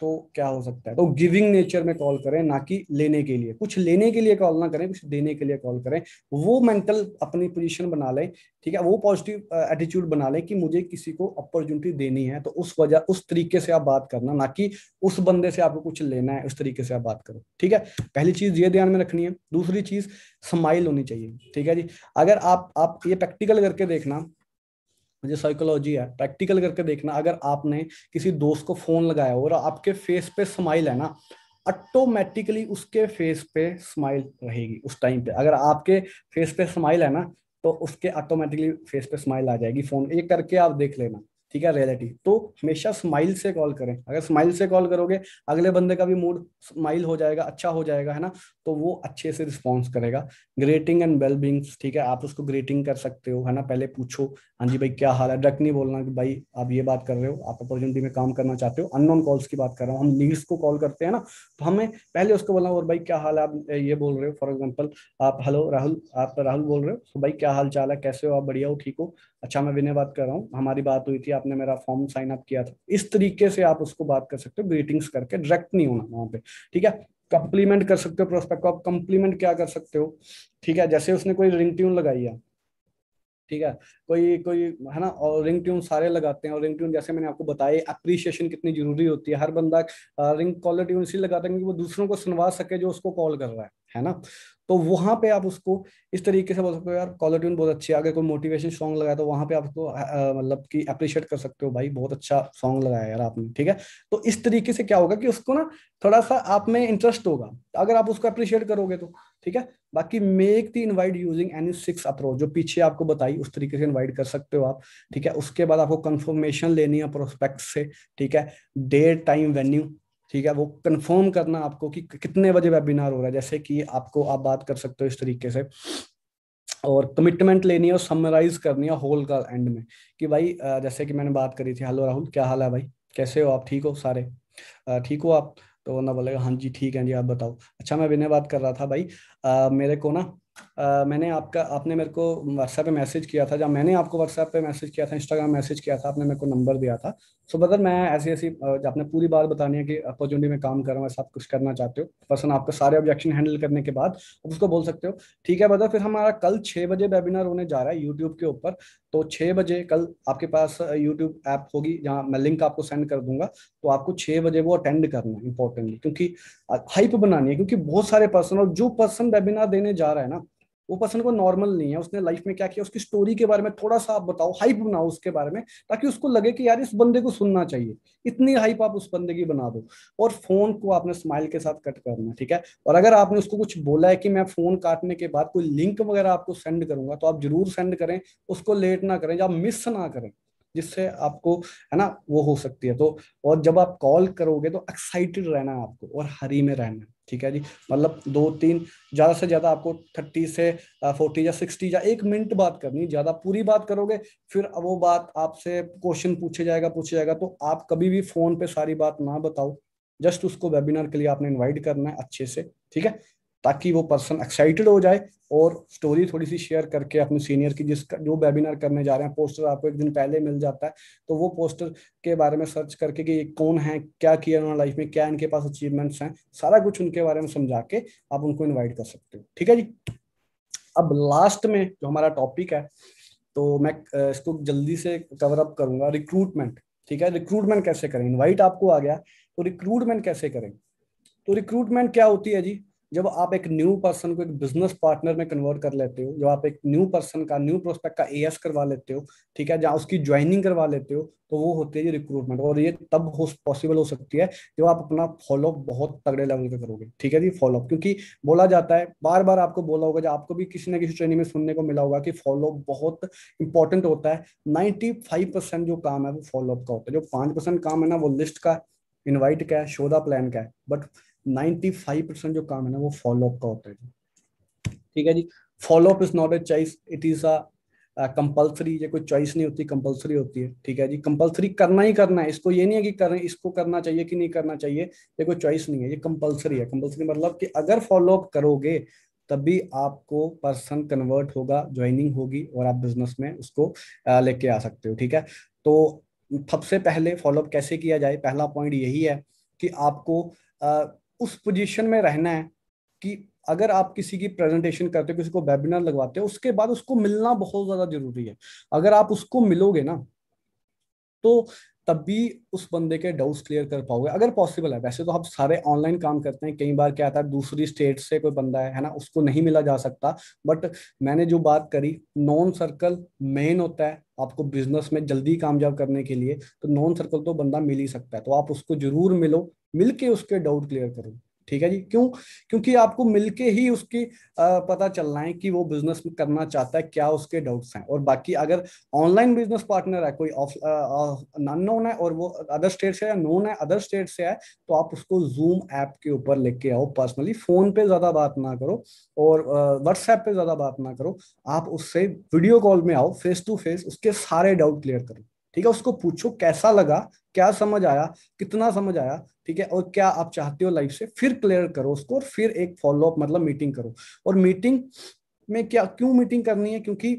तो क्या हो सकता है तो गिविंग नेचर में कॉल करें ना कि लेने के लिए कुछ लेने के लिए कॉल ना करें कुछ देने के लिए कॉल करें वो मेंटल अपनी पोजीशन बना लें ठीक है वो पॉजिटिव एटीट्यूड बना लें कि मुझे किसी को अपॉर्चुनिटी देनी है तो उस वजह उस तरीके से आप बात करना ना कि उस बंदे से आपको कुछ लेना है उस तरीके से आप बात करो ठीक है पहली चीज ये ध्यान में रखनी है दूसरी चीज स्माइल होनी चाहिए ठीक है जी अगर आप आप ये प्रैक्टिकल करके देखना मुझे साइकोलॉजी है प्रैक्टिकल करके देखना अगर आपने किसी दोस्त को फोन लगाया और आपके फेस पे स्माइल है ना ऑटोमेटिकली उसके फेस पे स्माइल रहेगी उस टाइम पे अगर आपके फेस पे स्माइल है ना तो उसके ऑटोमेटिकली फेस पे स्माइल आ जाएगी फोन ये करके आप देख लेना ठीक है रियलिटी तो हमेशा स्माइल से कॉल करें अगर स्माइल से कॉल करोगे अगले बंदे का भी मूड स्माइल हो जाएगा अच्छा हो जाएगा है ना तो वो अच्छे से रिस्पॉन्स करेगा ग्रेटिंग एंड वेल बींग्स ठीक है आप उसको ग्रेटिंग कर सकते हो है ना पहले पूछो हाँ जी भाई क्या हाल है डक नहीं बोलना कि भाई आप ये बात कर रहे हो आप अपॉर्चुनिटी में काम करना चाहते हो अननोन कॉल्स की बात कर रहा हूँ हम लीड्स को कॉल करते हैं ना तो हमें पहले उसको बोलना और भाई क्या हाल है आप ये बोल रहे हो फॉर एग्जाम्पल आप हेलो राहुल आप राहुल बोल रहे हो तो भाई क्या हाल चाल है कैसे हो आप बढ़िया हो ठीक हो अच्छा मैं विनय बात कर रहा हूँ हमारी बात हुई थी आपने मेरा फॉर्म साइन अप किया था इस तरीके से आप उसको बात कर सकते हो ग्रीटिंग्स करके डायरेक्ट नहीं होना वहां पे ठीक है कंप्लीमेंट कर सकते हो प्रोस्पेक्ट को आप कंप्लीमेंट क्या कर सकते हो ठीक है जैसे उसने कोई रिंग ट्यून लगाई है ठीक है कोई कोई है ना और रिंग ट्यून सारे लगाते हैं और रिंग ट्यून जैसे मैंने आपको बताया अप्रिशिएशन कितनी जरूरी होती है हर बंदा रिंग कॉलर ट्यून इसलिए लगाता है क्योंकि वो दूसरों को सुनवा सके जो उसको कॉल कर रहा है है ना तो वहां पे आप उसको इस तरीके से बोल सकते हो यार कॉलर ट्यून बहुत अच्छी है अगर कोई मोटिवेशन सॉन्ग लगाया तो वहां पे आप उसको मतलब कि अप्रिशिएट कर सकते हो भाई बहुत अच्छा सॉन्ग लगाया यार आपने ठीक है तो इस तरीके से क्या होगा कि उसको ना थोड़ा सा आप में इंटरेस्ट होगा अगर आप उसको अप्रिशिएट करोगे तो ठीक है बाकी make the invite using any six approach जो पीछे आपको बताई उस तरीके से इन्वाइट कर सकते हो आप ठीक है उसके बाद आपको कंफर्मेशन लेनी है प्रोस्पेक्ट से ठीक है डेट टाइम वेन्यू ठीक है वो कंफर्म करना आपको कि कितने बजे वेबिनार हो रहा है जैसे कि आपको आप बात कर सकते हो इस तरीके से और कमिटमेंट लेनी है और समराइज करनी है होल का एंड में कि भाई जैसे कि मैंने बात करी थी हेलो राहुल क्या हाल है भाई कैसे हो आप ठीक हो सारे ठीक हो आप तो ना बोलेगा हाँ जी ठीक है जी आप बताओ अच्छा मैं विनय बात कर रहा था भाई आ, मेरे को ना मैंने आपका आपने मेरे को व्हाट्सएप पे मैसेज किया था जब मैंने आपको व्हाट्सएप पे मैसेज किया था इंस्टाग्राम मैसेज किया था आपने मेरे को नंबर दिया था सो so, ब्रदर मैं ऐसी ऐसी आपने पूरी बात बतानी है कि अपॉर्चुनिटी में काम कर रहा हूँ ऐसा आप कुछ करना चाहते हो पर्सन आपका सारे ऑब्जेक्शन हैंडल करने के बाद आप उसको बोल सकते हो ठीक है ब्रदर फिर हमारा कल छः बजे वेबिनार होने जा रहा है यूट्यूब के ऊपर तो छः बजे कल आपके पास यूट्यूब ऐप होगी जहाँ मैं लिंक आपको सेंड कर दूंगा तो आपको छः बजे वो अटेंड करना है इंपॉर्टेंटली क्योंकि हाइप बनानी है क्योंकि बहुत सारे पर्सन और जो पर्सन वेबिनार देने जा रहा है ना वो पर्सन को नॉर्मल नहीं है उसने लाइफ में क्या किया उसकी स्टोरी के बारे में थोड़ा सा आप बताओ हाइप बनाओ उसके बारे में ताकि उसको लगे कि यार इस बंदे को सुनना चाहिए इतनी हाइप आप उस बंदे की बना दो और फोन को आपने स्माइल के साथ कट करना ठीक है और अगर आपने उसको कुछ बोला है कि मैं फोन काटने के बाद कोई लिंक वगैरह आपको सेंड करूंगा तो आप जरूर सेंड करें उसको लेट ना करें या मिस ना करें जिससे आपको है ना वो हो सकती है तो और जब आप कॉल करोगे तो एक्साइटेड रहना है आपको और हरी में रहना है ठीक है जी मतलब दो तीन ज़्यादा से ज़्यादा आपको थर्टी से फोर्टी या सिक्सटी या एक मिनट बात करनी ज़्यादा पूरी बात करोगे फिर वो बात आपसे क्वेश्चन पूछे जाएगा पूछे जाएगा तो आप कभी भी फ़ोन पे सारी बात ना बताओ जस्ट उसको वेबिनार के लिए आपने इनवाइट करना है अच्छे से ठीक है ताकि वो पर्सन एक्साइटेड हो जाए और स्टोरी थोड़ी सी शेयर करके अपने सीनियर की जिसका जो वेबिनार करने जा रहे हैं पोस्टर आपको एक दिन पहले मिल जाता है तो वो पोस्टर के बारे में सर्च करके कि ये कौन है क्या किया उन्होंने लाइफ में क्या इनके पास अचीवमेंट्स हैं सारा कुछ उनके बारे में समझा के आप उनको इन्वाइट कर सकते हो ठीक है जी अब लास्ट में जो हमारा टॉपिक है तो मैं इसको जल्दी से कवर अप करूंगा रिक्रूटमेंट ठीक है रिक्रूटमेंट कैसे करें इनवाइट आपको आ गया तो रिक्रूटमेंट कैसे करें तो रिक्रूटमेंट क्या होती है जी जब आप एक न्यू पर्सन को एक बिजनेस पार्टनर में कन्वर्ट कर लेते हो जब आप एक न्यू पर्सन का न्यू प्रोस्पेक्ट का एएस करवा लेते हो ठीक है जहाँ उसकी ज्वाइनिंग करवा लेते हो तो वो होती है रिक्रूटमेंट और ये तब हो पॉसिबल हो सकती है जब आप अपना फॉलोअप बहुत तगड़े लेवल पे करोगे ठीक है जी फॉलोअप क्योंकि बोला जाता है बार बार आपको बोला होगा जब आपको भी किसी ना किसी ट्रेनिंग में सुनने को मिला होगा कि फॉलोअप बहुत इंपॉर्टेंट होता है नाइन्टी फाइव परसेंट जो काम है वो फॉलोअप का होता है जो पांच परसेंट काम है ना वो लिस्ट का इन्वाइट का है शोधा प्लान का है बट नाइन्टी फाइव परसेंट जो काम है ना वो फॉलोअप का होता है जी ठीक है जी follow up is not a choice it is a compulsory ये कोई चॉइस नहीं होती कंपल्सरी होती है ठीक है जी कंपल्सरी करना ही करना है इसको ये नहीं है कि करें इसको करना चाहिए कि नहीं करना चाहिए ये कोई चॉइस नहीं है ये कंपल्सरी है कंपल्सरी मतलब कि अगर फॉलोअप करोगे तभी आपको पर्सन कन्वर्ट होगा ज्वाइनिंग होगी और आप बिजनेस में उसको लेके आ सकते हो ठीक है तो सबसे पहले फॉलोअप कैसे किया जाए पहला पॉइंट यही है कि आपको उस पोजीशन में रहना है कि अगर आप किसी की प्रेजेंटेशन करते हो किसी को वेबिनार लगवाते हो उसके बाद उसको मिलना बहुत ज्यादा जरूरी है अगर आप उसको मिलोगे ना तो तब भी उस बंदे के डाउट्स क्लियर कर पाओगे अगर पॉसिबल है वैसे तो हम सारे ऑनलाइन काम करते हैं कई बार क्या आता है दूसरी स्टेट से कोई बंदा है है ना उसको नहीं मिला जा सकता बट मैंने जो बात करी नॉन सर्कल मेन होता है आपको बिजनेस में जल्दी कामयाब करने के लिए तो नॉन सर्कल तो बंदा मिल ही सकता है तो आप उसको जरूर मिलो मिल के उसके डाउट क्लियर करो ठीक है जी क्यों क्योंकि आपको मिलके ही उसकी पता चलना है कि वो बिजनेस करना चाहता है क्या उसके डाउट्स हैं और बाकी अगर ऑनलाइन बिजनेस पार्टनर है कोई ऑफ नोन है और वो अदर स्टेट से है नोन है अदर स्टेट से है तो आप उसको जूम ऐप के ऊपर लेके आओ पर्सनली फोन पे ज्यादा बात ना करो और व्हाट्सएप पे ज्यादा बात ना करो आप उससे वीडियो कॉल में आओ फेस टू फेस उसके सारे डाउट क्लियर करो ठीक है उसको पूछो कैसा लगा क्या समझ आया कितना समझ आया ठीक है और क्या आप चाहते हो लाइफ से फिर क्लियर करो उसको और फिर एक फॉलोअप मतलब मीटिंग करो और मीटिंग में क्या क्यों मीटिंग करनी है क्योंकि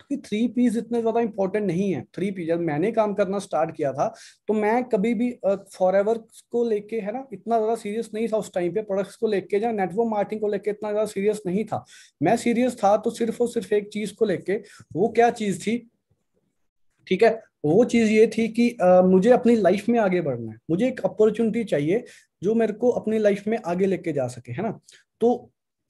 क्योंकि थ्री पीस इतने ज्यादा इंपॉर्टेंट नहीं है थ्री पीस जब मैंने काम करना स्टार्ट किया था तो मैं कभी भी फॉर एवर को लेके है ना इतना ज्यादा सीरियस नहीं था उस टाइम पे प्रोडक्ट्स को लेके या नेटवर्क मार्केटिंग को लेके इतना ज्यादा सीरियस नहीं था मैं सीरियस था तो सिर्फ और सिर्फ एक चीज को लेके वो क्या चीज थी ठीक है वो चीज़ ये थी कि आ, मुझे अपनी लाइफ में आगे बढ़ना है मुझे एक अपॉर्चुनिटी चाहिए जो मेरे को अपनी लाइफ में आगे लेके जा सके है ना तो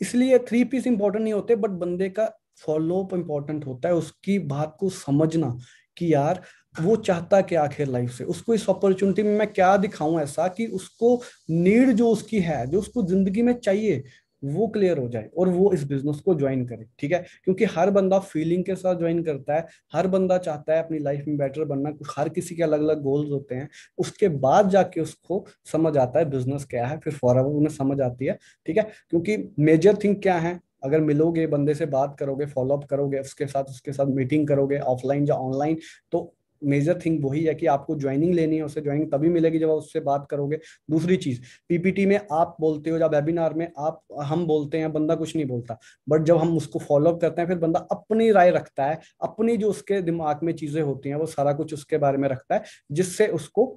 इसलिए थ्री पीस इंपॉर्टेंट नहीं होते बट बंदे का फॉलोअप इम्पॉर्टेंट होता है उसकी बात को समझना कि यार वो चाहता क्या आखिर लाइफ से उसको इस अपॉर्चुनिटी में मैं क्या दिखाऊं ऐसा कि उसको नीड जो उसकी है जो उसको जिंदगी में चाहिए वो क्लियर हो जाए और वो इस बिजनेस को ज्वाइन करे ठीक है क्योंकि हर बंदा फीलिंग के साथ ज्वाइन करता है हर बंदा चाहता है अपनी लाइफ में बेटर बनना हर किसी के अलग अलग गोल्स होते हैं उसके बाद जाके उसको समझ आता है बिजनेस क्या है फिर फॉर उन्हें समझ आती है ठीक है क्योंकि मेजर थिंग क्या है अगर मिलोगे बंदे से बात करोगे फॉलोअप करोगे उसके साथ उसके साथ मीटिंग करोगे ऑफलाइन या ऑनलाइन तो मेजर थिंग वही है कि आपको ज्वाइनिंग लेनी है उससे ज्वाइनिंग तभी मिलेगी जब आप उससे बात करोगे दूसरी चीज पीपीटी में आप बोलते हो या वेबिनार में आप हम बोलते हैं बंदा कुछ नहीं बोलता बट जब हम उसको फॉलोअप करते हैं फिर बंदा अपनी राय रखता है अपनी जो उसके दिमाग में चीजें होती हैं वो सारा कुछ उसके बारे में रखता है जिससे उसको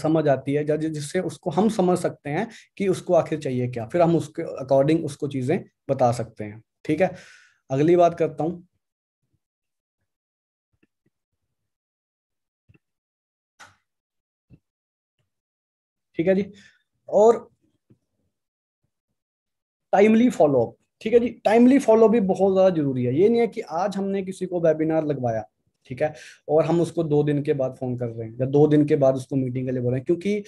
समझ आती है जिससे उसको हम समझ सकते हैं कि उसको आखिर चाहिए क्या फिर हम उसके अकॉर्डिंग उसको चीजें बता सकते हैं ठीक है अगली बात करता हूं ठीक है जी और टाइमली फॉलोअप ठीक है जी टाइमली फॉलो भी बहुत ज्यादा जरूरी है ये नहीं है कि आज हमने किसी को वेबिनार लगवाया ठीक है और हम उसको दो दिन के बाद फोन कर रहे हैं या दो दिन के बाद उसको मीटिंग के लिए बोल रहे हैं क्योंकि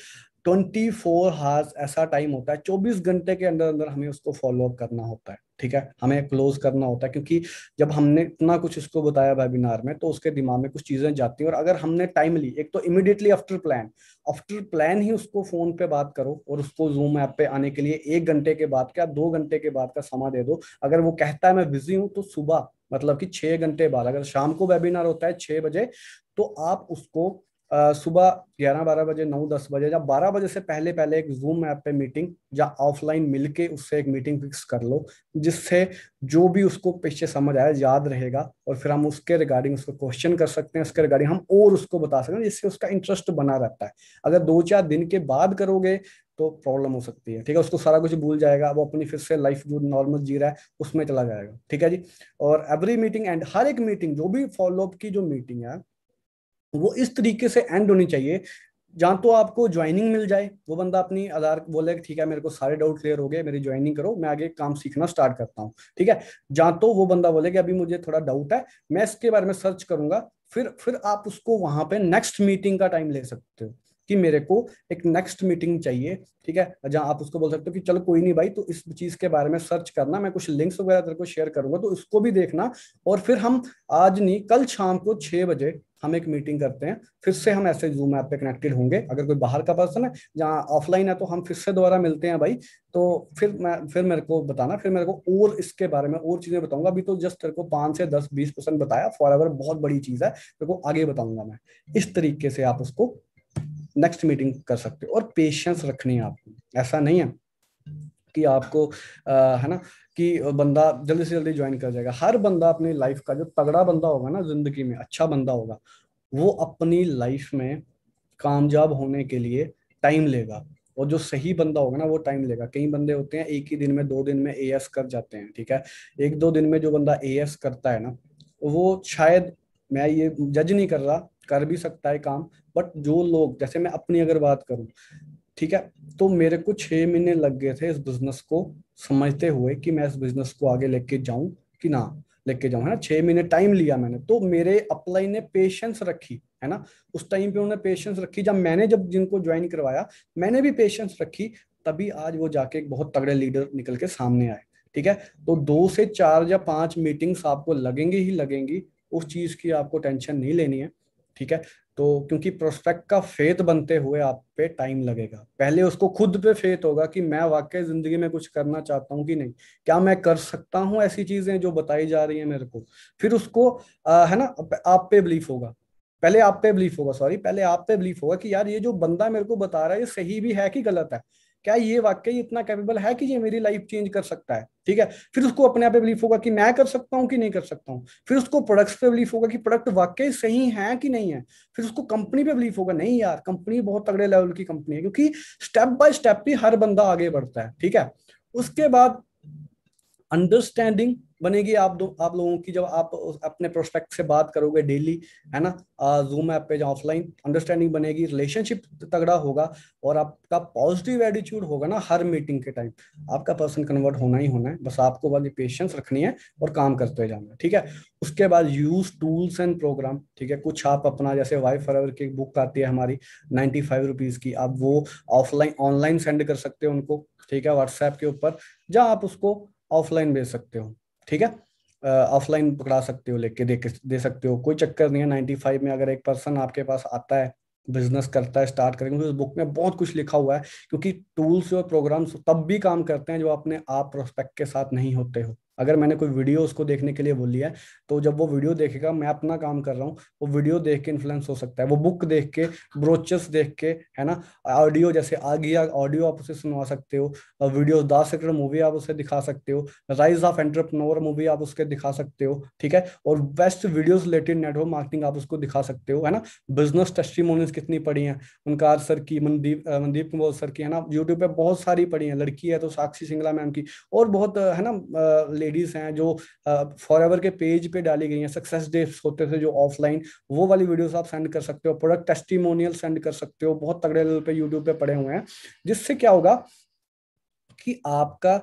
ट्वेंटी फोर हार्स ऐसा टाइम होता है चौबीस घंटे के अंदर अंदर हमें उसको फॉलोअप करना होता है ठीक है हमें क्लोज करना होता है क्योंकि जब हमने इतना कुछ उसको बताया वेबिनार में तो उसके दिमाग में कुछ चीजें जाती हैं और अगर हमने टाइमली एक तो immediately after plan after plan ही उसको फोन पे बात करो और उसको जूम ऐप पे आने के लिए एक घंटे के बाद का दो घंटे के बाद का समा दे दो अगर वो कहता है मैं बिजी हूँ तो सुबह मतलब कि छह घंटे बाद अगर शाम को वेबिनार होता है छह बजे तो आप उसको सुबह ग्यारह बारह बजे नौ दस बजे या बारह बजे से पहले पहले एक जूम ऐप पे मीटिंग या ऑफलाइन मिलके उससे एक मीटिंग फिक्स कर लो जिससे जो भी उसको पीछे समझ आया याद रहेगा और फिर हम उसके रिगार्डिंग उसको क्वेश्चन कर सकते हैं उसके रिगार्डिंग हम और उसको बता सकते हैं जिससे उसका इंटरेस्ट बना रहता है अगर दो चार दिन के बाद करोगे तो प्रॉब्लम हो सकती है ठीक है उसको सारा कुछ भूल जाएगा वो अपनी फिर से लाइफ जो नॉर्मल जी रहा है उसमें चला जाएगा ठीक है जी और एवरी मीटिंग एंड हर एक मीटिंग जो भी फॉलोअप की जो मीटिंग है तो वो इस तरीके से एंड होनी चाहिए जहाँ तो आपको ज्वाइनिंग मिल जाए वो बंदा अपनी आधार बोले ठीक है मेरे को सारे डाउट क्लियर हो गए मेरी ज्वाइनिंग करो मैं आगे काम सीखना स्टार्ट करता हूँ ठीक है जहाँ तो वो बंदा बोले कि अभी मुझे थोड़ा डाउट है मैं इसके बारे में सर्च करूंगा फिर फिर आप उसको वहां पे नेक्स्ट मीटिंग का टाइम ले सकते हो कि मेरे को एक नेक्स्ट मीटिंग चाहिए ठीक है जहां आप उसको बोल सकते हो कि चलो कोई नहीं भाई तो इस चीज के बारे में सर्च करना मैं कुछ लिंक्स वगैरह तेरे को शेयर करूंगा तो उसको भी देखना और फिर हम आज नहीं कल शाम को छह बजे हम एक मीटिंग करते हैं फिर से हम ऐसे जूम ऐप पे कनेक्टेड होंगे अगर कोई बाहर का पर्सन है जहाँ ऑफलाइन है तो हम फिर से दोबारा मिलते हैं भाई तो फिर मैं फिर मेरे को बताना फिर मेरे को और इसके बारे में और चीज़ें बताऊंगा अभी तो जस्ट तेरे को पाँच से दस बीस परसेंट बताया फॉर एवर बहुत बड़ी चीज़ है तेरे को आगे बताऊंगा मैं इस तरीके से आप उसको नेक्स्ट मीटिंग कर सकते हो और पेशेंस रखनी है आपको ऐसा नहीं है कि आपको है ना कि बंदा जल्दी से जल्दी ज्वाइन कर जाएगा हर बंदा अपनी लाइफ का जो तगड़ा बंदा होगा ना जिंदगी में अच्छा बंदा होगा वो अपनी लाइफ में कामयाब होने के लिए टाइम लेगा और जो सही बंदा होगा ना वो टाइम लेगा कई बंदे होते हैं एक ही दिन में दो दिन में ए कर जाते हैं ठीक है एक दो दिन में जो बंदा ए करता है ना वो शायद मैं ये जज नहीं कर रहा कर भी सकता है काम बट जो लोग जैसे मैं अपनी अगर बात करूं ठीक है तो मेरे को छह महीने लग गए थे इस बिजनेस को समझते हुए कि मैं इस बिजनेस को आगे लेके जाऊं कि ना लेके जाऊं है ना छह महीने टाइम लिया मैंने तो मेरे अप्लाई ने पेशेंस रखी है ना उस टाइम पे उन्होंने पेशेंस रखी जब मैंने जब जिनको ज्वाइन करवाया मैंने भी पेशेंस रखी तभी आज वो जाके एक बहुत तगड़े लीडर निकल के सामने आए ठीक है तो दो से चार या पांच मीटिंग्स आपको लगेंगे ही लगेंगी उस चीज की आपको टेंशन नहीं लेनी है ठीक है तो क्योंकि प्रोस्पेक्ट का फेत बनते हुए आप पे टाइम लगेगा पहले उसको खुद पे फेथ होगा कि मैं वाकई जिंदगी में कुछ करना चाहता हूँ कि नहीं क्या मैं कर सकता हूँ ऐसी चीजें जो बताई जा रही है मेरे को फिर उसको आ, है ना आप पे बिलीफ होगा पहले आप पे बिलीफ होगा सॉरी पहले आप पे बिलीफ होगा कि यार ये जो बंदा मेरे को बता रहा है ये सही भी है कि गलत है क्या ये वाकई इतना कैपेबल है कि ये मेरी लाइफ चेंज कर सकता है ठीक है फिर उसको अपने आप पे बिलीफ होगा कि मैं कर सकता हूँ कि नहीं कर सकता हूँ फिर उसको प्रोडक्ट्स पे बिलीफ होगा कि प्रोडक्ट वाकई सही है कि नहीं है फिर उसको कंपनी पे बिलीफ होगा नहीं यार कंपनी बहुत तगड़े लेवल की कंपनी है क्योंकि स्टेप बाय स्टेप ही हर बंदा आगे बढ़ता है ठीक है उसके बाद अंडरस्टैंडिंग बनेगी आप दो आप लोगों की जब आप अपने प्रोस्पेक्ट से बात करोगे डेली है ना जूम ऐप पे ऑफलाइन अंडरस्टैंडिंग बनेगी रिलेशनशिप तगड़ा होगा और आपका पॉजिटिव एटीट्यूड होगा ना हर मीटिंग के टाइम आपका पर्सन कन्वर्ट होना ही होना है बस आपको वाली पेशेंस रखनी है और काम करते जाना है ठीक है उसके बाद यूज टूल्स एंड प्रोग्राम ठीक है कुछ आप अपना जैसे वाई फॉर की बुक आती है हमारी नाइन्टी फाइव रुपीज़ की आप वो ऑफलाइन ऑनलाइन सेंड कर सकते हो उनको ठीक है व्हाट्सएप के ऊपर जहाँ आप उसको ऑफलाइन भेज सकते हो ठीक है ऑफलाइन पकड़ा सकते हो लेके दे दे सकते हो कोई चक्कर नहीं है नाइन्टी फाइव में अगर एक पर्सन आपके पास आता है बिजनेस करता है स्टार्ट करेंगे तो बुक में बहुत कुछ लिखा हुआ है क्योंकि टूल्स और प्रोग्राम्स तब भी काम करते हैं जो अपने आप प्रोस्पेक्ट के साथ नहीं होते हो अगर मैंने कोई वीडियो उसको देखने के लिए बोली है तो जब वो वीडियो देखेगा मैं अपना काम कर रहा हूँ वो वीडियो देख के इन्फ्लुएंस हो सकता है वो बुक देख के ब्रोचर्स देख के है ना ऑडियो जैसे आ गया ऑडियो आप उसे सुनवा सकते हो वीडियो दास सेक्टर मूवी आप उसे दिखा सकते हो राइज ऑफ एंटरप्रनोर मूवी आप उसके दिखा सकते हो ठीक है और best video related network marketing आप उसको दिखा सकते हो है ना बिजनेस टेस्टी कितनी पड़ी है उनकार सर की मनदीप मनदीप कुमार सर की है ना यूट्यूब पे बहुत सारी पड़ी है लड़की है तो साक्षी सिंगला मैम की और बहुत है ना लेडीज हैं जो फॉर एवर के पेज पे डाली गई हैं सक्सेस डे होते थे जो ऑफलाइन वो वाली वीडियोस आप सेंड कर सकते हो प्रोडक्ट टेस्टिमोनियल सेंड कर सकते हो बहुत तगड़े लेवल पे यूट्यूब पे पड़े हुए हैं जिससे क्या होगा कि आपका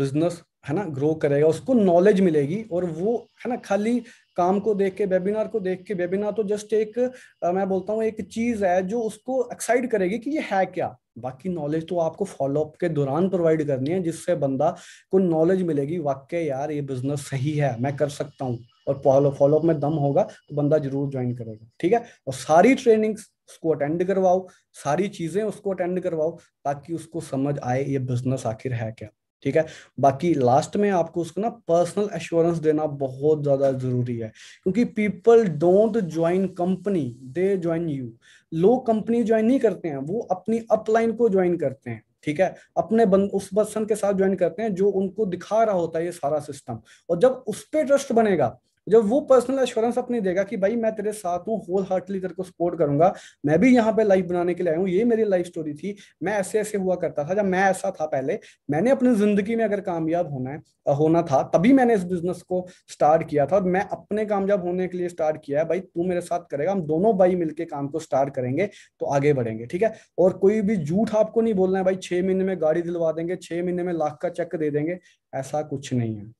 बिजनेस है ना ग्रो करेगा उसको नॉलेज मिलेगी और वो है ना खाली काम को देख के वेबिनार को देख के वेबिनार तो जस्ट एक आ, मैं बोलता हूँ एक चीज है जो उसको एक्साइट करेगी कि ये है क्या बाकी नॉलेज तो आपको फॉलोअप के दौरान प्रोवाइड करनी है जिससे बंदा को नॉलेज मिलेगी वाक्य यार ये बिजनेस सही है मैं कर सकता हूँ और फॉलोअप में दम होगा तो बंदा जरूर ज्वाइन करेगा ठीक है और सारी ट्रेनिंग उसको अटेंड करवाओ सारी चीजें उसको अटेंड करवाओ ताकि उसको समझ आए ये बिजनेस आखिर है क्या ठीक है बाकी लास्ट में आपको उसको ना पर्सनल एश्योरेंस देना बहुत ज्यादा जरूरी है क्योंकि people don't join company they join you लोग कंपनी ज्वाइन नहीं करते हैं वो अपनी अपलाइन को ज्वाइन करते हैं ठीक है अपने बन, उस पर्सन के साथ ज्वाइन करते हैं जो उनको दिखा रहा होता है ये सारा सिस्टम और जब उस पर ट्रस्ट बनेगा जब वो पर्सनल एश्योरेंस अपनी देगा कि भाई मैं तेरे साथ हूँ होल हार्टली तेरे को सपोर्ट करूंगा मैं भी यहाँ पे लाइफ बनाने के लिए आया हूँ ये मेरी लाइफ स्टोरी थी मैं ऐसे ऐसे हुआ करता था जब मैं ऐसा था पहले मैंने अपनी जिंदगी में अगर कामयाब होना है होना था तभी मैंने इस बिजनेस को स्टार्ट किया था और मैं अपने कामयाब होने के लिए स्टार्ट किया है भाई तू मेरे साथ करेगा हम दोनों भाई मिलकर काम को स्टार्ट करेंगे तो आगे बढ़ेंगे ठीक है और कोई भी झूठ आपको नहीं बोलना है भाई छह महीने में गाड़ी दिलवा देंगे छह महीने में लाख का चेक दे देंगे ऐसा कुछ नहीं है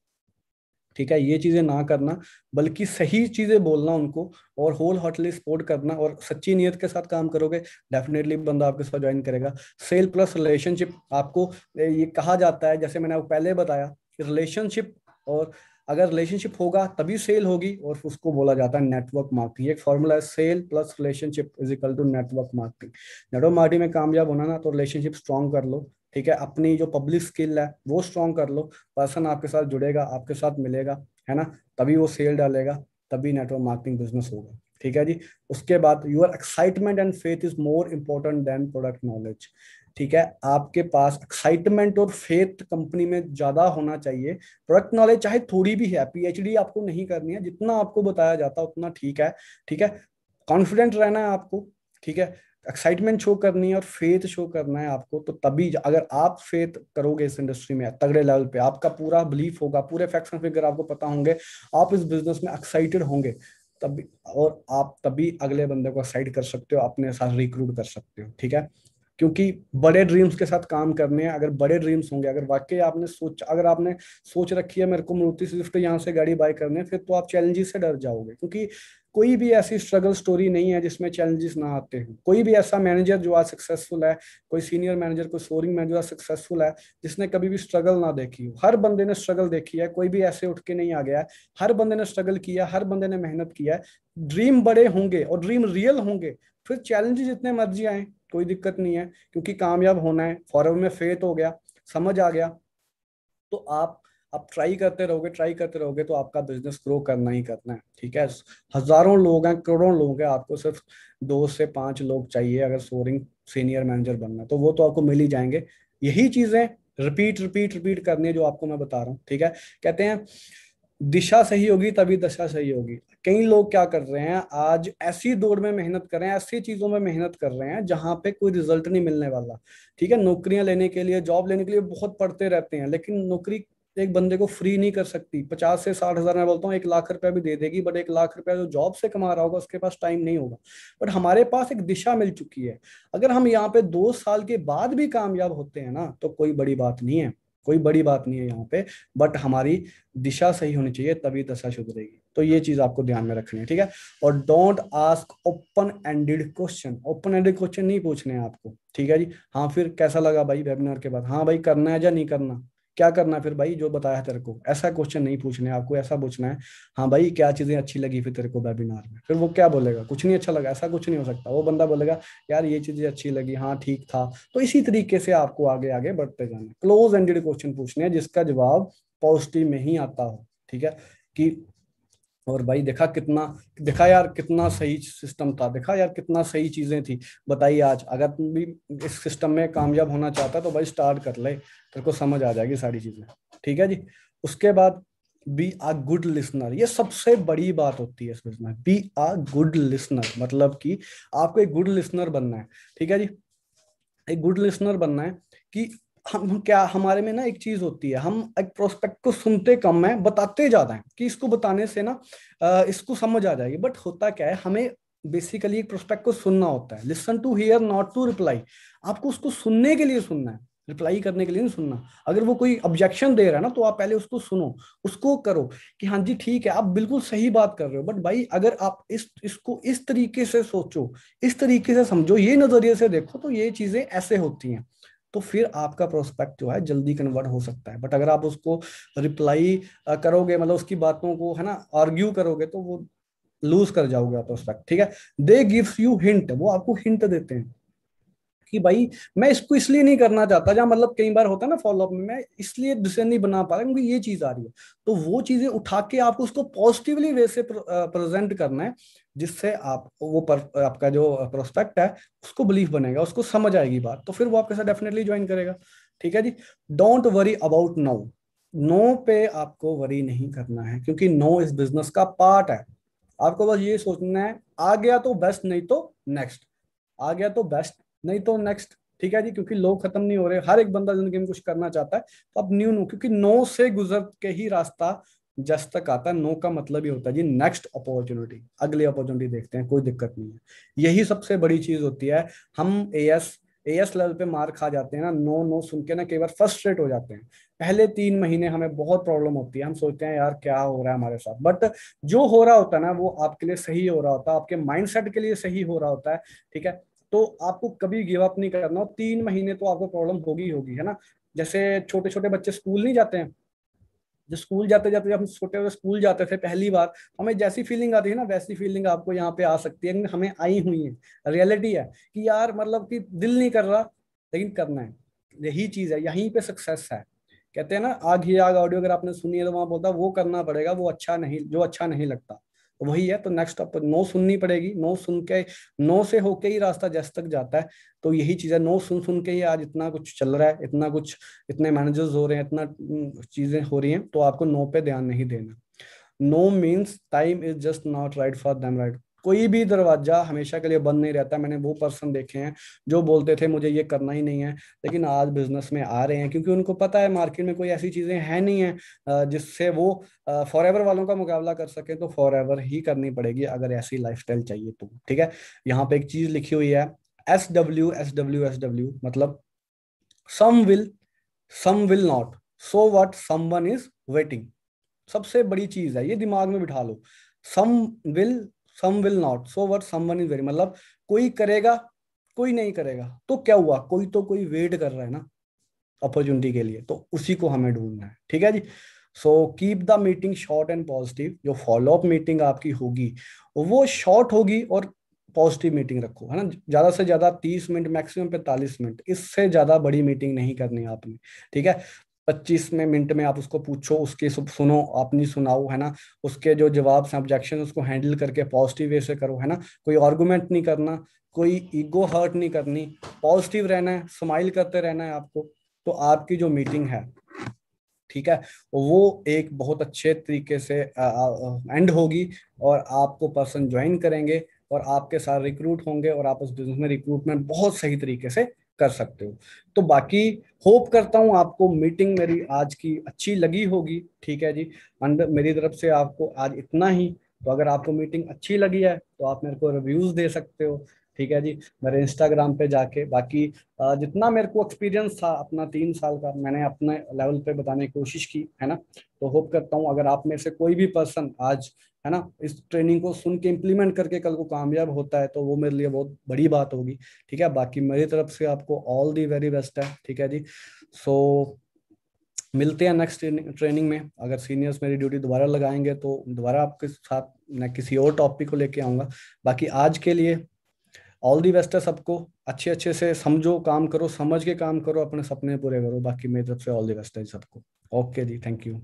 ठीक है ये चीजें ना करना बल्कि सही चीजें बोलना उनको और होल हार्टली सपोर्ट करना और सच्ची नीयत के साथ काम करोगे डेफिनेटली बंदा आपके साथ ज्वाइन करेगा सेल प्लस रिलेशनशिप आपको ये कहा जाता है जैसे मैंने आपको पहले बताया रिलेशनशिप और अगर रिलेशनशिप होगा तभी सेल होगी और उसको बोला जाता है नेटवर्क मार्केटिंग एक फॉर्मूला है sale plus relationship is equal to network marketing network marketing में कामयाब होना ना तो रिलेशनशिप स्ट्रॉन्ग कर लो ठीक है अपनी जो पब्लिक स्किल है वो स्ट्रॉन्ग कर लो पर्सन आपके साथ जुड़ेगा आपके साथ मिलेगा है ना तभी वो सेल डालेगा तभी नेटवर्क मार्केटिंग बिजनेस होगा ठीक है जी उसके बाद your excitement and faith is more important than product knowledge ठीक है आपके पास एक्साइटमेंट और फेथ कंपनी में ज्यादा होना चाहिए प्रोडक्ट नॉलेज चाहे थोड़ी भी है पीएचडी आपको नहीं करनी है जितना आपको बताया जाता है उतना ठीक है ठीक है कॉन्फिडेंट रहना है आपको ठीक है एक्साइटमेंट शो करनी है और फेथ शो करना है आपको तो तभी अगर आप फेथ करोगे इस इंडस्ट्री में तगड़े लेवल पे आपका पूरा बिलीफ होगा पूरे फैक्शन फिगर आपको पता होंगे आप इस बिजनेस में एक्साइटेड होंगे तभी और आप तभी अगले बंदे को एक्साइट कर सकते हो अपने साथ रिक्रूट कर सकते हो ठीक है क्योंकि बड़े ड्रीम्स के साथ काम करने हैं अगर बड़े ड्रीम्स होंगे अगर वाकई आपने सोच अगर आपने सोच रखी है मेरे को मूर्ति स्विफ्ट यहाँ से गाड़ी बाय करने फिर तो आप चैलेंजेस से डर जाओगे क्योंकि कोई भी ऐसी स्ट्रगल स्टोरी नहीं है जिसमें चैलेंजेस ना आते हैं कोई भी ऐसा मैनेजर जो आज सक्सेसफुल है कोई सीनियर मैनेजर कोई सोरिंग मैनेजर सक्सेसफुल है जिसने कभी भी स्ट्रगल ना देखी हो हर बंदे ने स्ट्रगल देखी है कोई भी ऐसे उठ के नहीं आ गया हर बंदे ने स्ट्रगल किया हर बंदे ने मेहनत किया ड्रीम बड़े होंगे और ड्रीम रियल होंगे फिर चैलेंजेस जितने मर्जी आए कोई दिक्कत नहीं है क्योंकि कामयाब होना है फॉरवर्ड में फेथ हो गया समझ आ गया तो आप आप ट्राई करते रहोगे ट्राई करते रहोगे तो आपका बिजनेस ग्रो करना ही करना है ठीक है हजारों लोग हैं करोड़ों लोग हैं आपको सिर्फ दो से पांच लोग चाहिए अगर सोरिंग सीनियर मैनेजर बनना तो वो तो आपको मिल ही जाएंगे यही चीजें रिपीट रिपीट रिपीट करनी है जो आपको मैं बता रहा हूँ ठीक है कहते हैं दिशा सही होगी तभी दशा सही होगी कई लोग क्या कर रहे हैं आज ऐसी दौड़ में मेहनत कर रहे हैं ऐसी चीजों में मेहनत कर रहे हैं जहां पे कोई रिजल्ट नहीं मिलने वाला ठीक है नौकरियां लेने के लिए जॉब लेने के लिए बहुत पढ़ते रहते हैं लेकिन नौकरी एक बंदे को फ्री नहीं कर सकती पचास से साठ हजार मैं बोलता हूँ एक लाख रुपया भी दे देगी बट एक लाख रुपया जो जॉब से कमा रहा होगा उसके पास टाइम नहीं होगा बट हमारे पास एक दिशा मिल चुकी है अगर हम यहाँ पे दो साल के बाद भी कामयाब होते हैं ना तो कोई बड़ी बात नहीं है कोई बड़ी बात नहीं है यहाँ पे बट हमारी दिशा सही होनी चाहिए तभी दशा सुधरेगी तो ये चीज आपको ध्यान में रखनी है ठीक है और don't ask open ended question open ended question नहीं पूछने हैं आपको ठीक है जी हाँ फिर कैसा लगा भाई वेबिनार के बाद हाँ भाई करना है या नहीं करना क्या करना फिर भाई जो बताया है तेरे को ऐसा क्वेश्चन नहीं पूछना है आपको ऐसा पूछना है हाँ भाई क्या चीजें अच्छी लगी फिर तेरे को वेबिनार में फिर वो क्या बोलेगा कुछ नहीं अच्छा लगा ऐसा कुछ नहीं हो सकता वो बंदा बोलेगा यार ये चीजें अच्छी लगी हाँ ठीक था तो इसी तरीके से आपको आगे आगे बढ़ते जाना क्लोज एंडेड क्वेश्चन पूछने हैं जिसका जवाब पॉजिटिव में ही आता हो ठीक है कि और भाई देखा कितना देखा यार कितना सही सिस्टम था देखा यार कितना सही चीज़ें थी बताइए आज अगर तुम भी इस सिस्टम में कामयाब होना चाहता है तो भाई स्टार्ट कर ले तेरे को समझ आ जाएगी सारी चीज़ें ठीक है जी उसके बाद बी आ गुड लिसनर ये सबसे बड़ी बात होती है इस business be a good listener मतलब कि आपको एक गुड लिसनर बनना है ठीक है जी एक गुड लिसनर बनना है कि हम क्या हमारे में ना एक चीज होती है हम एक प्रोस्पेक्ट को सुनते कम है बताते ज्यादा है कि इसको बताने से ना इसको समझ आ जाएगी बट होता क्या है हमें बेसिकली एक प्रोस्पेक्ट को सुनना होता है listen to hear not to reply आपको उसको सुनने के लिए सुनना है रिप्लाई करने के लिए नहीं सुनना अगर वो कोई ऑब्जेक्शन दे रहा है ना तो आप पहले उसको सुनो उसको करो कि हाँ जी ठीक है आप बिल्कुल सही बात कर रहे हो बट भाई अगर आप इस इसको इस तरीके से सोचो इस तरीके से समझो ये नजरिए से देखो तो ये चीजें ऐसे होती हैं तो फिर आपका प्रोस्पेक्ट जो है जल्दी कन्वर्ट हो सकता है बट अगर आप उसको रिप्लाई करोगे मतलब उसकी बातों को है ना आर्ग्यू करोगे तो वो लूज कर जाओगे प्रोस्पेक्ट ठीक है दे गिव्स यू हिंट वो आपको हिंट देते हैं कि भाई मैं इसको इसलिए नहीं करना चाहता जहाँ मतलब कई बार होता है ना फॉलोअप में मैं इसलिए डिसीजन नहीं बना पा रहा क्योंकि ये चीज आ रही है तो वो चीजें उठा के आपको उसको पॉजिटिवली वे से प्रेजेंट करना है जिससे आप वो पर, आपका जो प्रोस्पेक्ट है उसको बिलीफ बनेगा उसको समझ आएगी बात तो फिर वो आपके साथ डेफिनेटली ज्वाइन करेगा ठीक है जी don't worry about no no पे आपको वरी नहीं करना है क्योंकि नो इस बिजनेस का पार्ट है आपको बस ये सोचना है आ गया तो बेस्ट नहीं तो नेक्स्ट आ गया तो बेस्ट नहीं तो नेक्स्ट ठीक है जी क्योंकि लोग खत्म नहीं हो रहे हर एक बंदा जिंदगी में कुछ करना चाहता है तो अब न्यू नो क्योंकि नो से गुजर के ही रास्ता जस तक आता है नो का मतलब ही होता है जी नेक्स्ट अपॉर्चुनिटी अगली अपॉर्चुनिटी देखते हैं कोई दिक्कत नहीं है यही सबसे बड़ी चीज होती है हम A S A S level पे मार खा जाते हैं ना नो नो सुन के ना कई बार फर्स्ट्रेट हो जाते हैं पहले तीन महीने हमें बहुत प्रॉब्लम होती है हम सोचते हैं यार क्या हो रहा है हमारे साथ बट जो हो रहा होता है ना वो आपके लिए सही हो रहा होता है आपके माइंडसेट के लिए सही हो रहा होता है ठीक है तो आपको कभी गिव अप नहीं करना तीन महीने तो आपको प्रॉब्लम होगी होगी है ना जैसे छोटे छोटे बच्चे स्कूल नहीं जाते हैं जो स्कूल जाते जाते जब हम छोटे स्कूल जाते थे पहली बार हमें जैसी फीलिंग आती है ना वैसी फीलिंग आपको यहाँ पे आ सकती है हमें आई हुई है रियलिटी है कि यार मतलब कि दिल नहीं कर रहा लेकिन करना है यही चीज़ है यहीं पे सक्सेस है कहते हैं ना आग ही आग ऑडियो अगर आपने सुनी है तो वहां बोलता वो करना पड़ेगा वो अच्छा नहीं जो अच्छा नहीं लगता वही है तो नेक्स्ट आप नो सुननी पड़ेगी नो सुन के नो से होके ही रास्ता जैस तक जाता है तो यही चीज़ है नो सुन सुन के ही आज इतना कुछ चल रहा है इतना कुछ इतने मैनेजर्स हो रहे हैं इतना चीज़ें हो रही हैं तो आपको नो पे ध्यान नहीं देना no means time is just not right for them right कोई भी दरवाजा हमेशा के लिए बंद नहीं रहता मैंने वो पर्सन देखे हैं जो बोलते थे मुझे ये करना ही नहीं है लेकिन आज बिजनेस में आ रहे हैं क्योंकि उनको पता है मार्केट में कोई ऐसी चीजें हैं नहीं है जिससे वो फॉर एवर वालों का मुकाबला कर सके तो फॉर एवर ही करनी पड़ेगी अगर ऐसी लाइफ चाहिए तो ठीक है यहाँ पे एक चीज लिखी हुई है S W S W S W मतलब some will some will not so what someone is waiting सबसे बड़ी चीज है ये दिमाग में बिठा लो some will some will not so what someone is very मतलब कोई करेगा कोई नहीं करेगा तो क्या हुआ कोई तो कोई वेट कर रहा है ना अपॉर्चुनिटी के लिए तो उसी को हमें ढूंढना है ठीक है जी so keep the meeting short and positive जो फॉलो अप मीटिंग आपकी होगी वो शॉर्ट होगी और पॉजिटिव मीटिंग रखो है ना ज़्यादा से ज़्यादा तीस मिनट मैक्सिमम पैंतालीस मिनट इससे ज़्यादा बड़ी मीटिंग नहीं करनी आपने ठीक है पच्चीस में मिनट में आप उसको पूछो उसकी सुनो अपनी सुनाओ है ना उसके जो जवाब से ऑब्जेक्शन उसको हैंडल करके पॉजिटिव वे से करो है ना कोई आर्गूमेंट नहीं करना कोई ईगो हर्ट नहीं करनी पॉजिटिव रहना है स्माइल करते रहना है आपको तो आपकी जो मीटिंग है ठीक है वो एक बहुत अच्छे तरीके से एंड होगी और आपको पर्सन ज्वाइन करेंगे और आपके साथ रिक्रूट होंगे और आप उस बिजनेस में रिक्रूटमेंट बहुत सही तरीके से कर सकते हो तो बाकी होप करता हूँ आपको मीटिंग मेरी आज की अच्छी लगी होगी ठीक है जी अंदर मेरी तरफ से आपको आज इतना ही तो अगर आपको मीटिंग अच्छी लगी है तो आप मेरे को रिव्यूज़ दे सकते हो ठीक है जी मेरे इंस्टाग्राम पे जाके बाकी जितना मेरे को एक्सपीरियंस था अपना तीन साल का मैंने अपने लेवल पे बताने की कोशिश की है ना तो होप करता हूँ अगर आप में से कोई भी पर्सन आज है ना इस ट्रेनिंग को सुन के इम्प्लीमेंट करके कल को कामयाब होता है तो वो मेरे लिए बहुत बड़ी बात होगी ठीक है बाकी मेरी तरफ से आपको ऑल दी वेरी बेस्ट है ठीक है जी सो so, मिलते हैं नेक्स्ट ट्रेनिंग में अगर सीनियर्स मेरी ड्यूटी दोबारा लगाएंगे तो दोबारा आपके साथ मैं किसी और टॉपिक को लेके आऊंगा बाकी आज के लिए ऑल दी बेस्ट है सबको अच्छे अच्छे से समझो काम करो समझ के काम करो अपने सपने पूरे करो बाकी मेरी तरफ से ऑल दी बेस्ट है सबको ओके जी थैंक यू